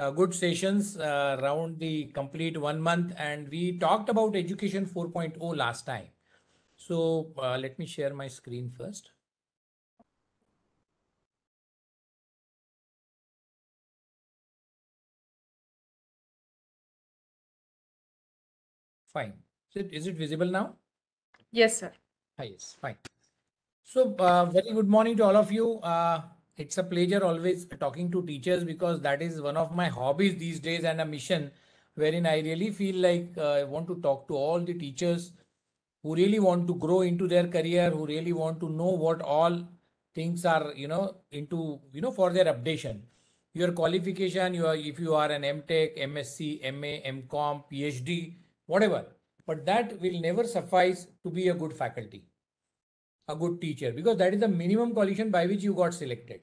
uh, good sessions uh, around the complete one month and we talked about education 4.0 last time so uh, let me share my screen first fine is it, is it visible now yes sir ah, yes fine so uh, very good morning to all of you uh, it's a pleasure always talking to teachers because that is one of my hobbies these days and a mission wherein I really feel like uh, I want to talk to all the teachers who really want to grow into their career, who really want to know what all things are, you know, into, you know, for their updation. Your qualification, you are, if you are an MTech, MSc, MA, MCOM, PhD, whatever, but that will never suffice to be a good faculty, a good teacher, because that is the minimum qualification by which you got selected.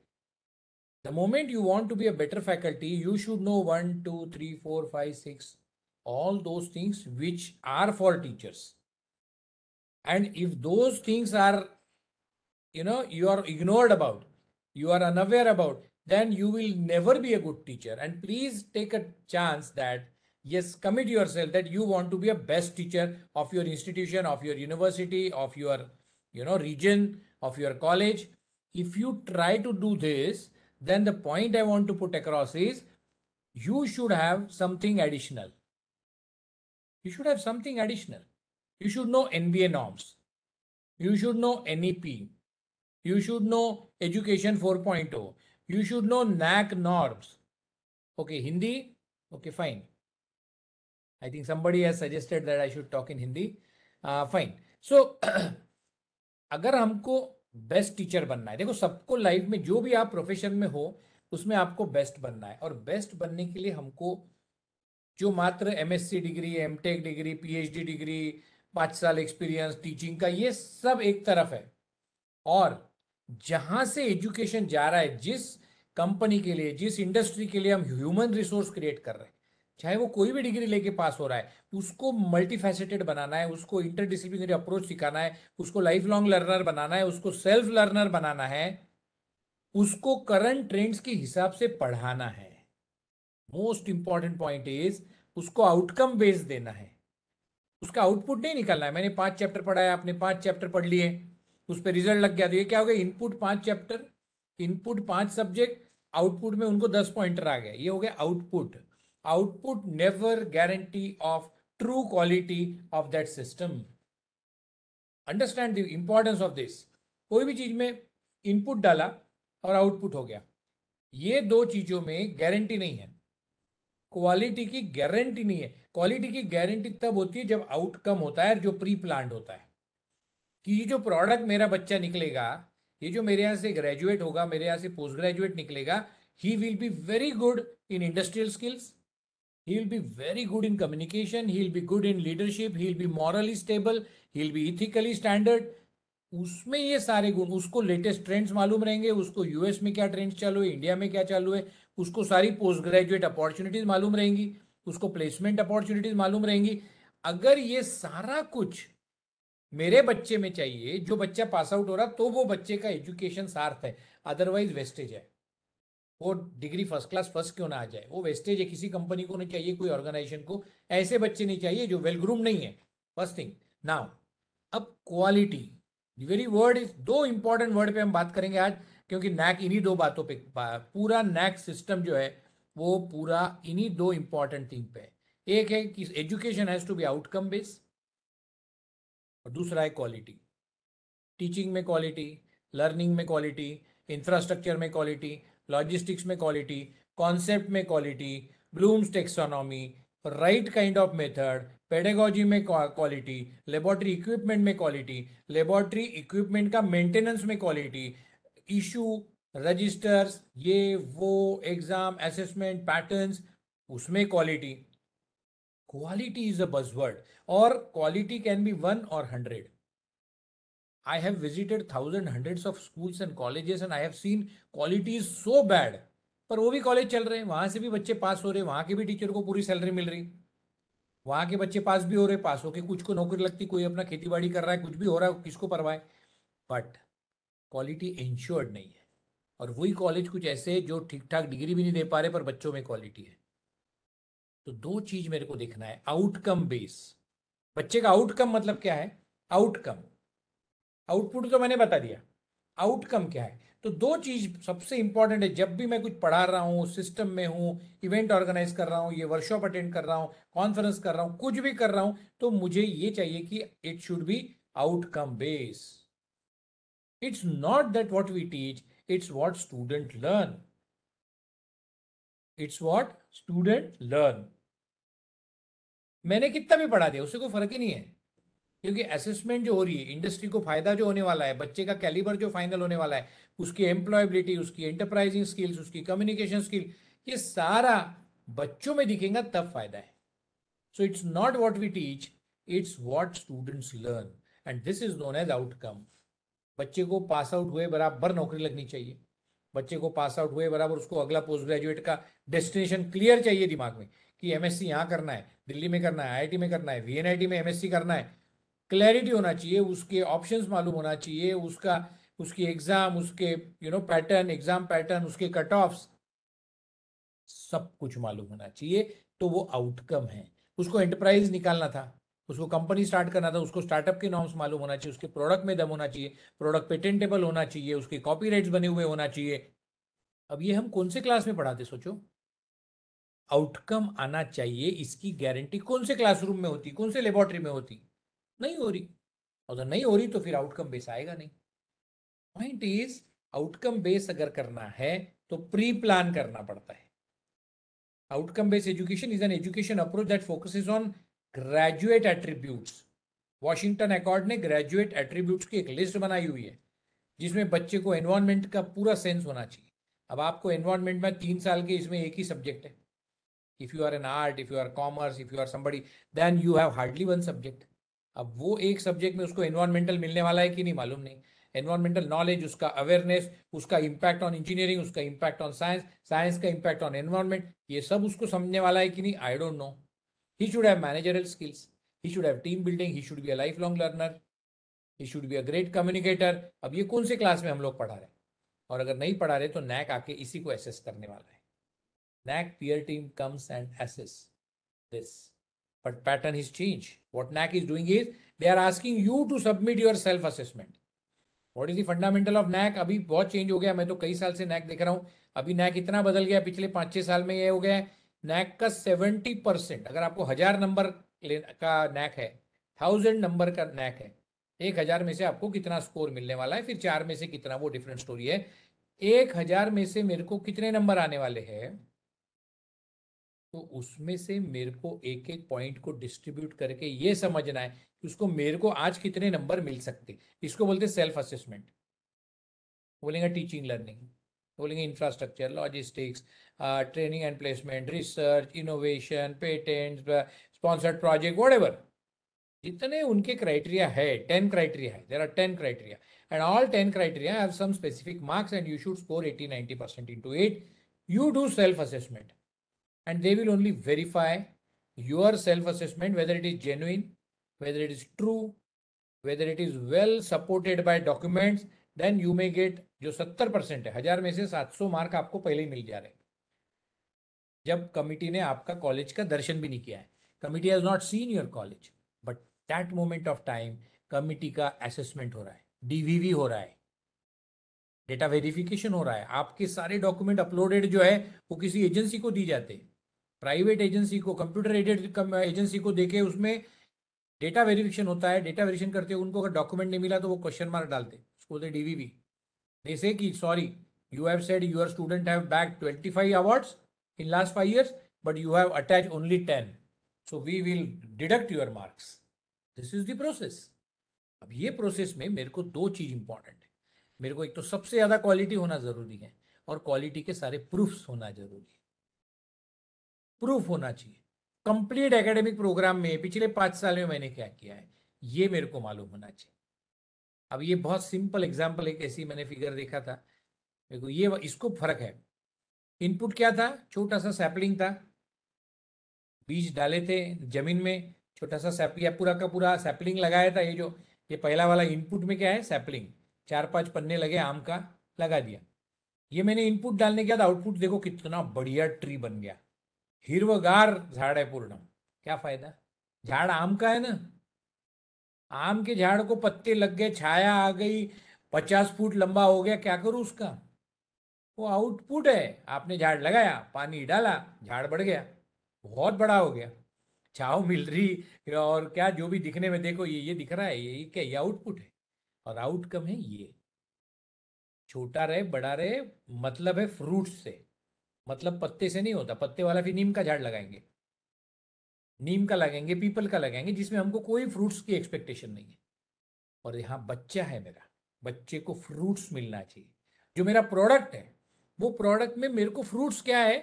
The moment you want to be a better faculty, you should know 1, 2, 3, 4, 5, 6, all those things which are for teachers. And if those things are, you know, you are ignored about, you are unaware about, then you will never be a good teacher. And please take a chance that, yes, commit yourself that you want to be a best teacher of your institution, of your university, of your, you know, region, of your college. If you try to do this, then the point I want to put across is you should have something additional. You should have something additional. You should know NBA norms. You should know NEP. You should know Education 4.0. You should know NAC norms. Okay, Hindi. Okay, fine. I think somebody has suggested that I should talk in Hindi. Uh, fine. So, अगर हमको best teacher बनना है देखो सबको life में जो भी आप प्रोफेशन में हो उसमें आपको बेस्ट बनना है और बेस्ट बनने के लिए हमको जो मात्र M degree M degree P degree पाँच साल एक्सपीरियंस टीचिंग का ये सब एक तरफ है और जहाँ से एजुकेशन जा रहा है जिस कंपनी के लिए जिस इंडस्ट्री के लिए हम ह्यूमन रिसोर्स क्रिएट कर रहे हैं चाहे वो कोई भी डिग्री लेके पास हो रहा है उसको मल्टी बनाना है उसको इंटर डिसिप्लिनरी अप्रोच सिखाना है उसको लाइफ लॉन्ग लर्नर बनाना है उसको सेल्फ लर्नर बनाना है उसको करंट ट्रेंड्स के हिसाब से पढ़ाना है मोस्ट इंपॉर्टेंट पॉइंट इज उसको आउटकम बेस्ड देना है उसका आउटपुट नहीं निकालना है मैंने पांच चैप्टर पढ़ाया आपने पांच चैप्टर पढ़ लिए उस पर रिजल्ट लग गया तो ये क्या हो गया इनपुट पांच चैप्टर इनपुट पांच सब्जेक्ट आउटपुट में उनको दस पॉइंटर आ गया ये हो गया output output never guarantee of true quality of that system. Understand the importance of this. कोई भी चीज में इनपुट डाला और आउटपुट हो गया ये दो चीजों में गारंटी नहीं है क्वालिटी की गारंटी नहीं है क्वालिटी की गारंटी तब होती है जब आउटकम होता है जो प्री प्लांट होता है कि ये जो प्रोडक्ट मेरा बच्चा निकलेगा ये जो मेरे यहाँ से ग्रेजुएट होगा मेरे यहाँ से पोस्ट ग्रेजुएट निकलेगा he will be very good in industrial skills He'll be very good in communication. He'll be good in leadership. He'll be morally stable. He'll be ethically standard. उसमें ये सारे गुण उसको लेटेस्ट ट्रेंड्स मालूम रहेंगे उसको US में क्या ट्रेंड्स चालू है इंडिया में क्या चालू है उसको सारी पोस्ट ग्रेजुएट अपॉर्चुनिटीज मालूम रहेंगी उसको प्लेसमेंट अपॉर्चुनिटीज मालूम रहेंगी अगर ये सारा कुछ मेरे बच्चे में चाहिए जो बच्चा पास आउट हो रहा तो वो बच्चे का एजुकेशन सार्थ है अदरवाइज वेस्टेज है वो डिग्री फर्स्ट क्लास फर्स्ट क्यों ना आ जाए वो वेस्टेज है किसी कंपनी को नहीं चाहिए कोई ऑर्गेनाइजेशन को ऐसे बच्चे नहीं चाहिए जो वेल ग्रूम नहीं है फर्स्ट थिंग नाउ अब quality very word is two important word पे हम बात करेंगे आज क्योंकि नैक इन्हीं दो बातों पे पूरा नैक सिस्टम जो है वो पूरा इन्हीं दो इंपॉर्टेंट थिंग पे है एक है कि education has to be outcome based और दूसरा है क्वालिटी टीचिंग में क्वालिटी लर्निंग में क्वालिटी इंफ्रास्ट्रक्चर में क्वालिटी लॉजिस्टिक्स में क्वालिटी कॉन्सेप्ट में quality Bloom's taxonomy right kind of method pedagogy में क्वालिटी लेबॉर्ट्री इक्विपमेंट में क्वालिटी लेबोरेटरी इक्विपमेंट का मेंटेनेंस में क्वालिटी इशू रजिस्टर्स ये वो एग्जाम असेसमेंट पैटर्न्स उसमें quality quality is a buzzword और क्वालिटी कैन बी वन और hundred I have visited thousand hundreds of schools and colleges and I have seen quality is so bad. पर वो भी college चल रहे हैं वहां से भी बच्चे पास हो रहे हैं वहां के भी टीचर को पूरी सैलरी मिल रही वहां के बच्चे पास भी हो रहे पास होके कुछ को नौकरी लगती कोई अपना खेती बाड़ी कर रहा है कुछ भी हो रहा है किसको परवाह बट क्वालिटी इंश्योर्ड नहीं है और वही कॉलेज कुछ ऐसे जो ठीक ठाक डिग्री भी नहीं दे पा रहे पर बच्चों में क्वालिटी है तो दो चीज मेरे को देखना है आउटकम बेस बच्चे का आउटकम मतलब क्या है आउटकम आउटपुट तो मैंने बता दिया आउटकम क्या है तो दो चीज सबसे इंपॉर्टेंट है जब भी मैं कुछ पढ़ा रहा हूँ सिस्टम में हूँ इवेंट ऑर्गेनाइज कर रहा हूँ ये वर्कशॉप अटेंड कर रहा हूँ कॉन्फ्रेंस कर रहा हूँ कुछ भी कर रहा हूँ तो मुझे ये चाहिए कि it should be outcome base it's not that what we teach it's what student learn it's what student learn मैंने कितना भी पढ़ा दिया उससे कोई फर्क ही नहीं है क्योंकि असेसमेंट जो हो रही है इंडस्ट्री को फायदा जो होने वाला है बच्चे का कैलिबर जो फाइनल होने वाला है उसकी एम्प्लॉयबिलिटी उसकी एंटरप्राइजिंग स्किल्स उसकी कम्युनिकेशन स्किल ये सारा बच्चों में दिखेगा तब फायदा है so it's not what we teach it's what students learn and this is known as outcome बच्चे को पास आउट हुए बराबर नौकरी लगनी चाहिए बच्चे को पास आउट हुए बराबर उसको अगला पोस्ट ग्रेजुएट का डेस्टिनेशन क्लियर चाहिए दिमाग में कि एमएससी यहाँ करना है दिल्ली में करना है आईआईटी में करना है वीएनआईटी में एमएससी करना है क्लैरिटी होना चाहिए उसके ऑप्शंस मालूम होना चाहिए उसका उसकी एग्जाम उसके you know pattern exam pattern उसके कट ऑफ सब कुछ मालूम होना चाहिए तो वो आउटकम है उसको एंटरप्राइज निकालना था उसको कंपनी स्टार्ट करना था उसको स्टार्टअप के नॉर्म्स मालूम होना चाहिए उसके प्रोडक्ट में दम होना चाहिए प्रोडक्ट पेटेंटेबल होना चाहिए उसके कॉपी बने हुए होना चाहिए अब ये हम कौन से क्लास में पढ़ाते सोचो आउटकम आना चाहिए इसकी गारंटी कौन से क्लासरूम में होती कौन से लेबोरेटरी में होती नहीं हो रही अगर नहीं हो रही तो फिर आउटकम बेस आएगा नहीं पॉइंट इज आउटकम बेस अगर करना है तो प्री प्लान करना पड़ता है outcome base education is an education approach that focuses on graduate attribute Washington accord ने ग्रेजुएट एट्रीब्यूट्स की एक लिस्ट बनाई हुई है जिसमें बच्चे को एनवायरमेंट का पूरा सेंस होना चाहिए अब आपको एनवायरमेंट में तीन साल के इसमें एक ही सब्जेक्ट है if you are an art if you are commerce if you are somebody then you have hardly one subject अब वो एक सब्जेक्ट में उसको एनवायरमेंटल मिलने वाला है कि नहीं मालूम नहीं एनवायरमेंटल नॉलेज उसका अवेयरनेस उसका इम्पैक्ट ऑन इंजीनियरिंग उसका इम्पैक्ट ऑन साइंस साइंस का इम्पैक्ट ऑन एनवायरमेंट ये सब उसको समझने वाला है कि नहीं I don't know he should have managerial skills he should have team building he should be a life long learner he should be a great communicator अब ये कौन से क्लास में हम लोग पढ़ा रहे हैं और अगर नहीं पढ़ा रहे तो नैक आके इसी को एसेस करने वाला है NAAC peer team comes and assess this but pattern is changed. What NAC is doing is they are asking you to submit your self assessment. What is the fundamental of NAAC अभी बहुत change हो गया मैं तो कई साल से नैक देख रहा हूँ अभी नैक इतना बदल गया पिछले पांच छह साल में ये हो गया नैक का सेवेंटी परसेंट अगर आपको हजार नंबर का नैक है थाउजेंड नंबर का नैक है एक हजार में से आपको कितना स्कोर मिलने वाला है फिर चार में से कितना वो डिफरेंट स्टोरी है एक हजार में से मेरे को कितने नंबर आने वाले हैं तो उसमें से मेरे को एक एक पॉइंट को डिस्ट्रीब्यूट करके ये समझना है कि उसको मेरे को आज कितने नंबर मिल सकते इसको बोलते सेल्फ असेसमेंट बोलेंगे टीचिंग लर्निंग बोलेंगे infrastructure logistics training and placement research innovation patent sponsored project what जितने उनके क्राइटेरिया है टेन क्राइटेरिया है there are ten criteria and all ten criteria have some specific marks and you should score eighty ninety percent into at you do self assessment and they will only verify your self assessment whether it is genuine, whether it is true, whether it is well supported by documents. Then you may get जो सत्तर percent है हजार में से सात सौ mark आपको पहले ही मिल जा रहे जब कमिटी ने आपका कॉलेज का दर्शन भी नहीं किया है committee has not seen your college but that moment of time committee का असेसमेंट हो रहा है डीवीवी हो रहा है डेटा वेरिफिकेशन हो रहा है आपके सारे डॉक्यूमेंट अपलोडेड जो है वो किसी एजेंसी को दी जाते हैं प्राइवेट एजेंसी को कंप्यूटर एडेड एजेंसी को देके उसमें डेटा वेरिफिकेशन होता है डेटा वेरिफिकेशन करते हैं उनको अगर डॉक्यूमेंट नहीं मिला तो वो क्वेश्चन मार्क डालते उसको बोलते वी जैसे कि sorry you have said your student have back twenty five awards in last five years but you have attach only ten so we will deduct your marks this is the process अब ये process में मेरे को दो चीज important है मेरे को एक तो सबसे ज्यादा क्वालिटी होना जरूरी है और क्वालिटी के सारे प्रूफ्स होना जरूरी है प्रूफ होना चाहिए कंप्लीट एकेडमिक प्रोग्राम में पिछले पाँच साल में मैंने क्या किया है ये मेरे को मालूम होना चाहिए अब ये बहुत सिंपल एग्जाम्पल एक ऐसी मैंने फिगर देखा था देखो ये इसको फर्क है इनपुट क्या था छोटा सा सैपलिंग था बीज डाले थे जमीन में छोटा सा सैपलिंग पूरा का पूरा सैपलिंग लगाया था ये जो ये पहला वाला इनपुट में क्या है सैपलिंग चार पांच पन्ने लगे आम का लगा दिया ये मैंने इनपुट डालने के बाद आउटपुट देखो कितना बढ़िया ट्री बन गया हिरवगार झाड है पूर्ण क्या फायदा झाड आम का है ना आम के झाड़ को पत्ते लग गए छाया आ गई पचास फुट लंबा हो गया क्या करूँ उसका वो आउटपुट है आपने झाड़ लगाया पानी डाला झाड़ बढ़ गया बहुत बड़ा हो गया छाव मिल रही और क्या जो भी दिखने में देखो ये ये दिख रहा है ये क्या ये आउटपुट है और आउटकम है ये छोटा रहे बड़ा रहे मतलब है फ्रूट से मतलब पत्ते से नहीं होता पत्ते वाला फिर नीम का झाड़ लगाएंगे नीम का लगाएंगे पीपल का लगाएंगे जिसमें हमको कोई फ्रूट्स की एक्सपेक्टेशन नहीं है और यहाँ बच्चा है मेरा बच्चे को फ्रूट्स मिलना चाहिए जो मेरा प्रोडक्ट है वो प्रोडक्ट में मेरे को फ्रूट्स क्या है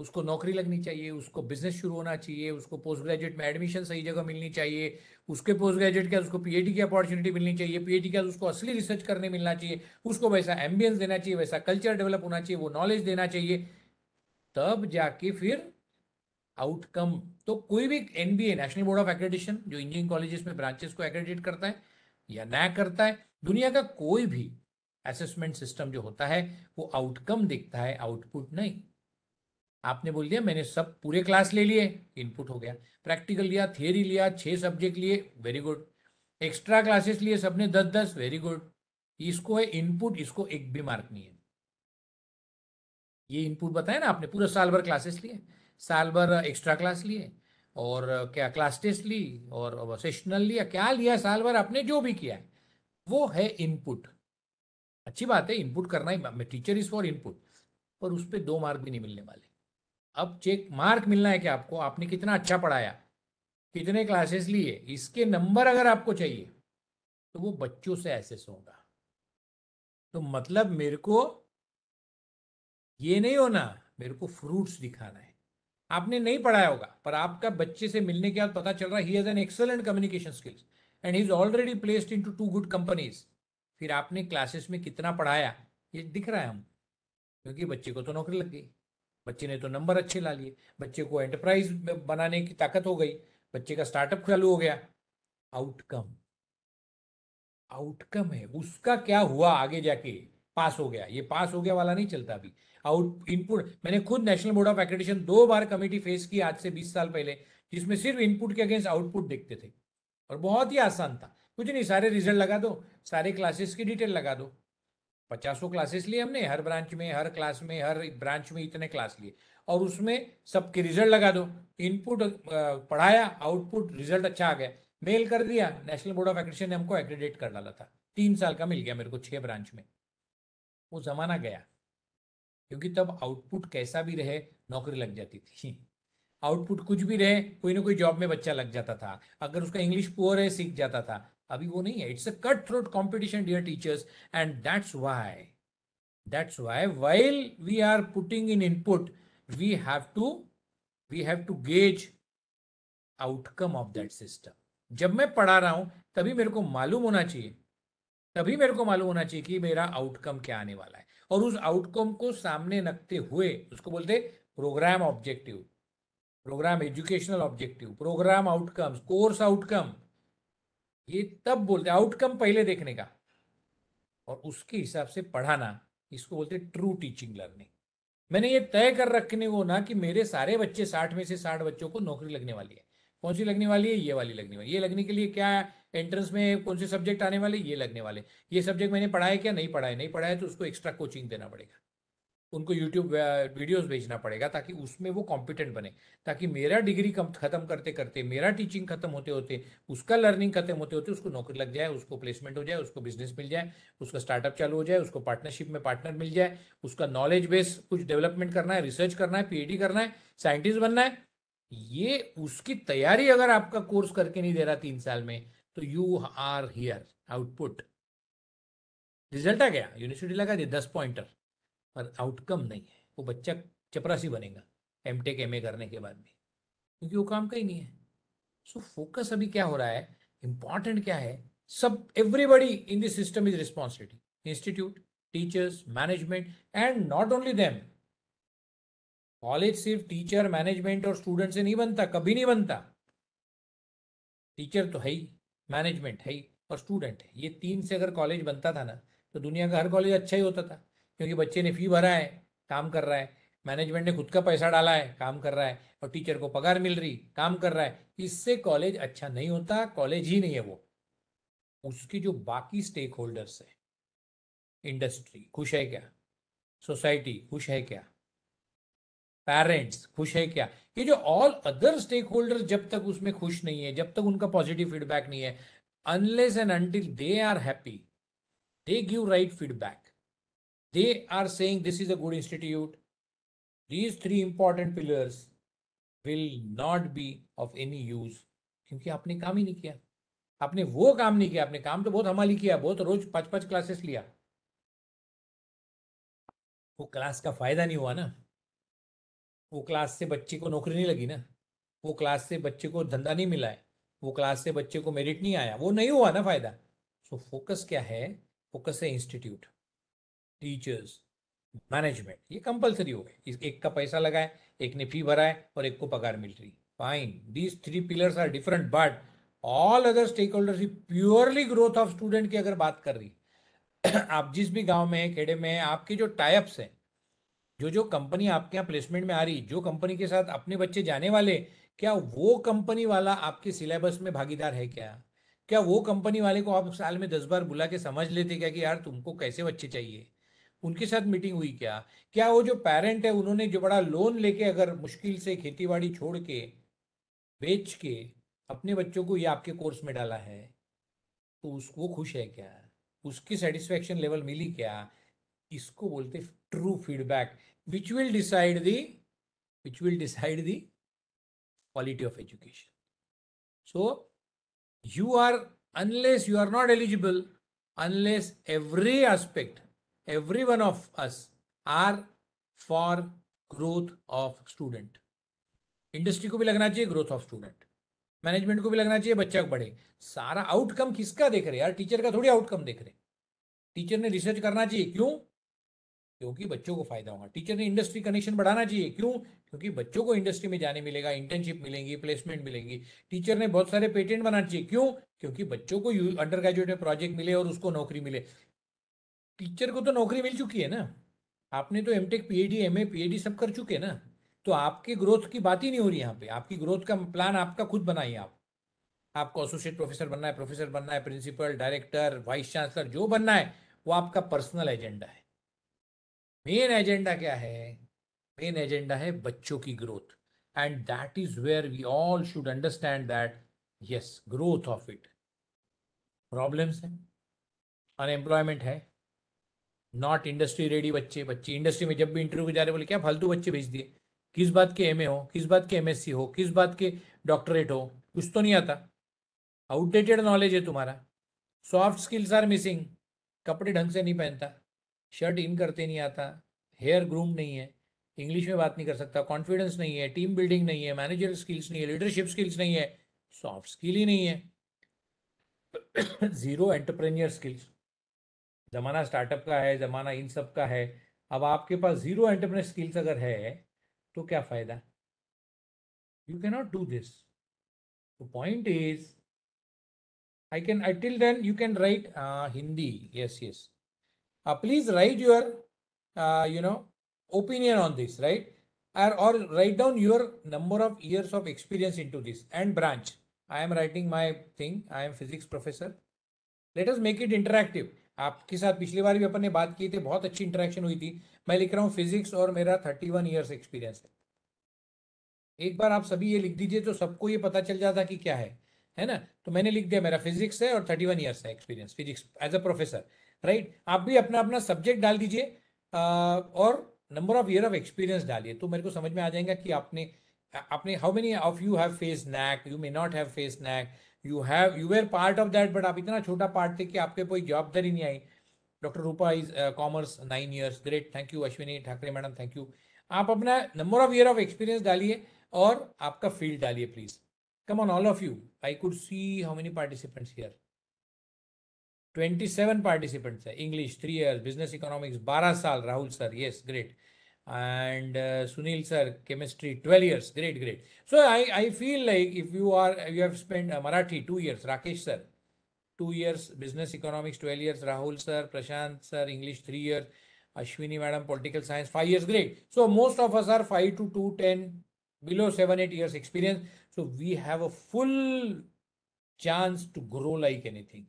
उसको नौकरी लगनी चाहिए उसको बिजनेस शुरू होना चाहिए उसको पोस्ट ग्रेजुएट में एडमिशन सही जगह मिलनी चाहिए उसके पोस्ट ग्रेजुएट क्या उसको पीएचडी की अपॉर्चुनिटी मिलनी चाहिए पीएचडी क्या उसको असली रिसर्च करने मिलना चाहिए उसको वैसा एम्बियंस देना चाहिए वैसा कल्चर डेवलप होना चाहिए वो नॉलेज देना चाहिए तब जाके फिर आउटकम तो कोई भी NBA National Board of Accreditation जो इंजीनियरिंग कॉलेजेस में ब्रांचेस को एक्रेडिट करता है या नया करता है दुनिया का कोई भी असेसमेंट सिस्टम जो होता है वो आउटकम देखता है आउटपुट नहीं आपने बोल दिया मैंने सब पूरे क्लास ले लिए इनपुट हो गया प्रैक्टिकल लिया थियोरी लिया छः सब्जेक्ट लिए वेरी गुड एक्स्ट्रा क्लासेस लिए सबने दस दस वेरी गुड इसको है इनपुट इसको एक भी मार्क नहीं है ये इनपुट बताया ना आपने पूरा साल भर क्लासेस लिए साल भर एक्स्ट्रा क्लास लिए और क्या क्लास टेस्ट ली और सेशनल लिया क्या लिया साल भर आपने जो भी किया वो है इनपुट अच्छी बात है इनपुट करना ही टीचर इज फॉर इनपुट पर उस पर दो मार्क भी नहीं मिलने वाले अब चेक मार्क मिलना है कि आपको आपने कितना अच्छा पढ़ाया कितने क्लासेस लिए इसके नंबर अगर आपको चाहिए तो वो बच्चों से एसेस होगा तो मतलब मेरे को ये नहीं होना मेरे को फ्रूट्स दिखाना है आपने नहीं पढ़ाया होगा पर आपका बच्चे से मिलने के बाद पता चल रहा है he an excellent communication skills and he is already placed in to two good companies फिर आपने क्लासेस में कितना पढ़ाया ये दिख रहा है हम क्योंकि बच्चे को तो नौकरी लग गई बच्चे ने तो नंबर अच्छे ला लिए बच्चे को एंटरप्राइज बनाने की ताकत हो गई बच्चे का स्टार्टअप चालू हो गया आउटकम आउटकम है उसका क्या हुआ आगे जाके पास हो गया ये पास हो गया वाला नहीं चलता अभी आउट इनपुट मैंने खुद नेशनल बोर्ड ऑफ एक्रेडिशन दो बार कमेटी फेस की आज से बीस साल पहले जिसमें सिर्फ इनपुट के अगेंस्ट आउटपुट देखते थे और बहुत ही आसान था कुछ नहीं सारे रिजल्ट लगा दो सारे क्लासेस की डिटेल लगा दो पचासों क्लासेस लिए हमने हर ब्रांच में हर क्लास में हर ब्रांच में इतने क्लास लिए और उसमें सबके रिजल्ट लगा दो इनपुट पढ़ाया आउटपुट रिजल्ट अच्छा आ गया मेल कर दिया नेशनल बोर्ड ऑफ एक्रेडिटेशन ने हमको एक्रेडिट कर डाला था तीन साल का मिल गया मेरे को छह ब्रांच में वो जमाना गया क्योंकि तब आउटपुट कैसा भी रहे नौकरी लग जाती थी आउटपुट कुछ भी रहे कोई ना कोई जॉब में बच्चा लग जाता था अगर उसका इंग्लिश पुअर है सीख जाता था अभी वो नहीं है it's a cut throat competition dear teachers and that's why that's why while we are putting in input we have to we have to gauge outcome of that system जब मैं पढ़ा रहा हूं तभी मेरे को मालूम होना चाहिए तभी मेरे को मालूम होना चाहिए कि मेरा आउटकम क्या आने वाला है और उस आउटकम को सामने रखते हुए उसको बोलते programme objective programme educational objective programme outcomes course outcome ये तब बोलते हैं आउटकम पहले देखने का और उसके हिसाब से पढ़ाना इसको बोलते हैं ट्रू टीचिंग लर्निंग मैंने ये तय कर रखने को ना कि मेरे सारे बच्चे साठ में से साठ बच्चों को नौकरी लगने वाली है कौन सी लगने वाली है ये वाली लगने वाली ये लगने के लिए क्या एंट्रेंस में कौन से सब्जेक्ट आने वाले ये लगने वाले ये सब्जेक्ट मैंने पढ़ाया क्या नहीं पढ़ाया नहीं पढ़ाया तो उसको एक्स्ट्रा कोचिंग देना पड़ेगा उनको यूट्यूब वीडियोस भेजना पड़ेगा ताकि उसमें वो कॉम्पिटेंट बने ताकि मेरा डिग्री कम ख़त्म करते करते मेरा टीचिंग खत्म होते होते उसका लर्निंग खत्म होते होते उसको नौकरी लग जाए उसको प्लेसमेंट हो जाए उसको बिजनेस मिल जाए उसका स्टार्टअप चालू हो जाए उसको पार्टनरशिप में पार्टनर मिल जाए उसका नॉलेज बेस कुछ डेवलपमेंट करना है रिसर्च करना है पीएचडी करना है साइंटिस्ट बनना है ये उसकी तैयारी अगर आपका कोर्स करके नहीं दे रहा तीन साल में तो you are here output result आ गया यूनिवर्सिटी लगा दिया दस पॉइंटर पर आउटकम नहीं है वो बच्चा चपरासी बनेगा एम टेक एम ए करने के बाद भी क्योंकि वो काम कहीं नहीं है सो so, फोकस अभी क्या हो रहा है इंपॉर्टेंट क्या है सब everybody in this system is responsibility institute teachers management and not only them college सिर्फ टीचर मैनेजमेंट और स्टूडेंट से नहीं बनता कभी नहीं बनता टीचर तो है ही मैनेजमेंट है ही और स्टूडेंट है ये तीन से अगर कॉलेज बनता था ना तो दुनिया का हर कॉलेज अच्छा ही होता था क्योंकि बच्चे ने फी भरा है काम कर रहा है मैनेजमेंट ने खुद का पैसा डाला है काम कर रहा है और टीचर को पगार मिल रही काम कर रहा है इससे कॉलेज अच्छा नहीं होता कॉलेज ही नहीं है वो उसके जो बाकी स्टेक होल्डर्स है इंडस्ट्री खुश है क्या सोसाइटी खुश है क्या पेरेंट्स खुश है क्या ये जो ऑल अदर स्टेक होल्डर जब तक उसमें खुश नहीं है जब तक उनका पॉजिटिव फीडबैक नहीं है unless and until they are happy they give right feedback They are saying this is a good institute. These three important pillars will not be of any use क्योंकि आपने काम ही नहीं किया आपने वो काम नहीं किया आपने काम तो बहुत हमाली किया बहुत रोज पांच पांच क्लासेस लिया वो क्लास का फायदा नहीं हुआ ना वो क्लास से बच्चे को नौकरी नहीं लगी ना वो क्लास से बच्चे को धंधा नहीं मिला है वो क्लास से बच्चे को मेरिट नहीं आया वो नहीं हुआ ना फायदा सो so, फोकस क्या है फोकस है इंस्टीट्यूट टीचर्स मैनेजमेंट ये कंपलसरी हो गए एक का पैसा लगाए एक ने फी है और एक को पगार मिल रही fine these three pillars are different but all other stakeholders purely growth of student की अगर बात कर रही आप जिस भी गांव में है खेड़े में है आपके जो टाइप्स हैं जो जो कंपनी आपके यहाँ प्लेसमेंट में आ रही जो कंपनी के साथ अपने बच्चे जाने वाले क्या वो कंपनी वाला आपके सिलेबस में भागीदार है क्या क्या वो कंपनी वाले को आप साल में दस बार बुला के समझ लेते क्या कि यार तुमको कैसे बच्चे चाहिए उनके साथ मीटिंग हुई क्या क्या वो जो पेरेंट है उन्होंने जो बड़ा लोन लेके अगर मुश्किल से खेतीबाड़ी छोड़ के बेच के अपने बच्चों को ये आपके कोर्स में डाला है तो उसको खुश है क्या उसकी सेटिस्फेक्शन लेवल मिली क्या इसको बोलते true feedback which will decide the which will decide the quality of education so you are unless you are not eligible unless every aspect every one of us are for growth of student industry को भी लगना चाहिए growth of student management को भी लगना चाहिए बच्चा बढ़े सारा आउटकम किसका देख रहे यार टीचर का थोड़ी आउटकम देख रहे टीचर ने रिसर्च करना चाहिए क्यों क्योंकि बच्चों को फायदा होगा टीचर ने इंडस्ट्री कनेक्शन बढ़ाना चाहिए क्यों क्योंकि बच्चों को इंडस्ट्री में जाने मिलेगा इंटर्नशिप मिलेंगी प्लेसमेंट मिलेंगी टीचर ने बहुत सारे पेटेंट बनाना चाहिए क्यों क्योंकि बच्चों को अंडर ग्रेजुएट में प्रोजेक्ट मिले और उसको नौकरी मिले टीचर को तो नौकरी मिल चुकी है ना आपने तो एमटेक पीएडी एमए पीएडी सब कर चुके हैं ना तो आपके ग्रोथ की बात ही नहीं हो रही यहाँ पे आपकी ग्रोथ का प्लान आपका खुद बनाइए आप आपको एसोसिएट प्रोफेसर बनना है प्रोफेसर बनना है प्रिंसिपल डायरेक्टर वाइस चांसलर जो बनना है वो आपका पर्सनल एजेंडा है मेन एजेंडा क्या है मेन एजेंडा है बच्चों की growth and that is where we all should understand that yes growth of it problems है अनएम्प्लॉयमेंट है नॉट इंडस्ट्री रेडी बच्चे बच्चे इंडस्ट्री में जब भी इंटरव्यू के जा रहे बोले क्या फालतू बच्चे भेज दिए किस बात के एमए हो किस बात के एमएससी हो किस बात के डॉक्टरेट हो कुछ तो नहीं आता आउटडेटेड नॉलेज है तुम्हारा सॉफ्ट स्किल्स आर मिसिंग कपड़े ढंग से नहीं पहनता शर्ट इन करते नहीं आता हेयर ग्रूम नहीं है इंग्लिश में बात नहीं कर सकता कॉन्फिडेंस नहीं है टीम बिल्डिंग नहीं है मैनेजर स्किल्स नहीं है लीडरशिप स्किल्स नहीं है सॉफ्ट स्किल ही नहीं है जीरो एंटरप्रेन्यर स्किल्स जमाना स्टार्टअप का है जमाना इन सब का है अब आपके पास जीरो एंटरप्रेन स्किल्स अगर है तो क्या फायदा you can do this point is I can I till then you can write Hindi yes yes please write your you know opinion on this right और write down your number of years of experience in to this and branch I am writing my thing I am physics professor let's make it interactive आपके साथ पिछली बार भी अपन ने बात की थी बहुत अच्छी इंटरेक्शन हुई थी मैं लिख रहा हूँ फिजिक्स और मेरा थर्टी वन ईयर्स एक्सपीरियंस है एक बार आप सभी ये लिख दीजिए तो सबको ये पता चल जाता कि क्या है है ना तो मैंने लिख दिया मेरा फिजिक्स है और थर्टी वन ईयर्स है experience physics as a professor right आप भी अपना अपना सब्जेक्ट डाल दीजिए और number of year of experience डालिए तो मेरे को समझ में आ जाएगा कि आपने आपने how many of you have face NAAC you may not have face NAAC you have you were part of that but आप इतना छोटा पार्ट थे कि आपके कोई जवाबदारी नहीं I doctor Rupa is commerce nine years great thank you Ashwini Thakare madam thank you आप अपना number of year of experience डालिए और आपका फील्ड डालिए please come on all of you I could see how many participants here 27 participants है English three year business economics 12 साल Rahul sir yes great and uh, sunil sir chemistry 12 years great great so i i feel like if you are you have spent uh, marathi 2 years rakesh sir 2 years business economics 12 years rahul sir prashant sir english 3 years ashwini madam political science 5 years great so most of us are 5 to 2 10 below 7 8 years experience so we have a full chance to grow like anything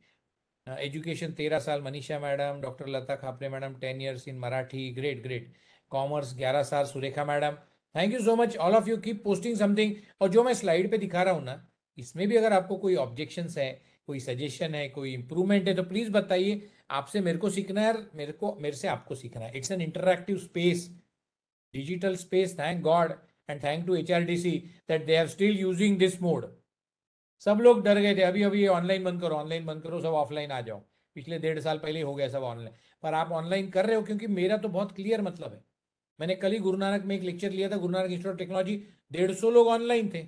uh, education 13 saal manisha madam dr lata khapre madam 10 years in marathi great great commerce ग्यारह साल Surekha madam thank you so much all of you keep posting something और जो मैं slide पे दिखा रहा हूँ ना इसमें भी अगर आपको कोई ऑब्जेक्शन है कोई सजेशन है कोई इंप्रूवमेंट है तो प्लीज़ बताइए आपसे मेरे को सीखना है मेरे को मेरे से आपको सीखना है it's an interactive space digital space thank God and thank to H R D C that they are still using this mode सब लोग डर गए थे अभी अभी ऑनलाइन बंद करो ऑनलाइन बंद करो सब ऑफलाइन आ जाओ पिछले डेढ़ साल पहले हो गया सब ऑनलाइन पर आप ऑनलाइन कर रहे हो क्योंकि मेरा तो बहुत क्लियर मतलब है मैंने कल ही गुरु नानक में एक लेक्चर लिया था गुरु नानक इंस्टीट्यूट ऑफ टेक्नोलॉजी डेढ़ सौ लोग ऑनलाइन थे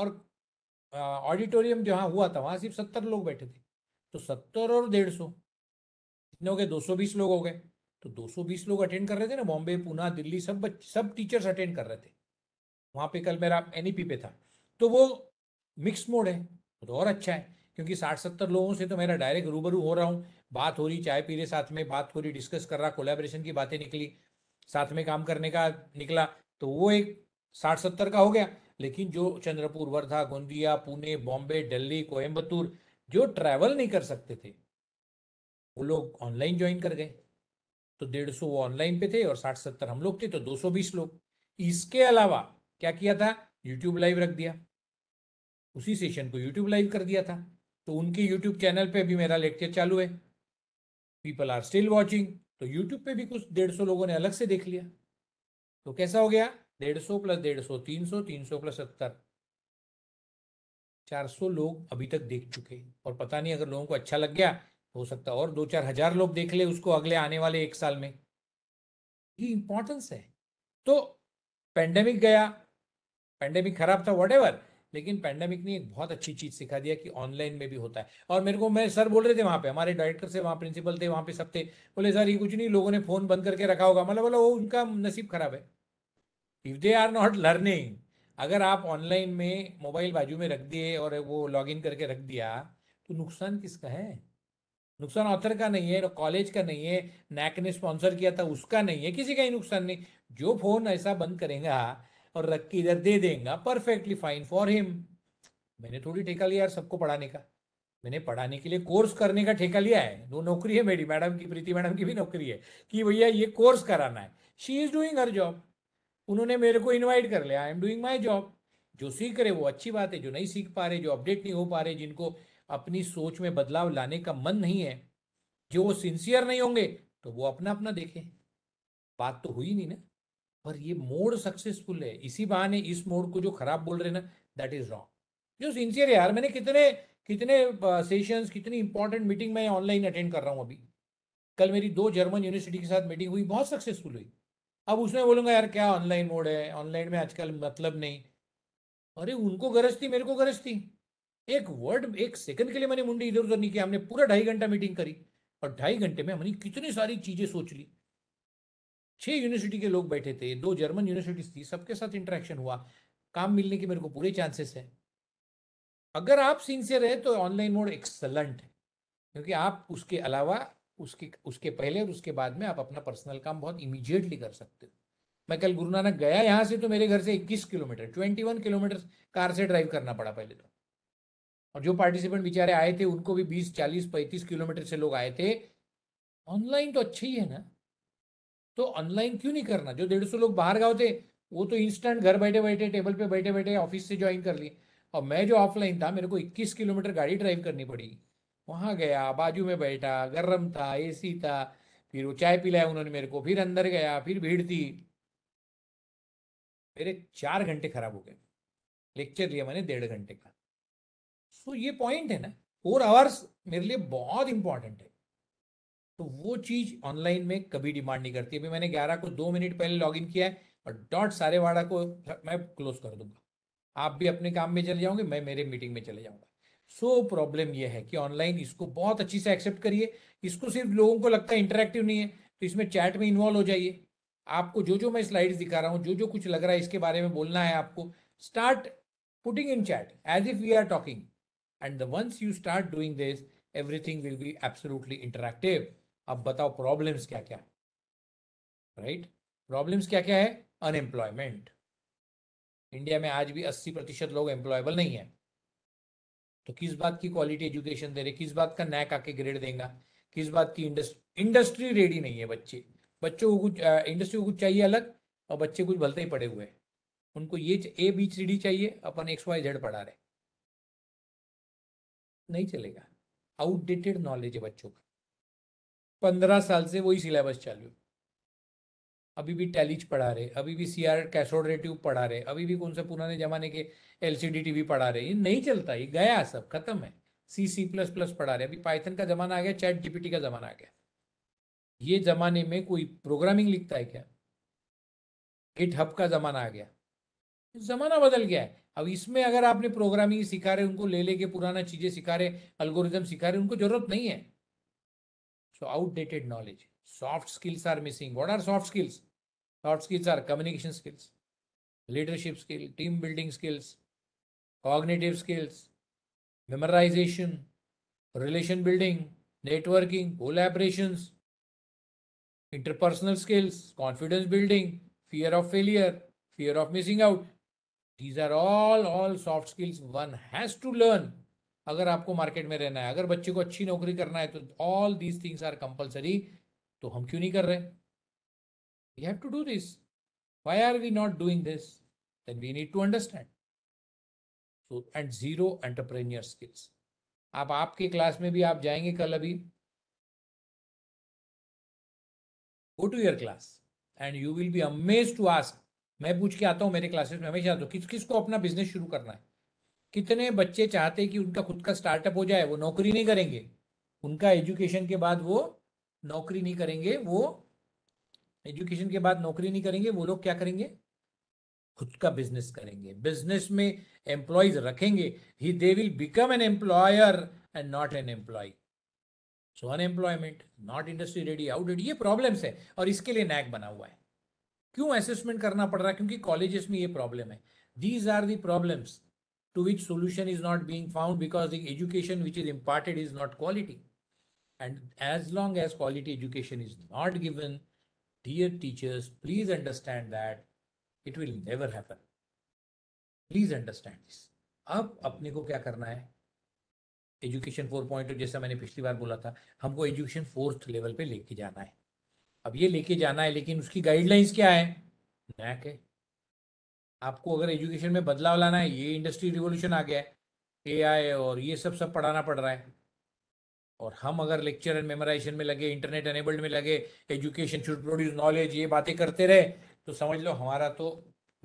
और ऑडिटोरियम जहाँ हुआ था वहाँ सिर्फ सत्तर लोग बैठे थे तो सत्तर और डेढ़ सौ कितने हो गए दो सौ बीस लोग हो गए तो दो सौ बीस लोग अटेंड कर रहे थे ना बॉम्बे पुणे दिल्ली सब बच्चे सब टीचर्स अटेंड कर रहे थे वहाँ पे कल मेरा एन e पे था तो वो मिक्स मोड है तो और अच्छा है क्योंकि साठ सत्तर लोगों से तो मेरा डायरेक्ट रूबरू हो रहा हूँ बात हो रही चाय पी रहे साथ में बात हो रही डिस्कस कर रहा कोलेब्रेशन की बातें निकली साथ में काम करने का निकला तो वो एक साठ सत्तर का हो गया लेकिन जो चंद्रपुर वर्धा गोंदिया पुणे बॉम्बे दिल्ली कोयम्बतूर जो ट्रैवल नहीं कर सकते थे वो लोग ऑनलाइन ज्वाइन कर गए तो डेढ़ सौ वो ऑनलाइन पे थे और साठ सत्तर हम लोग थे तो दो सौ बीस लोग इसके अलावा क्या किया था यूट्यूब लाइव रख दिया उसी सेशन को यूट्यूब लाइव कर दिया था तो उनके यूट्यूब चैनल पे भी मेरा लेक्चर चालू है पीपल आर स्टिल वॉचिंग तो यूट्यूब पे भी कुछ डेढ़ सौ लोगों ने अलग से देख लिया तो कैसा हो गया डेढ़ सौ प्लस डेढ़ सौ तीन सौ तीन सौ प्लस सत्तर चार सौ लोग अभी तक देख चुके और पता नहीं अगर लोगों को अच्छा लग गया हो सकता और दो चार हजार लोग देख ले उसको अगले आने वाले एक साल में ये इंपॉर्टेंस है तो पेंडेमिक गया पेंडेमिक खराब था वट लेकिन पैंडेमिक ने एक बहुत अच्छी चीज सिखा दिया कि ऑनलाइन में भी होता है और मेरे को मैं सर बोल रहे थे वहाँ पे हमारे डायरेक्टर से वहाँ प्रिंसिपल थे वहाँ पे सब थे बोले सर ये कुछ नहीं लोगों ने फोन बंद करके रखा होगा मतलब बोला वो उनका नसीब खराब है if they are not learning अगर आप ऑनलाइन में मोबाइल बाजू में रख दिए और वो लॉग इन करके रख दिया तो नुकसान किसका है नुकसान ऑथर का नहीं है कॉलेज का नहीं है नैक ने स्पॉन्सर किया था उसका नहीं है किसी का ही नुकसान नहीं जो फोन ऐसा बंद करेगा और रख के इधर दे देगा परफेक्टली फाइन फॉर हिम मैंने थोड़ी ठेका लिया यार सबको पढ़ाने का मैंने पढ़ाने के लिए कोर्स करने का ठेका लिया है दो नौकरी है मेरी मैडम की प्रीति मैडम की भी नौकरी है कि भैया ये कोर्स कराना है she is doing her job उन्होंने मेरे को इन्वाइट कर लिया I am doing my job जो सीख रहे वो अच्छी बात है जो नहीं सीख पा रहे जो अपडेट नहीं हो पा रहे जिनको अपनी सोच में बदलाव लाने का मन नहीं है जो वो सिंसियर नहीं होंगे तो वो अपना अपना देखें बात तो हुई नहीं ना पर ये मोड सक्सेसफुल है इसी बहाने इस मोड को जो खराब बोल रहे ना दैट इज रॉन्ग जो सिंसियर यार मैंने कितने कितने सेशंस कितनी इंपॉर्टेंट मीटिंग मैं ऑनलाइन अटेंड कर रहा हूँ अभी कल मेरी दो जर्मन यूनिवर्सिटी के साथ मीटिंग हुई बहुत सक्सेसफुल हुई अब उसमें बोलूंगा यार क्या ऑनलाइन मोड है ऑनलाइन में आजकल मतलब नहीं अरे उनको गरज थी मेरे को गरज थी एक वर्ड एक सेकंड के लिए मैंने मुंडी इधर उधर नहीं किया हमने पूरा ढाई घंटा मीटिंग करी और ढाई घंटे में हमने कितनी सारी चीजें सोच ली छह यूनिवर्सिटी के लोग बैठे थे दो जर्मन यूनिवर्सिटीज थी सबके साथ इंटरेक्शन हुआ काम मिलने के मेरे को पूरे चांसेस है अगर आप सिंसियर है तो ऑनलाइन मोड एक्सलेंट है क्योंकि आप उसके अलावा उसके उसके पहले और उसके बाद में आप अपना पर्सनल काम बहुत इमीजिएटली कर सकते हो मैं कल गुरु नानक गया यहाँ से तो मेरे घर से 21 किलोमीटर 21 किलोमीटर कार से ड्राइव करना पड़ा पहले तो और जो पार्टिसिपेंट बेचारे आए थे उनको भी 20 40 35 किलोमीटर से लोग आए थे ऑनलाइन तो अच्छा ही है ना तो ऑनलाइन क्यों नहीं करना जो डेढ़ सौ लोग बाहर गाँव थे वो तो इंस्टेंट घर बैठे बैठे टेबल पे बैठे बैठे ऑफिस से ज्वाइन कर लिए और मैं जो ऑफलाइन था मेरे को 21 किलोमीटर गाड़ी ड्राइव करनी पड़ी वहाँ गया बाजू में बैठा गर्म था एसी था फिर वो चाय पिलाया उन्होंने मेरे को फिर अंदर गया फिर भीड़ थी मेरे चार घंटे खराब हो गए लेक्चर लिया मैंने डेढ़ घंटे का सो तो so, ये पॉइंट है ना फोर आवर्स मेरे लिए बहुत इंपॉर्टेंट है तो वो चीज ऑनलाइन में कभी डिमांड नहीं करती अभी मैंने ग्यारह को दो मिनट पहले लॉग इन किया है और डॉट सारे वाड़ा को मैं क्लोज कर दूंगा आप भी अपने काम में चले जाओगे मैं मेरे मीटिंग में चले जाऊंगा सो so, प्रॉब्लम ये है कि ऑनलाइन इसको बहुत अच्छी से एक्सेप्ट करिए इसको सिर्फ लोगों को लगता है इंटरेक्टिव नहीं है तो इसमें चैट में इन्वॉल्व हो जाइए आपको जो जो मैं स्लाइड्स दिखा रहा हूँ जो जो कुछ लग रहा है इसके बारे में बोलना है आपको start putting in chat as if we are talking and the once you start doing this everything will be absolutely interactive अब बताओ प्रॉब्लम्स क्या क्या है राइट प्रॉब्लम्स क्या क्या है अनएम्प्लॉयमेंट इंडिया में आज भी 80 प्रतिशत लोग एम्प्लॉयबल नहीं है तो किस बात की क्वालिटी एजुकेशन दे रहे किस बात का नैक आके ग्रेड देगा किस बात की इंडस्ट्री इंडस्ट्री रेडी नहीं है बच्चे बच्चों को कुछ इंडस्ट्री को कुछ चाहिए अलग और बच्चे कुछ भलते ही पड़े हुए हैं उनको ये ए बी सी डी चाहिए अपन एक्स वाई जेड पढ़ा रहे नहीं चलेगा आउटडेटेड नॉलेज है बच्चों का पंद्रह साल से वही सिलेबस चालू अभी भी टैलीज पढ़ा रहे अभी भी सी आर कैसोडेटिव पढ़ा रहे अभी भी कौन से पुराने जमाने के एल सी डी टीवी पढ़ा रहे ये नहीं चलता ये गया सब खत्म है सी सी प्लस प्लस पढ़ा रहे अभी पाइथन का जमाना आ गया चैट जीपीटी का जमाना आ गया ये जमाने में कोई प्रोग्रामिंग लिखता है क्या गिट हब का जमाना आ गया जमाना बदल गया है अब इसमें अगर आपने प्रोग्रामिंग सिखा रहे उनको ले लेके पुराना चीजें सिखा रहे अल्गोरिज्म सिखा रहे उनको जरूरत नहीं है So outdated knowledge. Soft skills are missing. What are soft skills? Soft skills are communication skills, leadership skill, team building skills, cognitive skills, memorization, relation building, networking, collaborations, interpersonal skills, confidence building, fear of failure, fear of missing out. These are all, all soft skills one has to learn अगर आपको market में रहना है अगर बच्चे को अच्छी नौकरी करना है तो all these things are compulsory तो हम क्यों नहीं कर रहे we have to do this why are we not doing this then we need to understand so and zero entrepreneur skills आप आपके क्लास में भी आप जाएंगे कल अभी go to your class and you will be amaze to ask मैं पूछ के आता हूँ मेरे क्लासेस में हमेशा तो किस किस को अपना बिजनेस शुरू करना है कितने बच्चे चाहते कि उनका खुद का स्टार्टअप हो जाए वो नौकरी नहीं करेंगे उनका एजुकेशन के बाद वो नौकरी नहीं करेंगे वो एजुकेशन के बाद नौकरी नहीं करेंगे वो लोग क्या करेंगे खुद का बिजनेस करेंगे बिजनेस में एम्प्लॉयज रखेंगे ही they will become an employer and not an employee so unemployment not industry ready outed ये प्रॉब्लम्स है और इसके लिए नैक बना हुआ है क्यों असेसमेंट करना पड़ रहा है क्योंकि कॉलेजेस में ये प्रॉब्लम है these are the problems to which solution is not being found because the education which is imparted is not quality. And as long as quality education is not given, dear teachers, please understand that it will never happen. please understand this अब अपने को क्या करना है education four point जैसा मैंने पिछली बार बोला था हमको एजुकेशन फोर्थ लेवल पे लेके जाना है अब ये लेके जाना है लेकिन उसकी गाइडलाइंस क्या है नैक है आपको अगर एजुकेशन में बदलाव लाना है ये इंडस्ट्री रिवोल्यूशन आ गया है एआई और ये सब सब पढ़ाना पड़ रहा है और हम अगर लेक्चर एंड मेमोराइजेशन में लगे इंटरनेट एनेबल्ड में लगे एजुकेशन शुड प्रोड्यूस नॉलेज ये बातें करते रहे तो समझ लो हमारा तो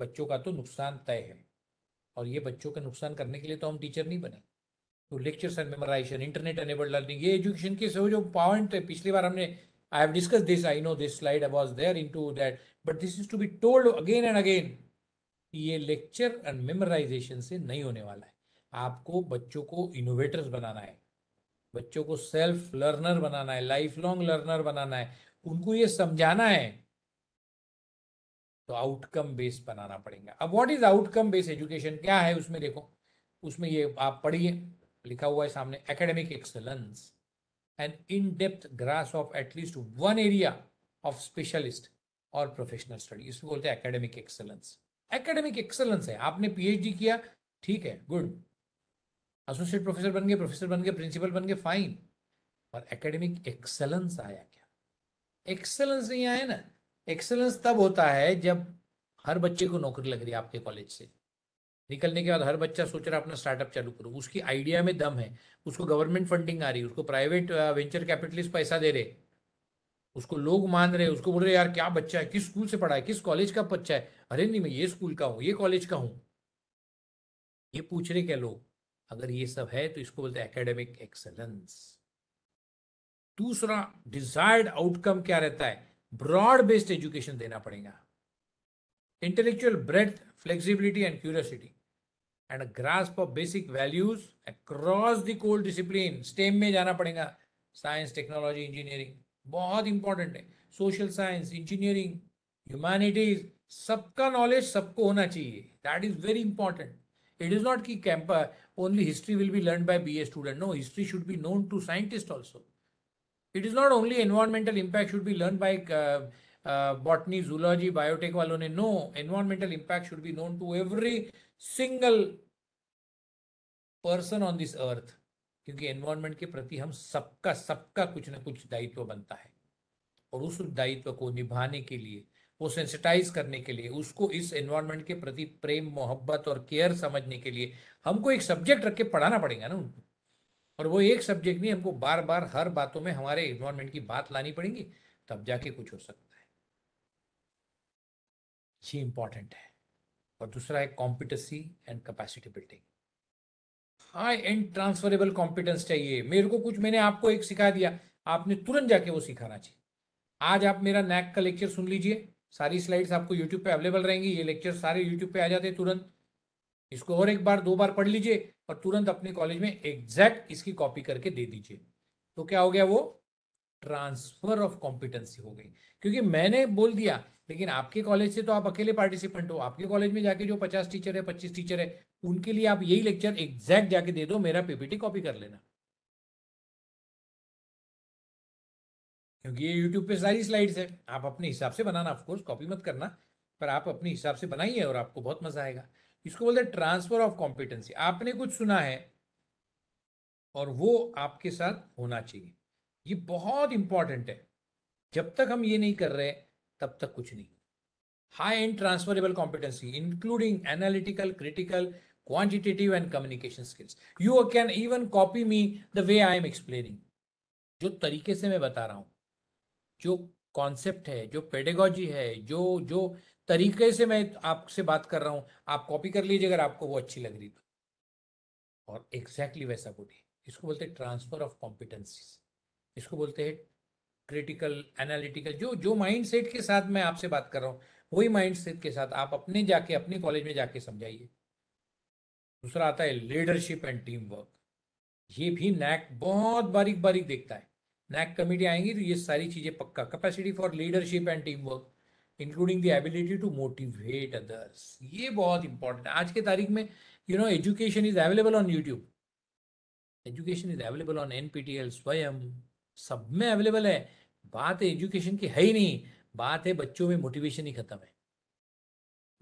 बच्चों का तो नुकसान तय है और ये बच्चों का नुकसान करने के लिए तो हम टीचर नहीं बने तो lecture and memorization internet enabled learning ये एजुकेशन के सब जो पॉइंट है पिछली बार हमने I have discuss this I know this slide was there in to that but this is to be told again and again ये लेक्चर एंड मेमोराइजेशन से नहीं होने वाला है आपको बच्चों को इनोवेटर्स बनाना है बच्चों को सेल्फ लर्नर बनाना है लाइफ लॉन्ग लर्नर बनाना है उनको ये समझाना है तो आउटकम बेस बनाना पड़ेगा अब what is outcome base education क्या है उसमें देखो उसमें ये आप पढ़िए लिखा हुआ है सामने academic excellence and in depth grasp of at least one area of specialist और प्रोफेशनल स्टडी इसको बोलते हैं एकेडमिक एक्सेलेंस एकेडमिक एक्सेलेंस है आपने पीएचडी किया ठीक है गुड एसोसिएट प्रोफेसर बन गए प्रोफेसर बन गए प्रिंसिपल बन गए फाइन और एकेडमिक एक्सेलेंस आया क्या एक्सेलेंस नहीं आया ना एक्सेलेंस तब होता है जब हर बच्चे को नौकरी लग रही है आपके कॉलेज से निकलने के बाद हर बच्चा सोच रहा है अपना स्टार्टअप चालू करो उसकी आइडिया में दम है उसको गवर्नमेंट फंडिंग आ रही है उसको प्राइवेट वेंचर कैपिटलिस्ट पैसा दे रहे उसको लोग मान रहे उसको बोल रहे यार क्या बच्चा है किस स्कूल से पढ़ा है किस कॉलेज का बच्चा है अरे नहीं मैं ये स्कूल का हूँ ये कॉलेज का हूँ ये पूछ रहे क्या लोग अगर ये सब है तो इसको बोलते हैं एकेडमिक एक्सलेंस दूसरा डिजायर्ड आउटकम क्या रहता है ब्रॉड बेस्ड एजुकेशन देना पड़ेगा intellectual breadth flexibility and curiosity and grasp of basic values across the whole discipline STEM में जाना पड़ेगा साइंस टेक्नोलॉजी इंजीनियरिंग बहुत इंपॉर्टेंट है सोशल साइंस इंजीनियरिंग ह्यूमैनिटीज सबका नॉलेज सबको होना चाहिए that is very important it is not की कैंपर only history will be learn by B A student no history should be known to scientist also it is not only environmental impact should be learn by botany zoology biotech वालों ने no environmental impact should be known to every single person on this earth क्योंकि environment के प्रति हम सबका सबका कुछ ना कुछ दायित्व बनता है और उस दायित्व को निभाने के लिए वो सेंसिटाइज करने के लिए उसको इस एनवायरमेंट के प्रति प्रेम मोहब्बत और केयर समझने के लिए हमको एक सब्जेक्ट रख के पढ़ाना पड़ेगा ना उनको और वो एक सब्जेक्ट नहीं हमको बार बार हर बातों में हमारे एनवायरमेंट की बात लानी पड़ेगी तब जाके कुछ हो सकता है ये इंपॉर्टेंट है और दूसरा है competency and capacity building high and transferable competence चाहिए मेरे को कुछ मैंने आपको एक सिखा दिया आपने तुरंत जाके वो सिखाना चाहिए आज आप मेरा नैक का लेक्चर सुन लीजिए सारी स्लाइड्स आपको यूट्यूब पे अवेलेबल रहेंगी ये लेक्चर सारे यूट्यूब पे आ जाते हैं तुरंत इसको और एक बार दो बार पढ़ लीजिए और तुरंत अपने कॉलेज में एग्जैक्ट इसकी कॉपी करके दे दीजिए तो क्या हो गया वो ट्रांसफर ऑफ कॉम्पिटेंसी हो गई क्योंकि मैंने बोल दिया लेकिन आपके कॉलेज से तो आप अकेले पार्टिसिपेंट हो आपके कॉलेज में जाके जो पचास टीचर है पच्चीस टीचर है उनके लिए आप यही लेक्चर एग्जैक्ट जाके दे दो मेरा पीपीटी कॉपी कर लेना क्योंकि ये यूट्यूब पे सारी स्लाइड्स है आप अपने हिसाब से बनाना ऑफकोर्स कॉपी मत करना पर आप अपने हिसाब से बनाइए और आपको बहुत मजा आएगा इसको बोलते हैं ट्रांसफर ऑफ कॉम्पिटेंसी आपने कुछ सुना है और वो आपके साथ होना चाहिए ये बहुत इंपॉर्टेंट है जब तक हम ये नहीं कर रहे तब तक कुछ नहीं high and transferable competency including analytical critical quantitative and communication skills you can even copy me the way I am explaining जो तरीके से मैं बता रहा हूँ जो कॉन्सेप्ट है जो पेडेगॉजी है जो जो तरीके से मैं आपसे बात कर रहा हूँ आप कॉपी कर लीजिए अगर आपको वो अच्छी लग रही तो और एग्जैक्टली exactly वैसा बोलिए इसको बोलते हैं ट्रांसफर ऑफ कॉम्पिटेंसी इसको बोलते हैं क्रिटिकल एनालिटिकल जो जो माइंड सेट के साथ मैं आपसे बात कर रहा हूँ वही माइंड सेट के साथ आप अपने जाके अपने कॉलेज में जाके समझाइए दूसरा आता है लीडरशिप एंड टीम वर्क ये भी नैक बहुत बारीक बारीक देखता है नैक कमेटी आएंगी तो ये सारी चीज़ें पक्का capacity for leadership and team work including the ability to motivate others ये बहुत इंपॉर्टेंट है आज के तारीख में you know education is available on YouTube education is available on N P T L Swayam सब में अवेलेबल है बात है एजुकेशन की है ही नहीं बात है बच्चों में मोटिवेशन ही खत्म है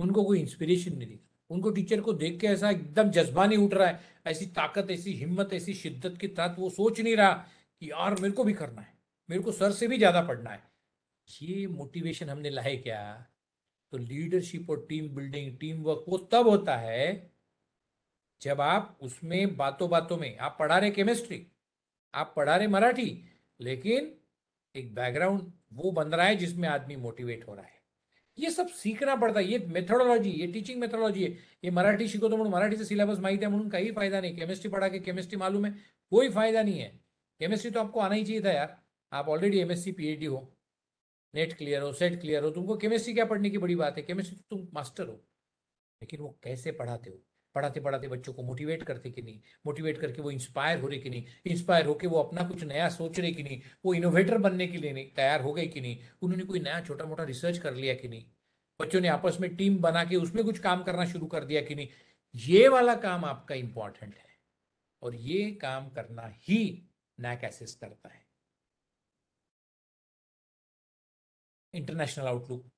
उनको कोई इंस्पिरेशन नहीं दिखा उनको टीचर को देख के ऐसा एकदम जज्बा नहीं उठ रहा है ऐसी ताकत ऐसी हिम्मत ऐसी शिद्दत के तहत वो सोच नहीं रहा कि यार मेरे को भी करना है मेरे को सर से भी ज़्यादा पढ़ना है ये मोटिवेशन हमने लाए क्या तो लीडरशिप और टीम बिल्डिंग टीम वर्क वो तब होता है जब आप उसमें बातों बातों में आप पढ़ा रहे केमिस्ट्री आप पढ़ा रहे मराठी लेकिन एक बैकग्राउंड वो बन रहा है जिसमें आदमी मोटिवेट हो रहा है ये सब सीखना पड़ता है ये मेथोडोलॉजी ये टीचिंग मेथोडोलॉजी है ये मराठी शिको तो मराठी से सिलेबस माहिती है कहीं फायदा नहीं केमिस्ट्री पढ़ा के केमिस्ट्री मालूम है कोई फायदा नहीं है केमिस्ट्री तो आपको आना ही चाहिए था यार आप ऑलरेडी एमएससी पीएचडी हो नेट क्लियर हो सेट क्लियर हो तुमको केमिस्ट्री क्या पढ़ने की बड़ी बात है केमिस्ट्री तो तुम मास्टर हो लेकिन वो कैसे पढ़ाते हो पढ़ाते पढ़ाते बच्चों को मोटिवेट करते कि नहीं मोटिवेट करके वो इंस्पायर हो रहे कि नहीं इंस्पायर होकर वो अपना कुछ नया सोच रहे कि नहीं वो इनोवेटर बनने के लिए नहीं तैयार हो गए कि नहीं उन्होंने कोई नया छोटा मोटा रिसर्च कर लिया कि नहीं बच्चों ने आपस में टीम बना के उसमें कुछ काम करना शुरू कर दिया कि नहीं ये वाला काम आपका इंपॉर्टेंट है और ये काम करना ही नैक एसेस करता है international outlook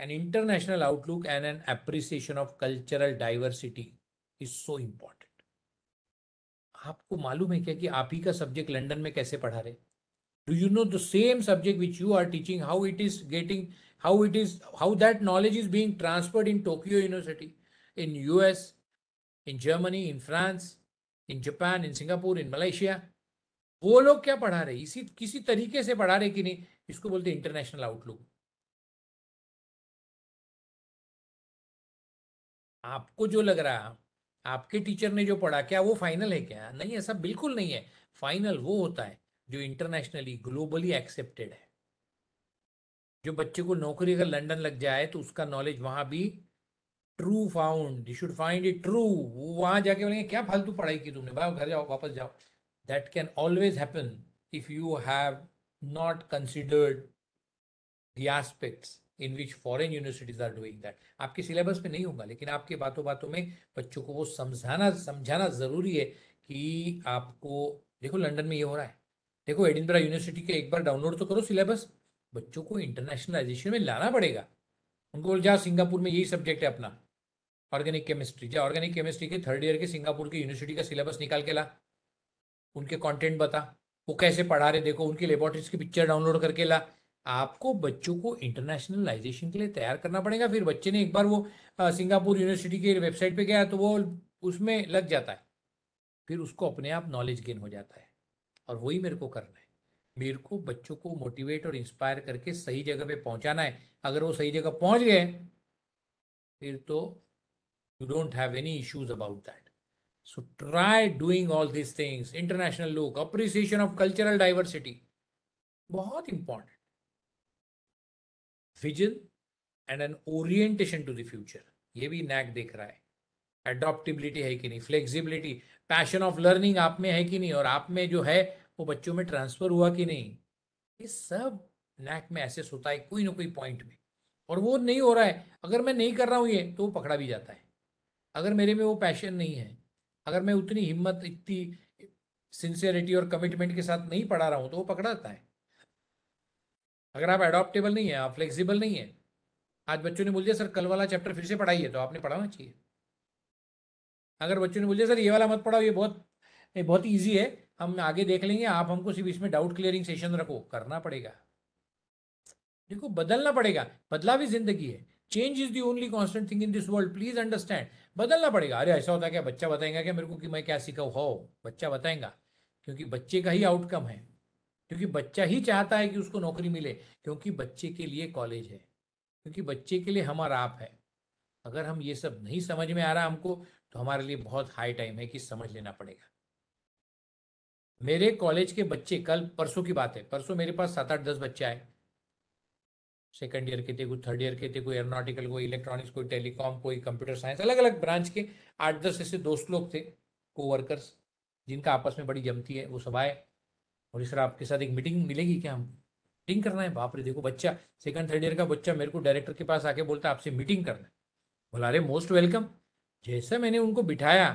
an international outlook and an appreciation of cultural diversity is so important. आपको मालूम है क्या कि आप ही का सब्जेक्ट लंदन में कैसे पढ़ा रहे do you know the same subject which you are teaching how it is getting how it is how that knowledge is being transferred in Tokyo university in US in Germany in France in Japan in Singapore in Malaysia वो लोग क्या पढ़ा रहे इसी किसी तरीके से पढ़ा रहे कि नहीं इसको बोलते इंटरनेशनल आउटलुक आपको जो लग रहा आपके टीचर ने जो पढ़ा क्या वो फाइनल है क्या नहीं ऐसा बिल्कुल नहीं है फाइनल वो होता है जो इंटरनेशनली ग्लोबली एक्सेप्टेड है जो बच्चे को नौकरी अगर लंदन लग जाए तो उसका नॉलेज वहां भी through found you should find it through वो वहां जाके बोलेंगे क्या फालतू पढ़ाई की तुमने भाई घर जाओ वापस जाओ that can always happen if you have not considered the in which foreign universities are doing that आपके सिलेबस में नहीं होगा लेकिन आपके बातों बातों में बच्चों को वो समझाना समझाना ज़रूरी है कि आपको देखो लंदन में ये हो रहा है देखो एडिनबरा यूनिवर्सिटी के एक बार डाउनलोड तो करो सिलेबस बच्चों को इंटरनेशनलाइजेशन में लाना पड़ेगा उनको बोल जा सिंगापुर में यही सब्जेक्ट है अपना ऑर्गेनिक केमिस्ट्री जा ऑर्गेनिक केमिस्ट्री के थर्ड ईयर के सिंगापुर की यूनिवर्सिटी का सिलेबस निकाल के ला उनके कंटेंट बता वो कैसे पढ़ा रहे देखो उनकी लेबोरेटरीज की पिक्चर डाउनलोड करके ला आपको बच्चों को इंटरनेशनलाइजेशन के लिए तैयार करना पड़ेगा फिर बच्चे ने एक बार वो सिंगापुर यूनिवर्सिटी के वेबसाइट पे गया तो वो उसमें लग जाता है फिर उसको अपने आप नॉलेज गेन हो जाता है और वही मेरे को करना है मेरे को बच्चों को मोटिवेट और इंस्पायर करके सही जगह पे पहुंचाना है अगर वो सही जगह पहुंच गए फिर तो you don't have any issues about that so try doing all this things international look appreciation of cultural diversity बहुत important vision and an orientation to the future ये भी नैक देख रहा है एडॉप्टिबिलिटी है कि नहीं फ्लेक्सिबिलिटी पैशन ऑफ लर्निंग आप में है कि नहीं और आप में जो है वो बच्चों में ट्रांसफर हुआ कि नहीं ये सब नैक में एसेस होता है कोई ना कोई पॉइंट में और वो नहीं हो रहा है अगर मैं नहीं कर रहा हूँ ये तो वो पकड़ा भी जाता है अगर मेरे में वो पैशन नहीं है अगर मैं उतनी हिम्मत इतनी सिंसियरिटी और कमिटमेंट के साथ नहीं पढ़ा रहा हूँ तो वो पकड़ाता है अगर आप एडॉप्टेबल नहीं है आप फ्लेक्सिबल नहीं है आज बच्चों ने बोल दिया सर कल वाला चैप्टर फिर से पढ़ाई है तो आपने पढ़ाना चाहिए अगर बच्चों ने बोल दिया सर ये वाला मत पढ़ाओ ये बहुत ये बहुत ईजी है हम आगे देख लेंगे आप हमको सिर्फ इसमें डाउट क्लियरिंग सेशन रखो करना पड़ेगा देखो बदलना पड़ेगा बदलाव ही जिंदगी है change is the only constant thing in this world please understand बदलना पड़ेगा अरे ऐसा होता है क्या बच्चा बताएगा क्या मेरे को कि मैं क्या सीखा हो बच्चा बताएगा क्योंकि बच्चे का ही आउटकम है क्योंकि बच्चा ही चाहता है कि उसको नौकरी मिले क्योंकि बच्चे के लिए कॉलेज है क्योंकि बच्चे के लिए हमारा आप है अगर हम ये सब नहीं समझ में आ रहा हमको तो हमारे लिए बहुत हाई टाइम है कि समझ लेना पड़ेगा मेरे कॉलेज के बच्चे कल परसों की बात है परसों मेरे पास सात आठ दस बच्चे आए सेकेंड ईयर के थे कोई थर्ड ईयर के थे कोई एरोनॉटिकल कोई इलेक्ट्रॉनिक्स कोई टेलीकॉम कोई कंप्यूटर साइंस अलग अलग ब्रांच के आठ दस ऐसे दोस्त लोग थे को वर्कर्स जिनका आपस में बड़ी जमती है वो सब आए और सर आपके साथ एक मीटिंग मिलेगी क्या हम मीटिंग करना है बाप रे देखो बच्चा सेकंड थर्ड ईयर का बच्चा मेरे को डायरेक्टर के पास आके बोलता आपसे मीटिंग करना है बोला अरे मोस्ट वेलकम जैसे मैंने उनको बिठाया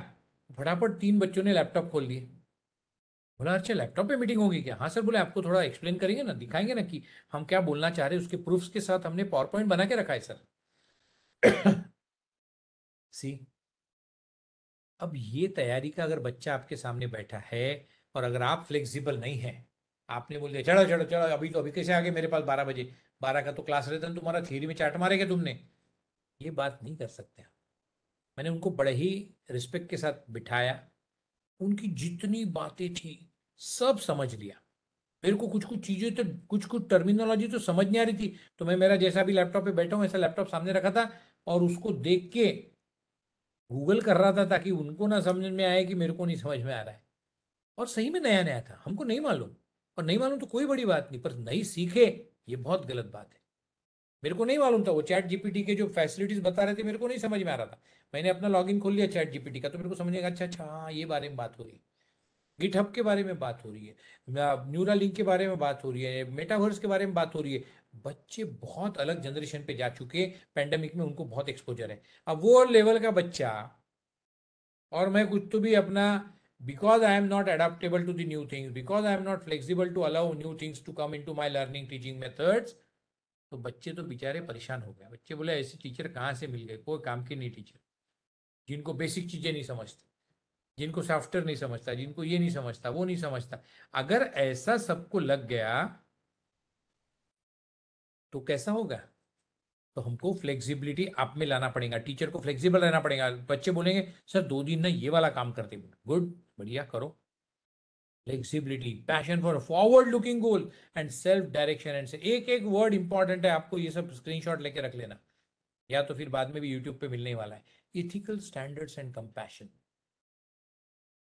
फटाफट तीन बच्चों ने लैपटॉप खोल लिए बोला अच्छा लैपटॉप पे मीटिंग होगी क्या हाँ सर बोले आपको थोड़ा एक्सप्लेन करेंगे ना दिखाएंगे ना कि हम क्या बोलना चाह रहे हैं उसके प्रूफ्स के साथ हमने पावर पॉइंट बना के रखा है सर सी अब ये तैयारी का अगर बच्चा आपके सामने बैठा है और अगर आप फ्लेक्सिबल नहीं हैं आपने बोल दिया चलो चलो चलो अभी तो अभी कैसे आ गए मेरे पास बारह बजे बारह का तो क्लास रहता है तुम्हारा थ्योरी में चाट मारेगा तुमने ये बात नहीं कर सकते आप मैंने उनको बड़े ही रिस्पेक्ट के साथ बिठाया उनकी जितनी बातें थी सब समझ लिया मेरे को कुछ कुछ चीज़ें तो कुछ कुछ टर्मिनोलॉजी तो समझ नहीं आ रही थी तो मैं मेरा जैसा भी लैपटॉप पे बैठा हूँ ऐसा लैपटॉप सामने रखा था और उसको देख के गूगल कर रहा था ताकि उनको ना समझ में आए कि मेरे को नहीं समझ में आ रहा है और सही में नया नया था हमको नहीं मालूम और नहीं मालूम तो कोई बड़ी बात नहीं पर नहीं सीखे ये बहुत गलत बात है मेरे को नहीं मालूम था वो चैट जीपीटी के जो फैसिलिटीज बता रहे थे मेरे को नहीं समझ में आ रहा था मैंने अपना लॉग खोल लिया चैट जीपीटी का तो मेरे को समझ में अच्छा अच्छा हाँ ये बारे में बात हो रही है गिटहब के बारे में बात हो रही है न्यूरा लिंक के बारे में बात हो रही है मेटावर्स के बारे में बात हो रही है बच्चे बहुत अलग जनरेशन पे जा चुके पैंडमिक में उनको बहुत एक्सपोजर है अब वो लेवल का बच्चा और मैं कुछ तो भी अपना because I am not adaptable to the new things, because I am not flexible to allow new things to come into my learning teaching methods, तो बच्चे तो बेचारे परेशान हो गए बच्चे बोले ऐसे टीचर कहाँ से मिल गए कोई काम के नहीं टीचर जिनको बेसिक चीज़ें नहीं समझती जिनको सॉफ्टवेयर नहीं समझता जिनको ये नहीं समझता वो नहीं समझता अगर ऐसा सबको लग गया तो कैसा होगा तो हमको फ्लेक्सिबिलिटी आप में लाना पड़ेगा टीचर को फ्लेक्सिबल रहना पड़ेगा बच्चे बोलेंगे सर दो दिन ना ये वाला काम करते गुड बढ़िया करो flexibility passion for forward looking goal and self direction and से एक एक वर्ड इंपॉर्टेंट है आपको ये सब स्क्रीनशॉट लेके रख लेना या तो फिर बाद में भी यूट्यूब पे मिलने वाला है इथिकल स्टैंडर्ड्स एंड कंपैशन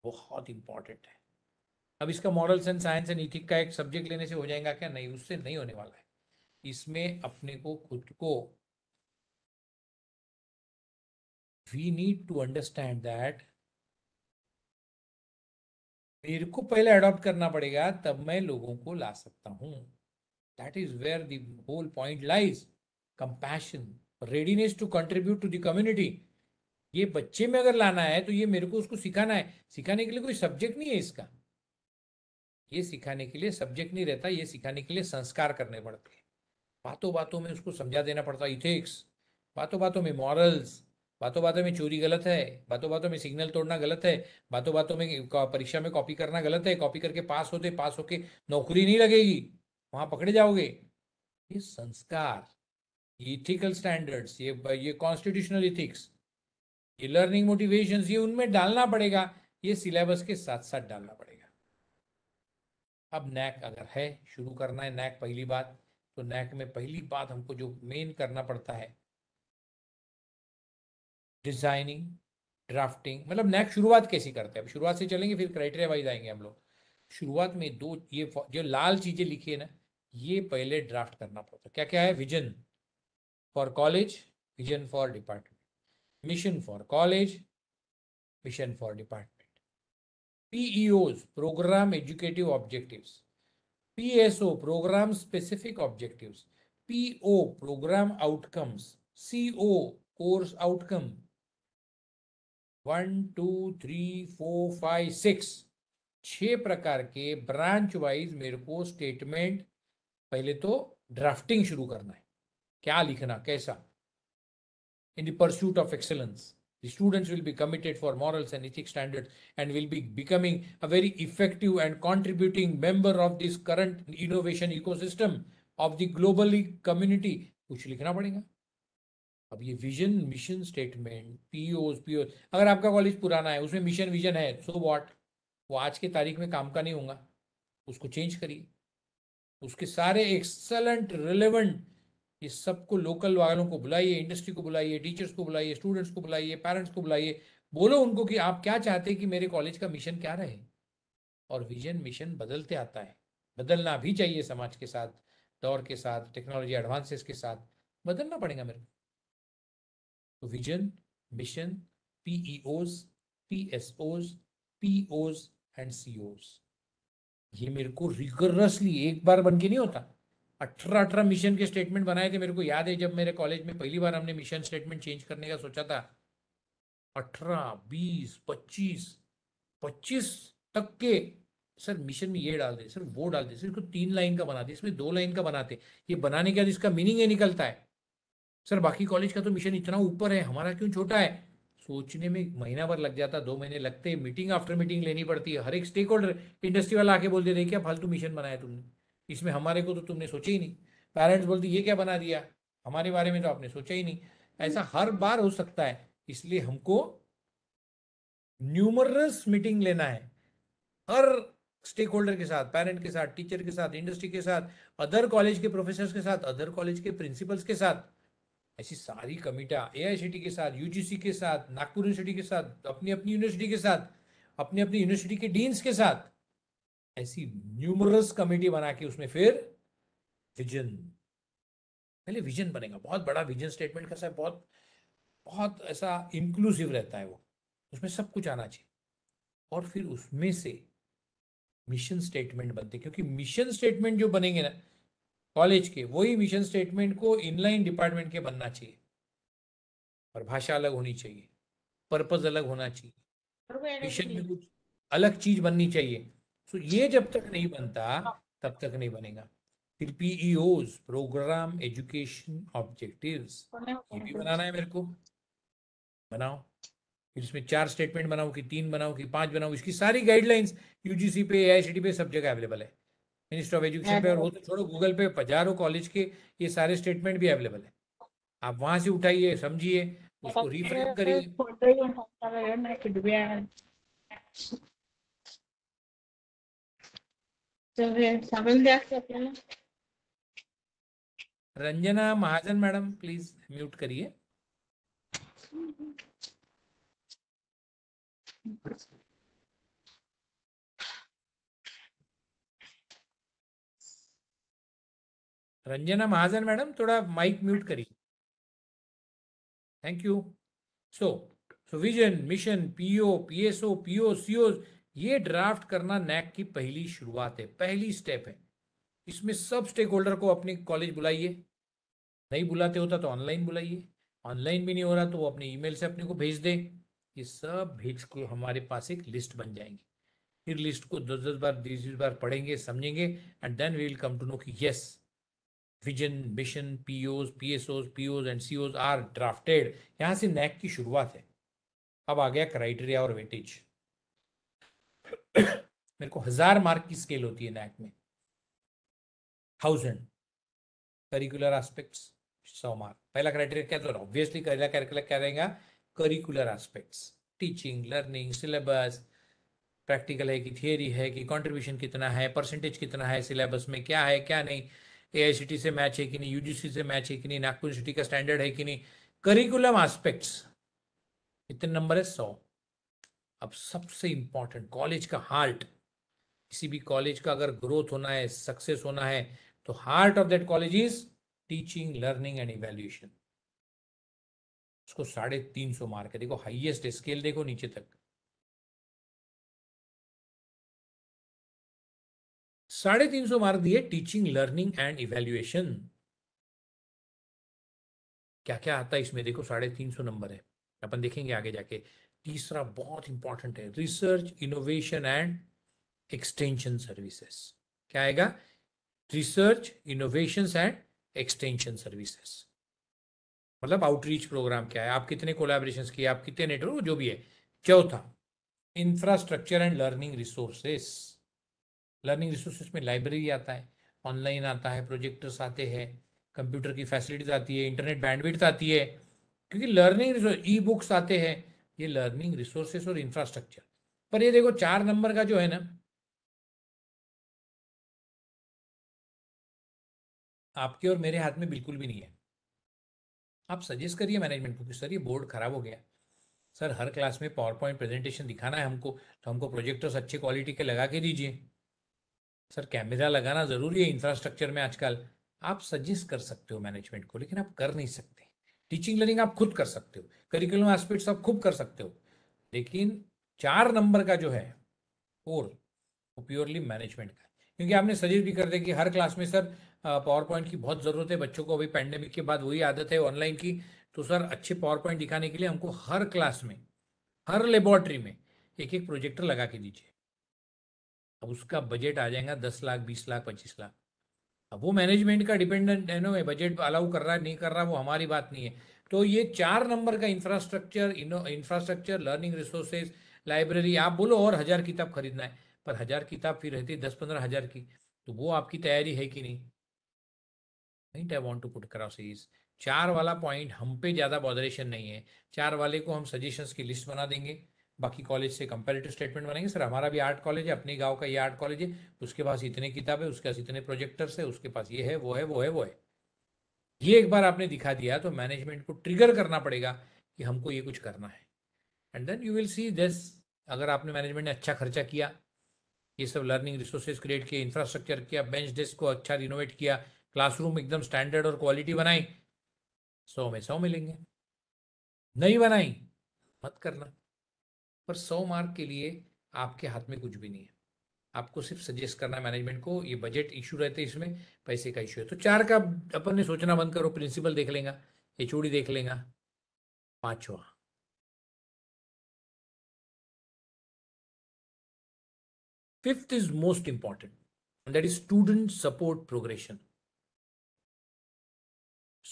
बहुत इंपॉर्टेंट है अब इसका morals and science and ethic का एक सब्जेक्ट लेने से हो जाएगा क्या नहीं उससे नहीं होने वाला है इसमें अपने को खुद को we need to understand that मेरे को पहले अडॉप्ट करना पड़ेगा तब मैं लोगों को ला सकता हूँ that is where the whole point lies compassion readiness to contribute to the community ये बच्चे में अगर लाना है तो ये मेरे को उसको सिखाना है सिखाने के लिए कोई सब्जेक्ट नहीं है इसका ये सिखाने के लिए सब्जेक्ट नहीं रहता ये सिखाने के लिए संस्कार करने पड़ते हैं बातों बातों में उसको समझा देना पड़ता इथिक्स बातों बातों में मॉरल्स बातों बातों में चोरी गलत है बातों बातों में सिग्नल तोड़ना गलत है बातों बातों में परीक्षा में कॉपी करना गलत है कॉपी करके पास होते पास होके नौकरी नहीं लगेगी वहां पकड़े जाओगे ये संस्कार ये इथिकल स्टैंडर्ड्स ये ये कॉन्स्टिट्यूशनल इथिक्स ये लर्निंग मोटिवेशन ये उनमें डालना पड़ेगा ये सिलेबस के साथ साथ डालना पड़ेगा अब नैक अगर है शुरू करना है नैक पहली बात तो नैक में पहली बात हमको जो मेन करना पड़ता है डिजाइनिंग ड्राफ्टिंग मतलब नैक शुरुआत कैसी करते हैं शुरुआत से चलेंगे फिर क्राइटेरिया वाइज आएंगे हम लोग शुरुआत में दो ये जो लाल चीज़ें लिखी है ना ये पहले ड्राफ्ट करना पड़ता है क्या क्या है vision for college vision for department mission for college mission for department PEOs program educative objectives PSO program specific objectives PO program outcomes CO course outcome one two three four five six छः प्रकार के branch wise मेरे को statement पहले तो drafting शुरू करना है क्या लिखना कैसा in the pursuit of excellence the students will be committed for morals and ethics standards and will be becoming a very effective and contributing member of this current innovation ecosystem of the globally community कुछ लिखना पड़ेगा अब ये vision mission statement PO PO अगर आपका college पुराना है उसमें मिशन विजन है सो वॉट वो आज के तारीख में काम का नहीं होगा उसको चेंज करिए उसके सारे एक्सलेंट रिलेवेंट ये सबको लोकल वालों को बुलाइए इंडस्ट्री को बुलाइए टीचर्स को बुलाइए स्टूडेंट्स को बुलाइए पेरेंट्स को बुलाइए बोलो उनको कि आप क्या चाहते हैं कि मेरे कॉलेज का मिशन क्या रहे और विजन मिशन बदलते आता है बदलना भी चाहिए समाज के साथ दौर के साथ टेक्नोलॉजी एडवांसेस के साथ बदलना पड़ेगा मेरे को vision, mission, PEOs, PSOs, POs and Os ये मेरे को रिगरसली एक बार बन के नहीं होता अठारह अठारह मिशन के स्टेटमेंट बनाए थे मेरे को याद है जब मेरे कॉलेज में पहली बार हमने मिशन स्टेटमेंट चेंज करने का सोचा था अठारह बीस पच्चीस पच्चीस तक के सर मिशन में ये डाल दे सर वो डाल दे सर इसको तीन लाइन का बना दे इसमें दो लाइन का बनाते ये बनाने के बाद इसका मीनिंग ये निकलता है सर बाकी कॉलेज का तो मिशन इतना ऊपर है हमारा क्यों छोटा है सोचने में महीना भर लग जाता दो महीने लगते मीटिंग आफ्टर मीटिंग लेनी पड़ती है हर एक स्टेक होल्डर इंडस्ट्री वाला आके बोलते देते क्या फालतू मिशन बनाया तुमने इसमें हमारे को तो तुमने सोचा ही नहीं पेरेंट्स बोलते ये क्या बना दिया हमारे बारे में तो आपने सोचा ही नहीं ऐसा हर बार हो सकता है इसलिए हमको न्यूमरस मीटिंग लेना है हर स्टेक होल्डर के साथ पेरेंट के साथ टीचर के साथ इंडस्ट्री के साथ अदर कॉलेज के प्रोफेसर के साथ अदर कॉलेज के प्रिंसिपल्स के साथ ऐसी सारी कमिटा ए के साथ यूजीसी के साथ नागपुर यूनिवर्सिटी के साथ अपनी अपनी यूनिवर्सिटी के साथ अपनी अपनी यूनिवर्सिटी के डीन्स के साथ ऐसी न्यूमरस कमेटी बना के उसमें फिर विजन पहले विजन बनेगा बहुत बड़ा विजन स्टेटमेंट का है बहुत बहुत ऐसा इंक्लूसिव रहता है वो उसमें सब कुछ आना चाहिए और फिर उसमें से मिशन स्टेटमेंट बनते क्योंकि मिशन स्टेटमेंट जो बनेंगे ना कॉलेज के वही मिशन स्टेटमेंट को इनलाइन डिपार्टमेंट के बनना चाहिए और भाषा अलग होनी चाहिए पर्पज अलग होना चाहिए मिशन में कुछ अलग चीज बननी चाहिए सो ये हाँ। जब तक नहीं बनता तब तक नहीं बनेगा फिर पीईओज प्रोग्राम एजुकेशन ऑब्जेक्टिव ये भी बनाना है मेरे को बनाओ फिर इसमें चार स्टेटमेंट बनाओ कि तीन बनाओ कि पांच बनाओ इसकी सारी गाइडलाइंस यूजीसी पे ए पे सब जगह अवेलेबल है मिनिस्टर ऑफ एजुकेशन पे और वो तो छोड़ो गूगल पे हजारों कॉलेज के ये सारे स्टेटमेंट भी अवेलेबल है आप वहां से उठाइए समझिए उसको रिफ्रेम करिए तो Ranjana Mahajan madam please mute करिए रंजना महाजन मैडम थोड़ा माइक म्यूट करिए thank you so so vision mission PO PSO PO CO ये ड्राफ्ट करना नैक की पहली शुरुआत है पहली स्टेप है इसमें सब स्टेक होल्डर को अपने कॉलेज बुलाइए नहीं बुलाते होता तो ऑनलाइन तो बुलाइए ऑनलाइन भी नहीं हो रहा तो वो अपने ईमेल से अपने को भेज दे ये सब भेज को हमारे पास एक लिस्ट बन जाएंगी फिर लिस्ट को दस दस बार बीस बीस बार पढ़ेंगे समझेंगे and then we will come to know कि yes vision mission P Os P S Os P Os and C Os are drafted यहाँ से नैक की शुरुआत है अब आ गया क्राइटेरिया और वेटेज मेरे को हजार मार्क की स्केल होती है नैक में थाउजेंड करिकुलर एस्पेक्ट्स सौ मार्क पहला क्राइटेरिया क्या था ऑब्वियसली पहला क्या रहेगा curricular aspects teaching learning syllabus practical है कि थियोरी है कि कंट्रीब्यूशन कितना है परसेंटेज कितना है सिलेबस में क्या है क्या नहीं ए से मैच है कि नहीं यूजीसी से मैच है कि नहीं नागपुर सिटी का स्टैंडर्ड है कि नहीं करिकुलम आस्पेक्ट्स इतने नंबर है सौ अब सबसे इंपॉर्टेंट कॉलेज का हार्ट किसी भी कॉलेज का अगर ग्रोथ होना है सक्सेस होना है तो heart of that college is teaching learning and evaluation उसको साढ़े तीन सौ मार्क है देखो हाइएस्ट स्केल देखो नीचे तक साढ़े तीन सौ मार्क दिए टीचिंग लर्निंग एंड इवेल्युएशन क्या क्या आता है इसमें देखो साढ़े तीन सौ नंबर है अपन देखेंगे आगे जाके तीसरा बहुत इंपॉर्टेंट है research innovation and extension services क्या आएगा research innovation and extension services मतलब आउटरीच प्रोग्राम क्या है आप कितने कोलेबरेशन किए आप कितने नेटवर्क जो भी है चौथा infrastructure and learning resources learning resources में लाइब्रेरी आता है ऑनलाइन आता है प्रोजेक्टर्स आते हैं कंप्यूटर की फैसिलिटीज आती है इंटरनेट बैंडविड्थ आती है क्योंकि लर्निंग ई बुक्स आते हैं ये लर्निंग रिसोर्सेस और इंफ्रास्ट्रक्चर पर ये देखो चार नंबर का जो है ना आपके और मेरे हाथ में बिल्कुल भी नहीं है आप सजेस्ट करिए मैनेजमेंट को कि सर ये बोर्ड खराब हो गया सर हर क्लास में पावर पॉइंट प्रेजेंटेशन दिखाना है हमको तो हमको प्रोजेक्टर्स अच्छे क्वालिटी के लगा के दीजिए सर कैमरा लगाना ज़रूरी है इंफ्रास्ट्रक्चर में आजकल आप सजेस्ट कर सकते हो मैनेजमेंट को लेकिन आप कर नहीं सकते टीचिंग लर्निंग आप खुद कर सकते हो करिकुलम एस्पेक्ट्स आप खुद कर सकते हो लेकिन चार नंबर का जो है और वो प्योरली मैनेजमेंट का क्योंकि आपने सजेस्ट भी कर दिया कि हर क्लास में सर पावर पॉइंट की बहुत ज़रूरत है बच्चों को अभी पैंडेमिक के बाद वही आदत है ऑनलाइन की तो सर अच्छे पावर पॉइंट दिखाने के लिए हमको हर क्लास में हर लेबोरेटरी में एक एक प्रोजेक्टर लगा के दीजिए अब उसका बजट आ जाएगा दस लाख बीस लाख पच्चीस लाख अब वो मैनेजमेंट का डिपेंडेंट है ना बजट अलाउ कर रहा है नहीं कर रहा वो हमारी बात नहीं है तो ये चार नंबर का infrastructure infrastructure learning resources library आप बोलो और हज़ार किताब खरीदना है पर हज़ार किताब फिर रहती है दस पंद्रह हज़ार की तो वो आपकी तैयारी है कि नहीं I want to put cross is चार वाला पॉइंट हम पे ज़्यादा बॉदरेशन नहीं है चार वाले को हम सजेशंस की लिस्ट बना देंगे बाकी कॉलेज से कंपेरेटिव स्टेटमेंट बनाएंगे सर हमारा भी आर्ट कॉलेज है अपने गांव का ये आर्ट कॉलेज है उसके पास इतने किताब है उसके पास इतने प्रोजेक्टर्स है उसके पास ये है वो है वो है वो है ये एक बार आपने दिखा दिया तो मैनेजमेंट को ट्रिगर करना पड़ेगा कि हमको ये कुछ करना है and then you will see this अगर आपने मैनेजमेंट ने अच्छा खर्चा किया ये सब लर्निंग रिसोर्सेज क्रिएट किए इंफ्रास्ट्रक्चर किया बेंच डेस्क को अच्छा रिनोवेट किया क्लासरूम एकदम स्टैंडर्ड और क्वालिटी बनाई सौ में सौ मिलेंगे नहीं बनाई मत करना पर सौ मार्क के लिए आपके हाथ में कुछ भी नहीं है आपको सिर्फ सजेस्ट करना है मैनेजमेंट को ये बजट इशू रहते हैं इसमें पैसे का इशू है तो चार का अपन ने सोचना बंद करो प्रिंसिपल देख लेगा चूड़ी देख लेगा पांचवा fifth is most important that is student support progression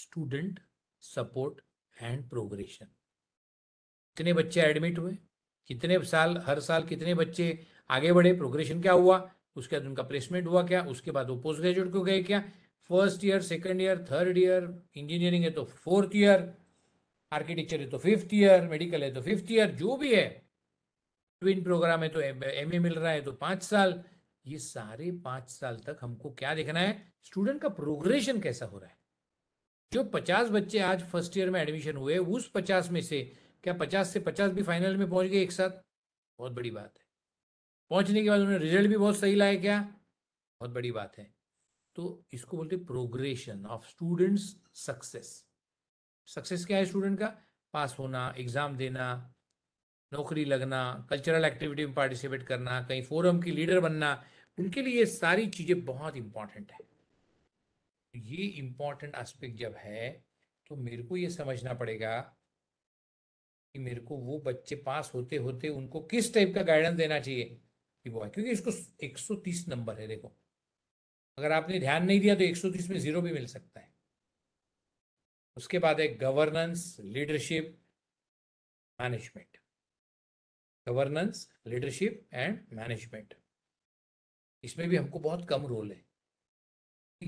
student support and progression कितने बच्चे एडमिट हुए कितने साल हर साल कितने बच्चे आगे बढ़े प्रोग्रेशन क्या हुआ उसके बाद उनका प्लेसमेंट हुआ क्या उसके बाद वो पोस्ट ग्रेजुएट क्यों गए क्या first year second year third year engineering है तो फोर्थ ईयर आर्किटेक्चर है तो फिफ्थ ईयर मेडिकल है तो फिफ्थ ईयर जो भी है ट्विन प्रोग्राम है तो एम मिल रहा है तो पाँच साल ये सारे पाँच साल तक हमको क्या देखना है स्टूडेंट का प्रोग्रेशन कैसा हो रहा है जो पचास बच्चे आज फर्स्ट ईयर में एडमिशन हुए उस पचास में से क्या पचास से पचास भी फाइनल में पहुंच गए एक साथ बहुत बड़ी बात है पहुंचने के बाद उन्होंने रिजल्ट भी बहुत सही लाया क्या बहुत बड़ी बात है तो इसको बोलते progression of students success success क्या है स्टूडेंट का पास होना एग्जाम देना नौकरी लगना कल्चरल एक्टिविटी में पार्टिसिपेट करना कहीं फोरम की लीडर बनना उनके लिए ये सारी चीज़ें बहुत इम्पॉर्टेंट है तो ये इम्पॉर्टेंट एस्पेक्ट जब है तो मेरे को ये समझना पड़ेगा कि मेरे को वो बच्चे पास होते होते उनको किस टाइप का गाइडेंस देना चाहिए कि वो क्योंकि इसको 130 नंबर है देखो अगर आपने ध्यान नहीं दिया तो 130 में जीरो भी मिल सकता है उसके बाद है governance leadership management governance leadership and management इसमें भी हमको बहुत कम रोल है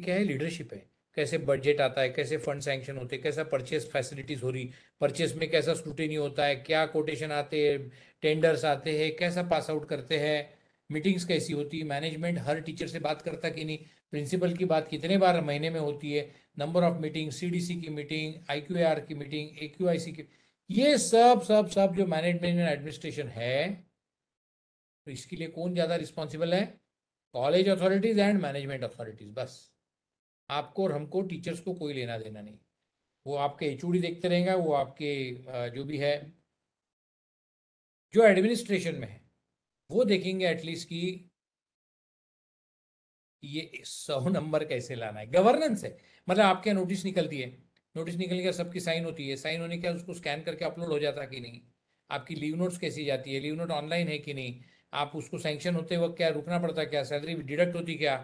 क्या है लीडरशिप है कैसे बजट आता है कैसे फंड सैंक्शन होते हैं कैसा परचेस फैसिलिटीज हो रही परचेस में कैसा स्क्रूटनी होता है क्या कोटेशन आते हैं टेंडर्स आते हैं कैसा पास आउट करते हैं मीटिंग्स कैसी होती है मैनेजमेंट हर टीचर से बात करता कि नहीं प्रिंसिपल की बात कितने बार महीने में होती है नंबर ऑफ मीटिंग सीडीसी की मीटिंग आईक्यूआर की मीटिंग एक्यूआईसी की ये सब सब सब जो मैनेजमेंट एंड एडमिनिस्ट्रेशन है तो इसके लिए कौन ज़्यादा रिस्पॉन्सिबल है college authorities and management authorities बस आपको और हमको टीचर्स को कोई लेना देना नहीं वो आपके एच देखते रहेगा वो आपके जो भी है जो एडमिनिस्ट्रेशन में है वो देखेंगे एटलीस्ट कि ये सौ नंबर कैसे लाना है गवर्नेंस है मतलब आपके नोटिस निकलती है नोटिस निकलने के सबकी साइन होती है साइन होने के बाद उसको स्कैन करके अपलोड हो जाता कि नहीं आपकी लीव नोट्स कैसी जाती है लीव नोट ऑनलाइन है कि नहीं आप उसको सैंक्शन होते वक्त क्या रुकना पड़ता क्या सैलरी डिडक्ट होती क्या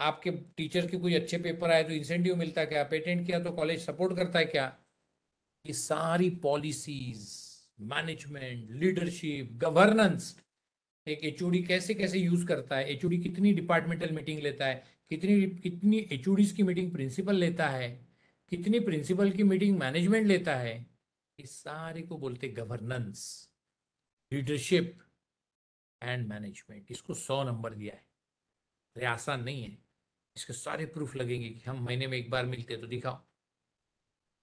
आपके टीचर के कोई अच्छे पेपर आए तो इंसेंटिव मिलता है क्या पेटेंट किया तो कॉलेज सपोर्ट करता है क्या ये सारी पॉलिसीज मैनेजमेंट लीडरशिप गवर्नेंस एक एचओडी कैसे कैसे यूज करता है एचओडी कितनी डिपार्टमेंटल मीटिंग लेता है कितनी कितनी एचओडीज की मीटिंग प्रिंसिपल लेता है कितनी प्रिंसिपल की मीटिंग मैनेजमेंट लेता है ये सारे को बोलते गवर्नेंस लीडरशिप एंड मैनेजमेंट इसको सौ नंबर दिया है अरे आसान नहीं है इसके सारे प्रूफ लगेंगे कि हम महीने में एक बार मिलते तो दिखाओ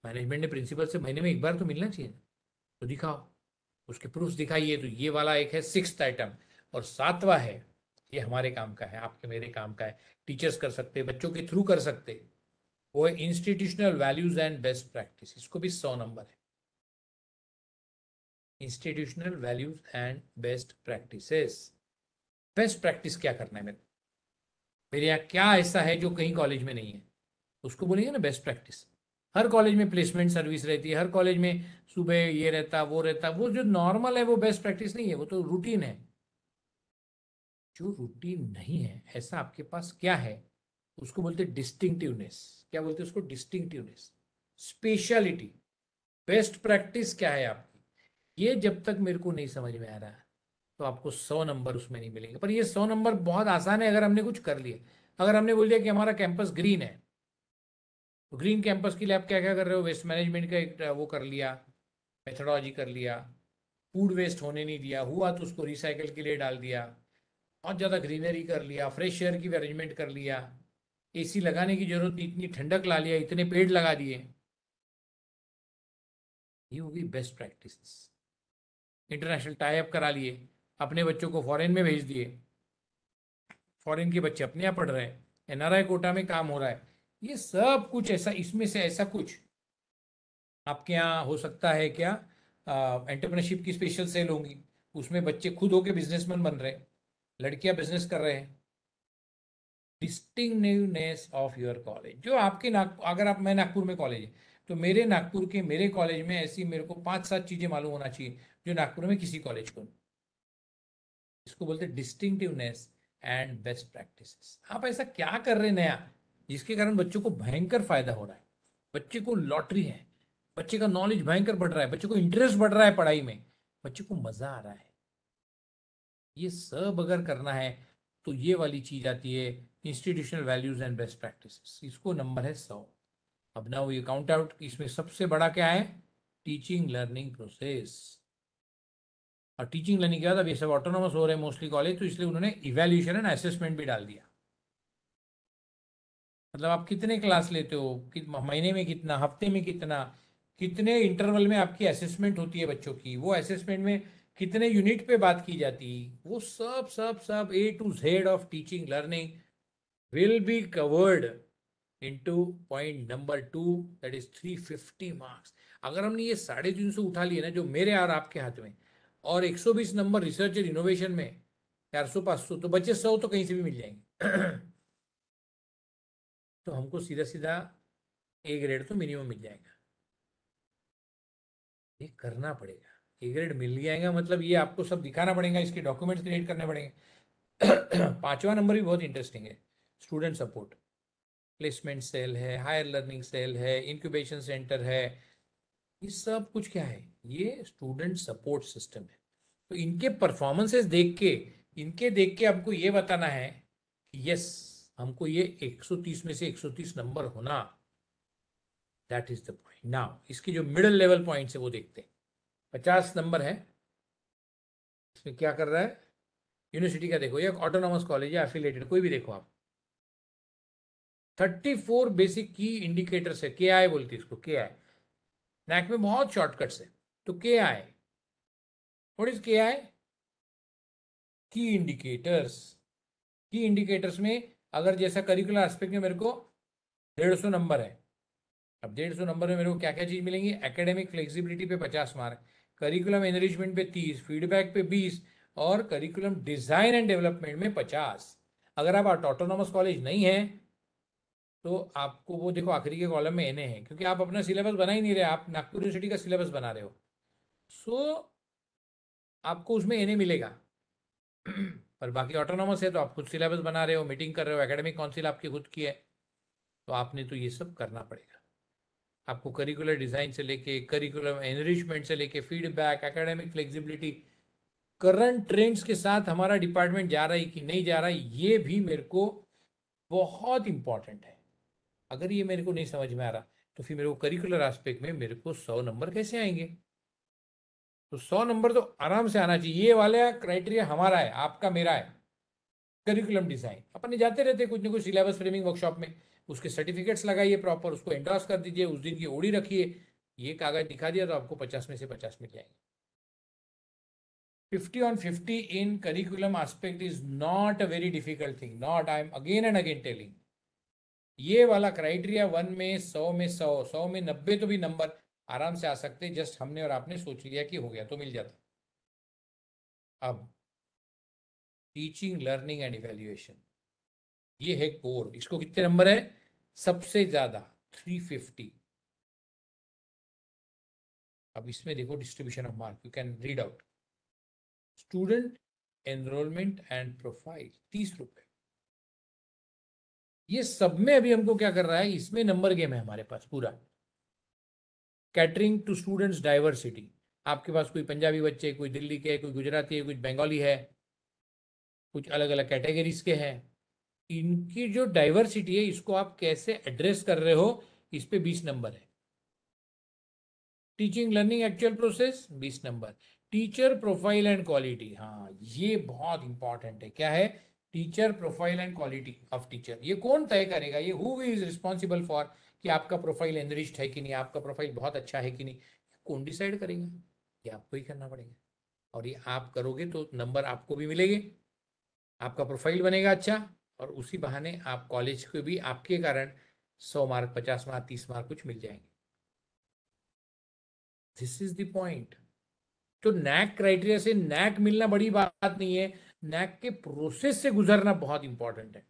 मैनेजमेंट ने प्रिंसिपल से महीने में एक बार तो मिलना चाहिए तो दिखाओ उसके प्रूफ दिखाइए तो ये वाला एक है सिक्स आइटम और सातवा है ये हमारे काम का है आपके मेरे काम का है टीचर्स कर सकते बच्चों के थ्रू कर सकते वो है institutional values and best practice इसको भी सौ नंबर है institutional values and best practices best practice क्या करना है मेरे मेरे यहाँ क्या ऐसा है जो कहीं कॉलेज में नहीं है उसको बोलेंगे ना बेस्ट प्रैक्टिस हर कॉलेज में प्लेसमेंट सर्विस रहती है हर कॉलेज में सुबह ये रहता वो रहता वो जो नॉर्मल है वो बेस्ट प्रैक्टिस नहीं है वो तो रूटीन है जो रूटीन नहीं है ऐसा आपके पास क्या है उसको बोलते डिस्टिंक्टिवनेस क्या बोलते उसको डिस्टिंक्टिवनेस स्पेशलिटी बेस्ट प्रैक्टिस क्या है आपकी ये जब तक मेरे को नहीं समझ में आ रहा तो आपको सौ नंबर उसमें नहीं मिलेंगे पर ये सौ नंबर बहुत आसान है अगर हमने कुछ कर लिया अगर हमने बोल दिया कि हमारा कैंपस ग्रीन है तो ग्रीन कैंपस के लिए आप क्या क्या कर रहे हो वेस्ट मैनेजमेंट का एक वो कर लिया मेथडोलॉजी कर लिया फूड वेस्ट होने नहीं दिया हुआ तो उसको रिसाइकिल के लिए डाल दिया बहुत ज़्यादा ग्रीनरी कर लिया फ्रेश एयर की अरेंजमेंट कर लिया ए लगाने की जरूरत नहीं इतनी ठंडक ला लिया इतने पेड़ लगा दिए ये होगी best practice international tie up करा लिए अपने बच्चों को फॉरेन में भेज दिए फॉरेन के बच्चे अपने यहाँ पढ़ रहे हैं एनआरआई कोटा में काम हो रहा है ये सब कुछ ऐसा इसमें से ऐसा कुछ आपके यहाँ हो सकता है क्या एंटरप्रनरशिप की स्पेशल सेल होंगी उसमें बच्चे खुद होके बिजनेसमैन बन रहे हैं लड़कियां बिजनेस कर रहे हैं डिस्टिंगनेस ऑफ योर कॉलेज जो आपके नागपुर अगर आप मैं नागपुर में कॉलेज है तो मेरे नागपुर के मेरे कॉलेज में ऐसी मेरे को पांच सात चीज़ें मालूम होना चाहिए जो नागपुर में किसी कॉलेज को नहीं इसको बोलते हैं डिस्टिंगटिवनेस एंड बेस्ट प्रैक्टिस आप ऐसा क्या कर रहे हैं नया जिसके कारण बच्चों को भयंकर फायदा हो रहा है बच्चे को लॉटरी है बच्चे का नॉलेज भयंकर बढ़ रहा है बच्चे को इंटरेस्ट बढ़ रहा है पढ़ाई में बच्चे को मजा आ रहा है ये सब अगर करना है तो ये वाली चीज आती है institutional values and best practice इसको नंबर है सौ अब ना वो ये काउंट आउट इसमें सबसे बड़ा क्या है टीचिंग लर्निंग प्रोसेस और टीचिंग लर्निंग के बाद अब ये सब ऑटोनोमस हो रहे हैं मोस्टली कॉलेज तो इसलिए उन्होंने इवेल्यूशन एंड असेसमेंट भी डाल दिया मतलब आप कितने क्लास लेते हो कि महीने में कितना हफ्ते में कितना कितने इंटरवल में आपकी असेसमेंट होती है बच्चों की वो असेसमेंट में कितने यूनिट पे बात की जाती वो सब सब सब A to Z of teaching learning will be covered into point number two that is three fifty marks अगर हमने ये साढ़े तीन सौ उठा लिए ना जो मेरे और आपके हाथ में और 120 नंबर रिसर्च और इनोवेशन में 400 सौ तो बच्चे सौ तो कहीं से भी मिल जाएंगे तो हमको सीधा सीधा ए ग्रेड तो मिनिमम मिल जाएगा ये करना पड़ेगा ए ग्रेड मिल जाएगा मतलब ये आपको सब दिखाना पड़ेगा इसके डॉक्यूमेंट्स क्रिएट करने पड़ेंगे पांचवा नंबर भी बहुत इंटरेस्टिंग है स्टूडेंट सपोर्ट प्लेसमेंट सेल है हायर लर्निंग सेल है इंक्यूबेशन सेंटर है ये सब कुछ क्या है ये स्टूडेंट सपोर्ट सिस्टम है तो इनके परफॉर्मेंसेस देख के इनके देख के आपको ये बताना है कि यस हमको ये 130 में से 130 नंबर होना that is the point now इसकी जो मिडिल लेवल पॉइंट्स है वो देखते हैं पचास नंबर है इसमें क्या कर रहा है यूनिवर्सिटी का देखो या ऑटोनॉमस कॉलेज या एफिलेटेड कोई भी देखो आप थर्टी फोर बेसिक की इंडिकेटर्स है के आई बोलती है इसको के आई रैंक में बहुत शॉर्टकट है तो के आई इज के आई की इंडिकेटर्स की इंडिकेटर्स में अगर जैसा करिकुलर एस्पेक्ट में मेरे को डेढ़ सौ नंबर है अब डेढ़ सौ नंबर में मेरे को क्या क्या चीज़ मिलेंगी एकेडमिक फ्लेक्सिबिलिटी पे पचास मार्क करिकुलम एनरिचमेंट पे तीस फीडबैक पे बीस और करिकुलम डिज़ाइन एंड डेवलपमेंट में पचास अगर आप ऑटोनोमस कॉलेज नहीं है तो आपको वो देखो आखिरी के कॉलम में एने है क्योंकि आप अपना सिलेबस बना ही नहीं रहे आप नागपुर यूनिवर्सिटी का सिलेबस बना रहे हो सो so, आपको उसमें एने मिलेगा पर बाकी ऑटोनॉमस है तो आप खुद सिलेबस बना रहे हो मीटिंग कर रहे हो एकेडमिक काउंसिल आपकी खुद की है तो आपने तो ये सब करना पड़ेगा आपको करिकुलर डिज़ाइन से लेके करिकुलम एनरिचमेंट से लेके feedback academic flexibility current trends के साथ हमारा डिपार्टमेंट जा रहा है कि नहीं जा रहा है ये भी मेरे को बहुत इंपॉर्टेंट है अगर ये मेरे को नहीं समझ में आ रहा तो फिर मेरे को करिकुलर आस्पेक्ट में मेरे को सौ नंबर कैसे आएंगे तो सौ नंबर तो आराम से आना चाहिए ये वाला क्राइटेरिया हमारा है आपका मेरा है करिकुलम डिजाइन अपने जाते रहते कुछ ना कुछ सिलेबस फ्रेमिंग वर्कशॉप में उसके सर्टिफिकेट्स लगाइए प्रॉपर उसको एंड्रॉस कर दीजिए उस दिन की ओडी रखिए ये कागज दिखा दिया तो आपको पचास में से पचास मिल जाएंगे fifty on fifty in curriculum aspect is not a very difficult thing not I am again and again telling ये वाला क्राइटेरिया वन में सौ में सौ सौ में नब्बे तो भी नंबर आराम से आ सकते जस्ट हमने और आपने सोच लिया कि हो गया तो मिल जाता अब टीचिंग लर्निंग एंड इवेल्युएशन ये है कोर इसको कितने नंबर है सबसे ज्यादा 350 अब इसमें देखो distribution of mark you can read out student enrolment and profile तीस रुपए ये सब में अभी हमको क्या कर रहा है इसमें नंबर गेम है हमारे पास पूरा कैटरिंग टू स्टूडेंट्स डाइवर्सिटी आपके पास कोई पंजाबी बच्चे कोई दिल्ली के कोई गुजराती है कुछ बंगाली है कुछ अलग अलग कैटेगरीज के हैं इनकी जो डाइवर्सिटी है इसको आप कैसे एड्रेस कर रहे हो इस पर बीस नंबर है टीचिंग लर्निंग एक्चुअल प्रोसेस बीस number teacher profile and quality हाँ ये बहुत इंपॉर्टेंट है क्या है teacher profile and quality of teacher ये कौन तय करेगा ये हु इज रिस्पॉन्सिबल फॉर कि आपका प्रोफाइल एनरिस्ट है कि नहीं आपका प्रोफाइल बहुत अच्छा है कि नहीं कौन डिसाइड करेगा ये आपको ही करना पड़ेगा और ये आप करोगे तो नंबर आपको भी मिलेंगे आपका प्रोफाइल बनेगा अच्छा और उसी बहाने आप कॉलेज को भी आपके कारण सौ मार्क पचास मार्क तीस मार्क कुछ मिल जाएंगे दिस इज द पॉइंट तो नैक क्राइटेरिया से नैक मिलना बड़ी बात नहीं है नैक के प्रोसेस से गुजरना बहुत इंपॉर्टेंट है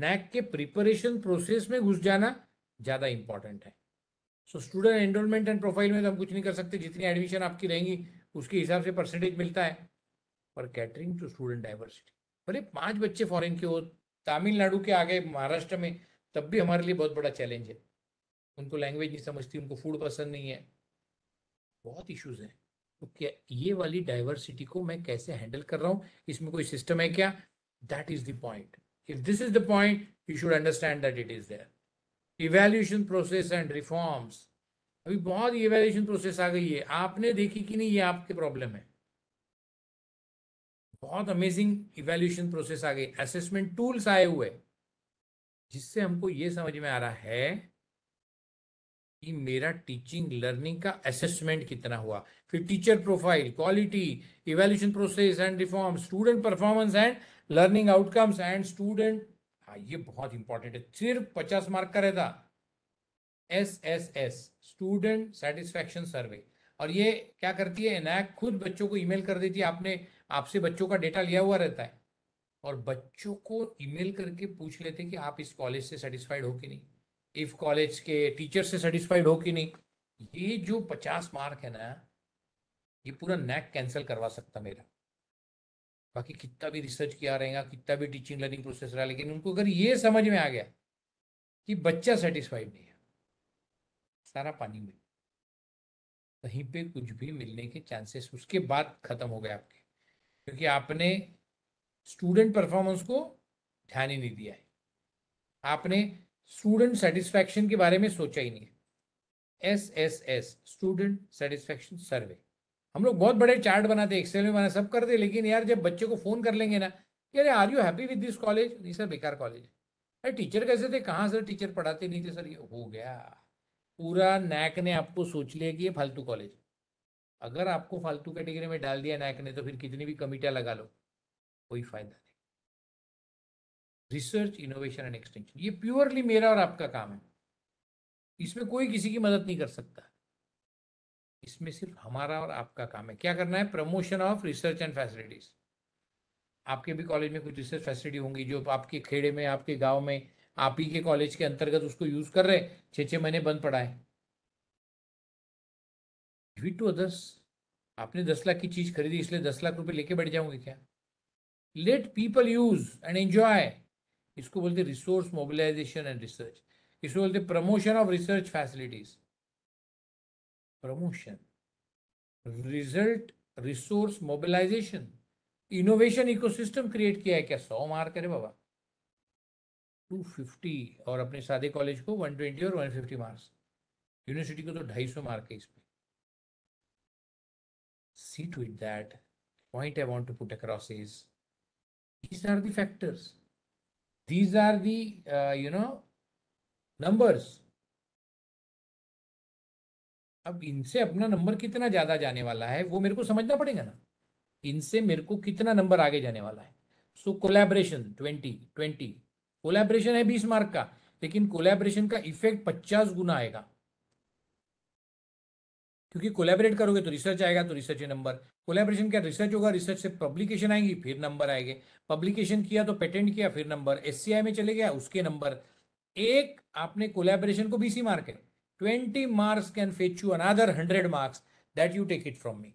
नैक के प्रिपरेशन प्रोसेस में घुस जाना ज़्यादा इंपॉर्टेंट है so student enrolment and profile में तो हम कुछ नहीं कर सकते जितनी एडमिशन आपकी रहेंगी उसके हिसाब से परसेंटेज मिलता है पर कैटरिंग टू स्टूडेंट डाइवर्सिटी भले पांच बच्चे फॉरेन के हो तमिलनाडु के आ गए महाराष्ट्र में तब भी हमारे लिए बहुत बड़ा चैलेंज है उनको लैंग्वेज नहीं समझती उनको फूड पसंद नहीं है बहुत इश्यूज हैं तो क्या ये वाली डाइवर्सिटी को मैं कैसे हैंडल कर रहा हूँ इसमें कोई सिस्टम है क्या that is the point if this is the point you should understand that it is their evaluation process and reforms अभी बहुत इवेल्यूशन प्रोसेस आ गई है आपने देखी कि नहीं ये आपके प्रॉब्लम है बहुत अमेजिंग इवेल्यूशन प्रोसेस आ गई असेसमेंट टूल्स आए हुए जिससे हमको ये समझ में आ रहा है कि मेरा टीचिंग लर्निंग का असेसमेंट कितना हुआ फिर teacher profile quality evaluation process and reform student performance and learning outcomes and student हाँ ये बहुत इंपॉर्टेंट है सिर्फ पचास मार्क का रहता S S S student satisfaction survey और ये क्या करती है इनायक खुद बच्चों को ईमेल कर देती है आपने आपसे बच्चों का डेटा लिया हुआ रहता है और बच्चों को ईमेल करके पूछ लेते कि आप इस कॉलेज से सेटिस्फाइड हो कि नहीं इफ कॉलेज के टीचर से सेटिस्फाइड हो कि नहीं ये जो पचास मार्क है ना ये पूरा नैक कैंसिल करवा सकता मेरा बाकी कितना भी रिसर्च किया रहेगा कितना भी टीचिंग लर्निंग प्रोसेस रहा लेकिन उनको अगर ये समझ में आ गया कि बच्चा सेटिस्फाइड नहीं है सारा पानी में कहीं पे कुछ भी मिलने के चांसेस उसके बाद खत्म हो गए आपके क्योंकि आपने स्टूडेंट परफॉर्मेंस को ध्यान ही नहीं दिया है आपने स्टूडेंट सेटिस्फैक्शन के बारे में सोचा ही नहीं S S S student satisfaction survey हम लोग बहुत बड़े चार्ट बनाते एक्सेल में बना सब करते लेकिन यार जब बच्चे को फ़ोन कर लेंगे ना यार are you happy with this college नहीं सर बेकार कॉलेज है अरे टीचर कैसे थे कहाँ सर टीचर पढ़ाते नहीं थे सर ये हो गया पूरा नैक ने आपको सोच लिया कि ये फालतू कॉलेज अगर आपको फालतू कैटेगरी में डाल दिया नैक ने तो फिर कितनी भी कमिटियाँ लगा लो कोई फायदा रिसर्च इनोवेशन एंड एक्सटेंशन ये प्योरली मेरा और आपका काम है इसमें कोई किसी की मदद नहीं कर सकता इसमें सिर्फ हमारा और आपका काम है क्या करना है promotion of research and facilities आपके भी कॉलेज में कुछ रिसर्च फैसिलिटी होंगी जो आपके खेड़े में आपके गांव में आप ही के कॉलेज के अंतर्गत उसको यूज कर रहे हैं छः छः महीने बंद पड़ा है गिव टू अदर्स आपने दस लाख की चीज खरीदी इसलिए दस लाख रुपए लेके बैठ जाऊंगे क्या let people use and enjoy इसको बोलते हैं रिसोर्स मोबिलाइजेशन एंड रिसर्च इसको बोलते हैं promotion of research facilities promotion result resource mobilisation innovation ecosystem create किया है क्या सौ मार करे बाबा 250 और अपने सादे कॉलेज को 120 और 150 फिफ्टी मार्क्स यूनिवर्सिटी को तो 250 मार्क है इसमें see to it that point I want to put across is these are the factors these are the uh, you know numbers अब इनसे अपना नंबर कितना ज्यादा जाने वाला है वो मेरे को समझना पड़ेगा ना इनसे मेरे को कितना नंबर आगे जाने वाला है so collaboration twenty twenty collaboration है बीस मार्क का लेकिन कोलैबोरेशन का इफेक्ट पचास गुना आएगा क्योंकि कोलेबरेट करोगे तो रिसर्च आएगा तो रिसर्च नंबर कोलेबरेशन क्या रिसर्च होगा रिसर्च से पब्लिकेशन आएगी फिर नंबर आएंगे पब्लिकेशन किया तो पेटेंट किया फिर नंबर एस में चले गया उसके नंबर एक आपने कोलेबरेशन को बीसी मार्क है twenty marks can fetch you another hundred marks that you take it from me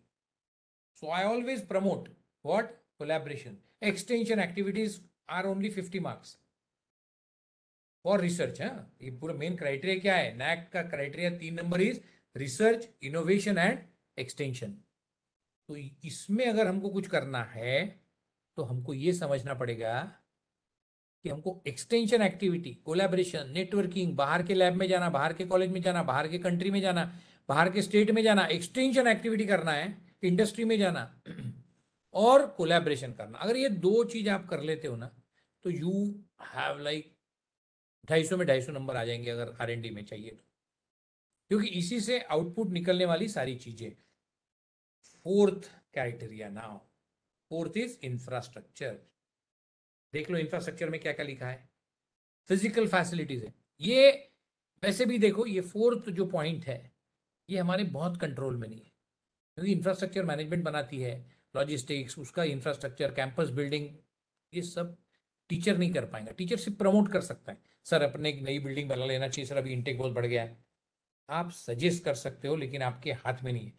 so I always promote what collaboration extension activities are only fifty marks for research है ये पूरा main criteria क्या है NAAC का criteria तीन number is research innovation and extension तो इसमें अगर हमको कुछ करना है तो हमको ये समझना पड़ेगा कि हमको एक्सटेंशन एक्टिविटी कोलैबोरेशन नेटवर्किंग बाहर के लैब में जाना बाहर के कॉलेज में जाना बाहर के कंट्री में जाना बाहर के स्टेट में जाना एक्सटेंशन एक्टिविटी करना है इंडस्ट्री में जाना और कोलैबोरेशन करना अगर ये दो चीज आप कर लेते हो ना तो यू हैव लाइक ढाई सौ में ढाई सौ नंबर आ जाएंगे अगर आर में चाहिए तो क्योंकि इसी से आउटपुट निकलने वाली सारी चीजें fourth criteria now fourth is infrastructure देख लो इंफ्रास्ट्रक्चर में क्या क्या लिखा है फिजिकल फैसिलिटीज है ये वैसे भी देखो ये फोर्थ जो पॉइंट है ये हमारे बहुत कंट्रोल में नहीं है क्योंकि इंफ्रास्ट्रक्चर मैनेजमेंट बनाती है लॉजिस्टिक्स उसका इंफ्रास्ट्रक्चर कैंपस बिल्डिंग ये सब टीचर नहीं कर पाएंगे टीचर सिर्फ प्रमोट कर सकता है सर अपने एक नई बिल्डिंग बना लेना चाहिए सर अभी इंटेक बहुत बढ़ गया है आप सजेस्ट कर सकते हो लेकिन आपके हाथ में नहीं है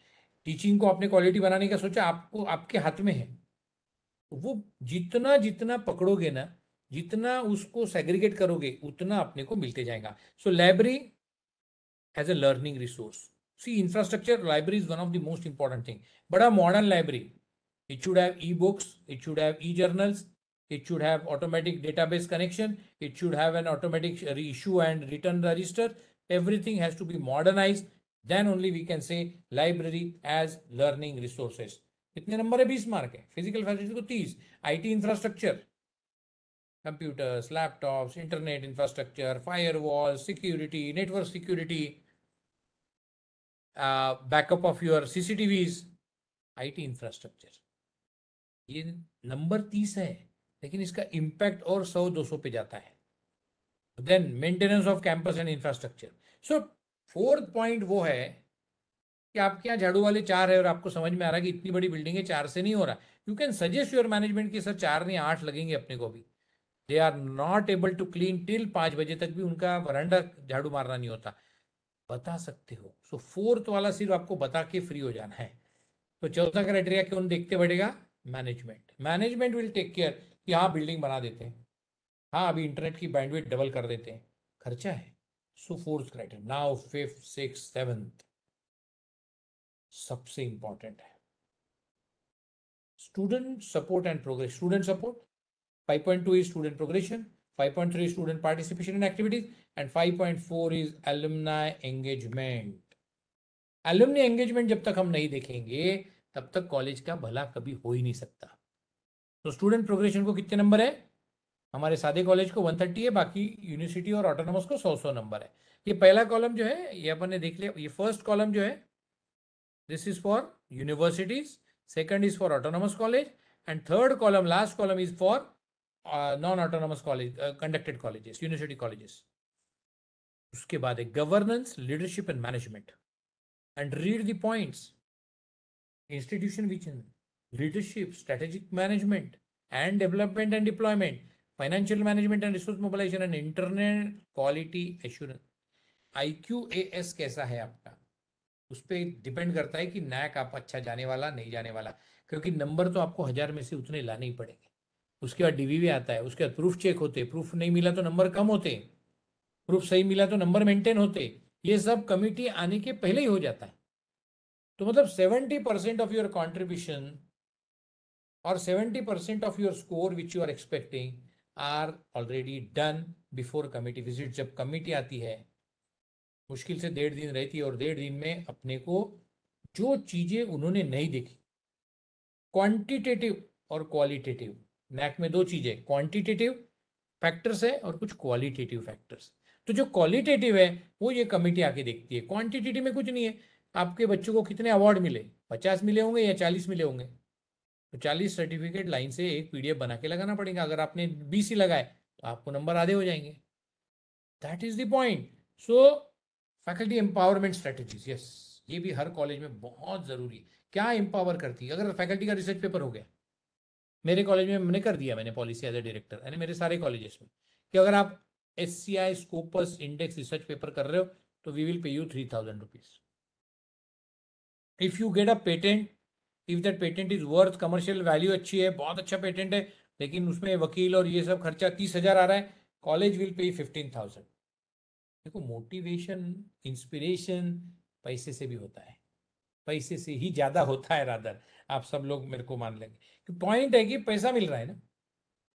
टीचिंग को आपने क्वालिटी बनाने का सोचा आपको आपके हाथ में है तो वो जितना जितना पकड़ोगे ना जितना उसको सेग्रीगेट करोगे उतना अपने को मिलते जाएगा so library as a learning resource see infrastructure library is one of the most important thing बड़ा modern library it should have e-books it should have e-journals it should have automatic database connection it should have an automatic reissue and return register everything has to be modernized then only we can say library as learning resources कितने number है बीस mark है physical facility को तीस IT infrastructure computers laptops internet infrastructure firewall security network security backup of your CCTVs IT infrastructure ये number तीस है लेकिन इसका इम्पैक्ट और सौ दो सौ पे जाता है then maintenance of campus and infrastructure so fourth point वो है कि आपके यहाँ झाड़ू वाले चार है और आपको समझ में आ रहा है कि इतनी बड़ी बिल्डिंग है चार से नहीं हो रहा you can suggest your management कि सर चार नहीं आठ लगेंगे अपने को भी they are not able to clean till पाँच बजे तक भी उनका वरंडा झाड़ू मारना नहीं होता बता सकते हो सो so, फोर्थ वाला सिर्फ आपको बता के फ्री हो जाना है तो चौथा क्राइटेरिया क्यों देखते बढ़ेगा management management will take care कि हाँ बिल्डिंग बना देते हैं हाँ अभी इंटरनेट की बैंडविड डबल कर देते हैं खर्चा है so fourth criteria now fifth six seventh सबसे इंपॉर्टेंट है student support and progress student support five point two is student progression 5.3 student participation in activities and 5.4 is alumni engagement alumni engagement जब तक हम नहीं देखेंगे तब तक कॉलेज का भला कभी हो ही नहीं सकता तो स्टूडेंट प्रोग्रेशन को कितने नंबर है हमारे सादे कॉलेज को 130 है बाकी यूनिवर्सिटी और ऑटोनोमस को 100 100 नंबर है ये पहला कॉलम जो है ये अपन ने देख लिया ये फर्स्ट कॉलम जो है this is for universities second is for autonomous college and third column last column is for non autonomous college conducted colleges university colleges उसके बाद है governance leadership and management and read the points institution in leadership strategic management and development and deployment financial management and resource mobilisation and internal quality assurance I Q A S कैसा है आपका उस पर depend करता है कि NAAC आप अच्छा जाने वाला नहीं जाने वाला क्योंकि नंबर तो आपको हजार में से उतने लाने ही पड़ेंगे उसके बाद डीवीवी आता है उसके बाद प्रूफ चेक होते प्रूफ नहीं मिला तो नंबर कम होते प्रूफ सही मिला तो नंबर मेंटेन होते ये सब कमिटी आने के पहले ही हो जाता है तो मतलब seventy percent of your contribution और seventy percent of your score which you are expecting are already done before committee visit जब कमेटी आती है मुश्किल से डेढ़ दिन रहती है और डेढ़ दिन में अपने को जो चीज़ें उन्होंने नहीं देखी क्वांटिटेटिव और क्वालिटेटिव नैक में दो चीज़ें क्वांटिटेटिव फैक्टर्स है और कुछ क्वालिटेटिव फैक्टर्स तो जो क्वालिटेटिव है वो ये कमेटी आके देखती है क्वांटिटेटिव में कुछ नहीं है आपके बच्चों को कितने अवार्ड मिले पचास मिले होंगे या चालीस मिले होंगे तो चालीस सर्टिफिकेट लाइन से एक पीडीएफ बना के लगाना पड़ेगा अगर आपने सी लगाए तो आपको नंबर आधे हो जाएंगे that is the point so faculty empowerment strategies yes ये भी हर कॉलेज में बहुत जरूरी है क्या एम्पावर करती है अगर फैकल्टी का रिसर्च पेपर हो गया मेरे कॉलेज में मैंने कर दिया मैंने पॉलिसी एज ए डायरेक्टर यानी मेरे सारे कॉलेजेस में कि अगर आप S C I Scopus index research paper कर रहे हो तो we will pay you three thousand rupees if you get a patent if that patent is worth commercial value अच्छी है बहुत अच्छा पेटेंट है लेकिन उसमें वकील और ये सब खर्चा तीस हजार आ रहा है college will pay fifteen thousand देखो मोटिवेशन इंस्पिरेशन पैसे से भी होता है पैसे से ही ज्यादा होता है रादर आप सब लोग मेरे को मान लेंगे पॉइंट है कि पैसा मिल रहा है ना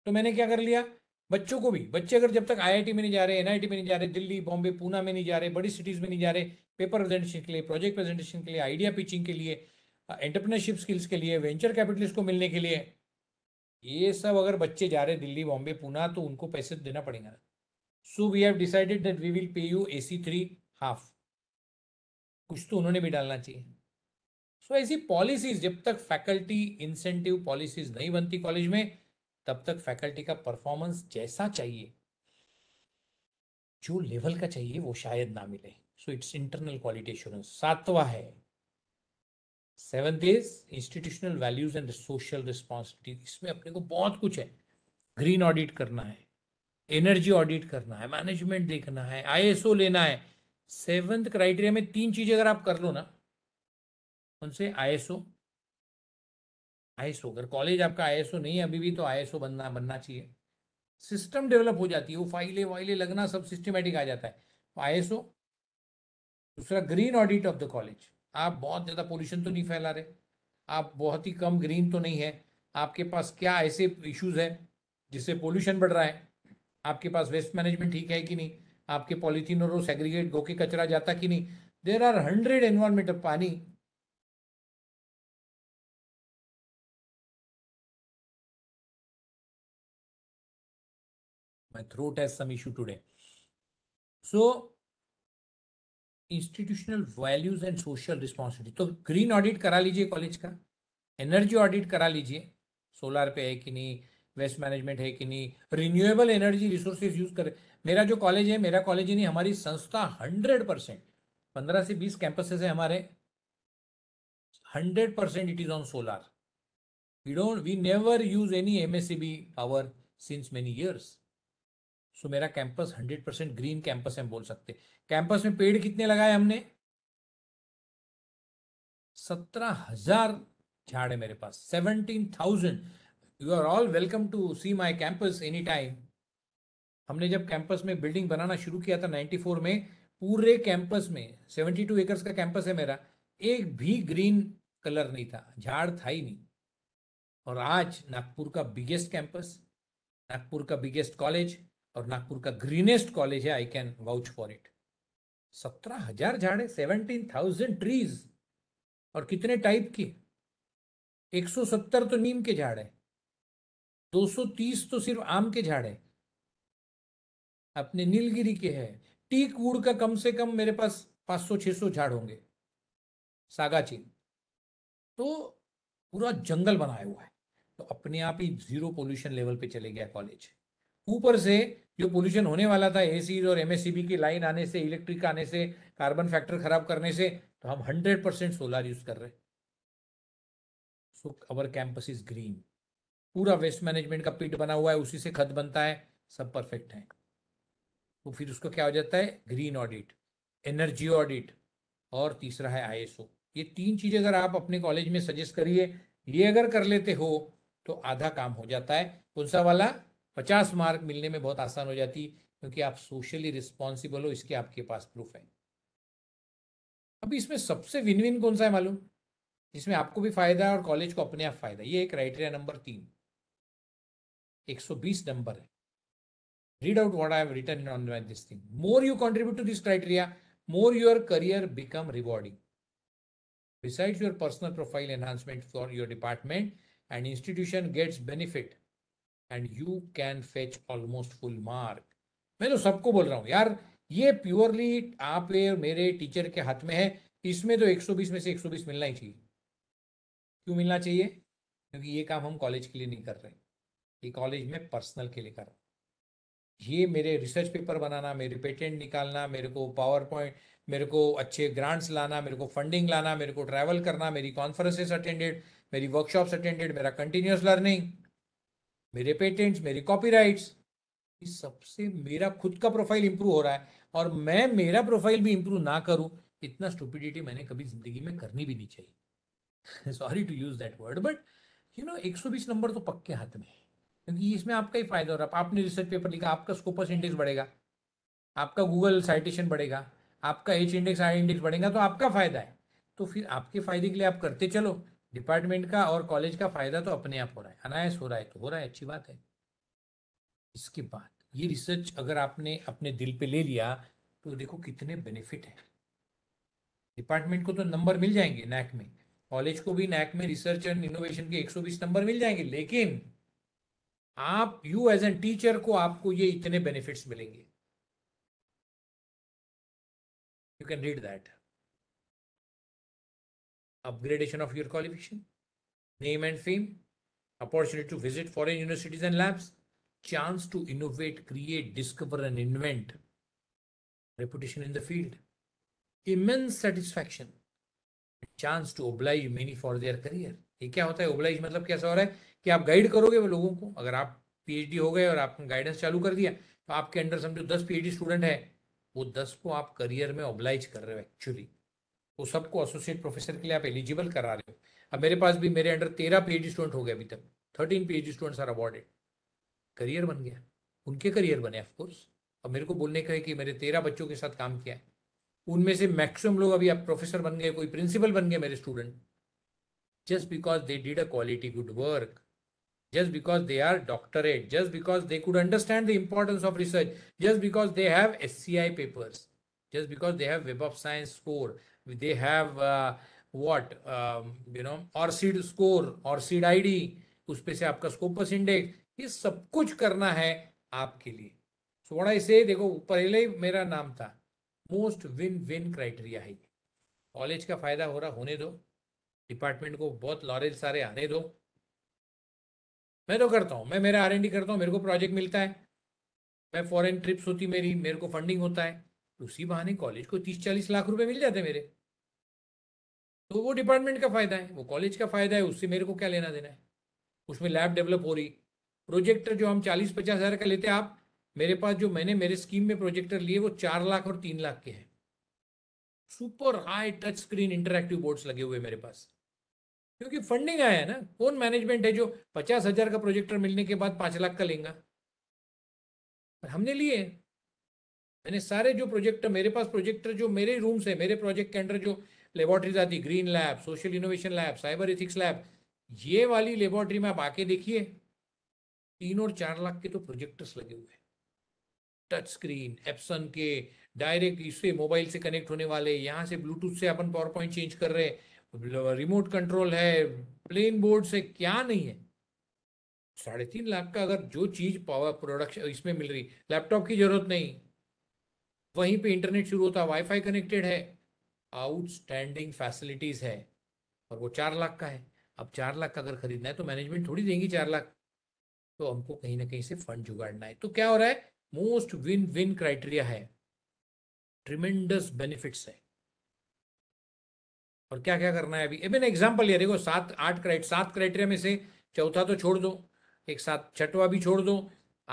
तो मैंने क्या कर लिया बच्चों को भी बच्चे अगर जब तक आईआईटी में नहीं जा रहे एनआईटी में नहीं जा रहे दिल्ली बॉम्बे पूना में नहीं जा रहे बड़ी सिटीज में नहीं जा रहे पेपर प्रेजेंटेशन के लिए प्रोजेक्ट प्रेजेंटेशन के लिए आइडिया पिचिंग के लिए एंटरप्रनरशिप हाँ, स्किल्स के लिए वेंचर कैपिटलिस्ट को मिलने के लिए ये सब अगर बच्चे जा रहे दिल्ली बॉम्बे पुणे तो उनको पैसे तो देना पड़ेगा ना so we have decided that we will pay you A C three half कुछ तो उन्होंने भी डालना चाहिए सो so, ऐसी पॉलिसीज जब तक फैकल्टी इंसेंटिव पॉलिसीज नहीं बनती कॉलेज में तब तक फैकल्टी का परफॉर्मेंस जैसा चाहिए जो लेवल का चाहिए वो शायद ना मिले so it's internal quality assurance सातवा है seven is institutional values and social responsibility इसमें अपने को बहुत कुछ है ग्रीन ऑडिट करना है एनर्जी ऑडिट करना है मैनेजमेंट देखना है आईएसओ लेना है सेवन्थ क्राइटेरिया में तीन चीजें अगर आप कर लो ना उनसे आईएसओ आईएसओ अगर कॉलेज आपका आईएसओ नहीं है अभी भी तो आईएसओ बनना बनना चाहिए सिस्टम डेवलप हो जाती है वो फाइलें वाइलें लगना सब सिस्टमेटिक आ जाता है आईएसओ दूसरा green audit of the college आप बहुत ज़्यादा पोल्यूशन तो नहीं फैला रहे आप बहुत ही कम ग्रीन तो नहीं है आपके पास क्या ऐसे इश्यूज हैं जिससे पोल्यूशन बढ़ रहा है आपके पास वेस्ट मैनेजमेंट ठीक है कि नहीं आपके पॉलीथीन और सेग्रीगेट गो के कचरा जाता कि नहीं there are hundred environment of पानी थ्रोट एज has some issue institutional values and social responsibility तो ग्रीन ऑडिट करा लीजिए कॉलेज का एनर्जी ऑडिट करा लीजिए सोलार पे है कि नहीं वेस्ट मैनेजमेंट है कि नहीं रिन्यूएबल एनर्जी रिसोर्सेज यूज करें मेरा जो कॉलेज है मेरा कॉलेज ही नहीं हमारी संस्था हंड्रेड परसेंट पंद्रह से बीस कैंपसेस है हमारे hundred percent it is on solar we don't we never use any M S C B power since many years so मेरा campus hundred percent green campus हम बोल सकते कैंपस में पेड़ कितने लगाए हमने सत्रह हजार झाड़ है मेरे पास seventeen thousand you are all welcome to see my campus any time हमने जब कैंपस में बिल्डिंग बनाना शुरू किया था फोर में पूरे कैंपस में सेवेंटी टू एकर्स का कैंपस है मेरा एक भी ग्रीन कलर नहीं था झाड़ था ही नहीं और आज नागपुर का बिगेस्ट कैंपस नागपुर का बिगेस्ट कॉलेज और नागपुर का ग्रीनेस्ट कॉलेज है I can vouch for it सत्रह हजार झाड़े सेवनटीन थाउजेंड ट्रीज और कितने टाइप की एक सौ सत्तर तो नीम के झाड़ है दो सौ तीस तो सिर्फ आम के झाड़ है अपने नीलगिरी के है टीक वुड का कम से कम मेरे पास पाँच सौ छः सौ झाड़ होंगे सागाचीन तो पूरा जंगल बनाया हुआ है तो अपने आप ही जीरो पोल्यूशन लेवल पे चले गया कॉलेज ऊपर से जो पोल्यूशन होने वाला था ए e और एम e की लाइन आने से इलेक्ट्रिक आने से कार्बन फैक्टर खराब करने से तो हम हंड्रेड परसेंट सोलर यूज कर रहे so our campus is green पूरा वेस्ट मैनेजमेंट का पिट बना हुआ है उसी से खत बनता है सब परफेक्ट है तो फिर उसको क्या हो जाता है ग्रीन ऑडिट एनर्जी ऑडिट और तीसरा है आई ये तीन चीजें अगर आप अपने कॉलेज में सजेस्ट करिए ये अगर कर लेते हो तो आधा काम हो जाता है कौन सा वाला पचास मार्क मिलने में बहुत आसान हो जाती क्योंकि आप सोशली रिस्पॉन्सिबल हो इसके आपके पास प्रूफ है अभी इसमें सबसे विन विन कौन सा है मालूम जिसमें आपको भी फायदा और कॉलेज को अपने आप फायदा ये एक क्राइटेरिया नंबर तीन एक सौ बीस नंबर है read out what I return on this thing more you contribute to this criteria more your career become rewarding besides your personal profile enhancement for your department and institution gets benefit and you can fetch almost full mark मैं तो सबको बोल रहा हूँ यार ये purely आप मेरे टीचर के हाथ में है इसमें तो 120 में से 120 मिलना ही चाहिए क्यों मिलना चाहिए क्योंकि ये काम हम कॉलेज के लिए नहीं कर रहे ये कॉलेज में पर्सनल के लिए कर रहा हूँ ये मेरे रिसर्च पेपर बनाना मेरे पेटेंट निकालना मेरे को पावर पॉइंट मेरे को अच्छे ग्रांट्स लाना मेरे को फंडिंग लाना मेरे को ट्रैवल करना मेरी कॉन्फ्रेंसेस अटेंडेड मेरी वर्कशॉप्स अटेंडेड मेरा कंटिन्यूस लर्निंग मेरे पेटेंट्स मेरे कॉपी राइट्स सबसे मेरा खुद का प्रोफाइल इंप्रूव हो रहा है और मैं मेरा प्रोफाइल भी इंप्रूव ना करूं इतना स्टूपिडिटी मैंने कभी जिंदगी में करनी भी नहीं चाहिए sorry to use that word but you know 120 number तो पक्के हाथ में है क्योंकि इसमें आपका ही फायदा हो रहा है आपने रिसर्च पेपर लिखा आपका स्कोपस इंडेक्स बढ़ेगा आपका गूगल साइटेशन बढ़ेगा आपका एच इंडेक्स आई इंडेक्स बढ़ेगा तो आपका फायदा है तो फिर आपके फायदे के लिए आप करते चलो डिपार्टमेंट का और कॉलेज का फायदा तो अपने आप हो रहा है अनायास हो रहा है तो हो रहा है अच्छी बात है इसके बाद ये रिसर्च अगर आपने अपने दिल पे ले लिया तो देखो कितने बेनिफिट हैं डिपार्टमेंट को तो नंबर मिल जाएंगे नैक में कॉलेज को भी नैक में रिसर्च एंड इनोवेशन के 120 नंबर मिल जाएंगे लेकिन आप यू एज एन टीचर को आपको ये इतने बेनिफिट्स मिलेंगे you can read that upgradation of your qualification, name and fame, opportunity to visit foreign universities and labs, chance to innovate, create, discover, and invent, reputation in the field, immense satisfaction, chance to oblige many for their career. ये क्या होता है obliged मतलब कैसा हो रहा है कि आप गाइड करोगे वो लोगों को अगर आप पीएचडी हो गए और आपने गाइडेंस चालू कर दिया तो आपके अंडर समझो दस पीएचडी स्टूडेंट है वो दस को आप करियर में ओबलाइज कर रहे हो एक्चुअली वो सबको एसोसिएट प्रोफेसर के लिए आप एलिजिबल करा रहे हो अब मेरे पास भी मेरे अंडर तेरह पी स्टूडेंट हो गए अभी तक thirteen P students are awarded career बन गया उनके करियर बने ऑफकोर्स और मेरे को बोलने का है कि मेरे तेरह बच्चों के साथ काम किया है उनमें से मैक्सिमम लोग अभी आप प्रोफेसर बन गए कोई प्रिंसिपल बन गए मेरे student just because they did a quality good work just because they are doctorate just because they could understand the understand of research just because they have S C I papers just because they have web of science score they have uh, what uh, you know ORCID score ORCID ID उस पे से आपका Scopus index ये सब कुछ करना है आपके लिए सो वड़ा इसे देखो पहले मेरा नाम था मोस्ट विन विन क्राइटेरिया है कॉलेज का फायदा हो रहा होने दो डिपार्टमेंट को बहुत लॉरेज सारे आने दो मैं तो करता हूँ मैं मेरा आर करता हूँ मेरे को प्रोजेक्ट मिलता है मैं फॉरेन ट्रिप्स होती मेरी मेरे को फंडिंग होता है उसी बहाने कॉलेज को तीस चालीस लाख रुपए मिल जाते मेरे तो वो डिपार्टमेंट का फायदा है वो कॉलेज का फायदा है उससे मेरे को क्या लेना देना है उसमें लैब डेवलप हो रही प्रोजेक्टर जो हम चालीस पचास हजार का लेते आप मेरे पास जो मैंने मेरे स्कीम में प्रोजेक्टर लिए वो चार लाख और तीन लाख के हैं super high touch screen interactive boards लगे हुए मेरे पास क्योंकि फंडिंग आया है ना कौन मैनेजमेंट है जो पचास हजार का प्रोजेक्टर मिलने के बाद पांच लाख का लेंगे हमने लिए मैंने सारे जो प्रोजेक्टर मेरे पास प्रोजेक्टर जो मेरे रूम से मेरे प्रोजेक्ट के अंडर जो लेबोरेटरीज आती green lab social innovation lab cyber ethics lab ये वाली लेबॉर्ट्री में आप आके देखिए तीन और चार लाख के तो प्रोजेक्टर्स लगे हुए हैं टच स्क्रीन एप्सन के डायरेक्ट इससे मोबाइल से कनेक्ट होने वाले यहाँ से ब्लूटूथ से अपन पावर पॉइंट चेंज कर रहे हैं रिमोट कंट्रोल है प्लेन बोर्ड से क्या नहीं है साढ़े तीन लाख का अगर जो चीज पावर प्रोडक्शन इसमें मिल रही लैपटॉप की जरूरत नहीं वहीं पे इंटरनेट शुरू होता है वाईफाई कनेक्टेड है आउटस्टैंडिंग फैसिलिटीज है और वो चार लाख का है अब चार लाख का अगर खरीदना है तो मैनेजमेंट थोड़ी देंगी चार लाख तो हमको कहीं ना कहीं से फंड जुगाड़ना है तो क्या हो रहा है मोस्ट विन विन क्राइटेरिया है ट्रिमेंडस बेनिफिट्स है और क्या क्या करना है अभी इवन एग्जाम्पल ये देखो सात आठ क्राइट सात क्राइटेरिया में से चौथा तो छोड़ दो एक साथ छठवा भी छोड़ दो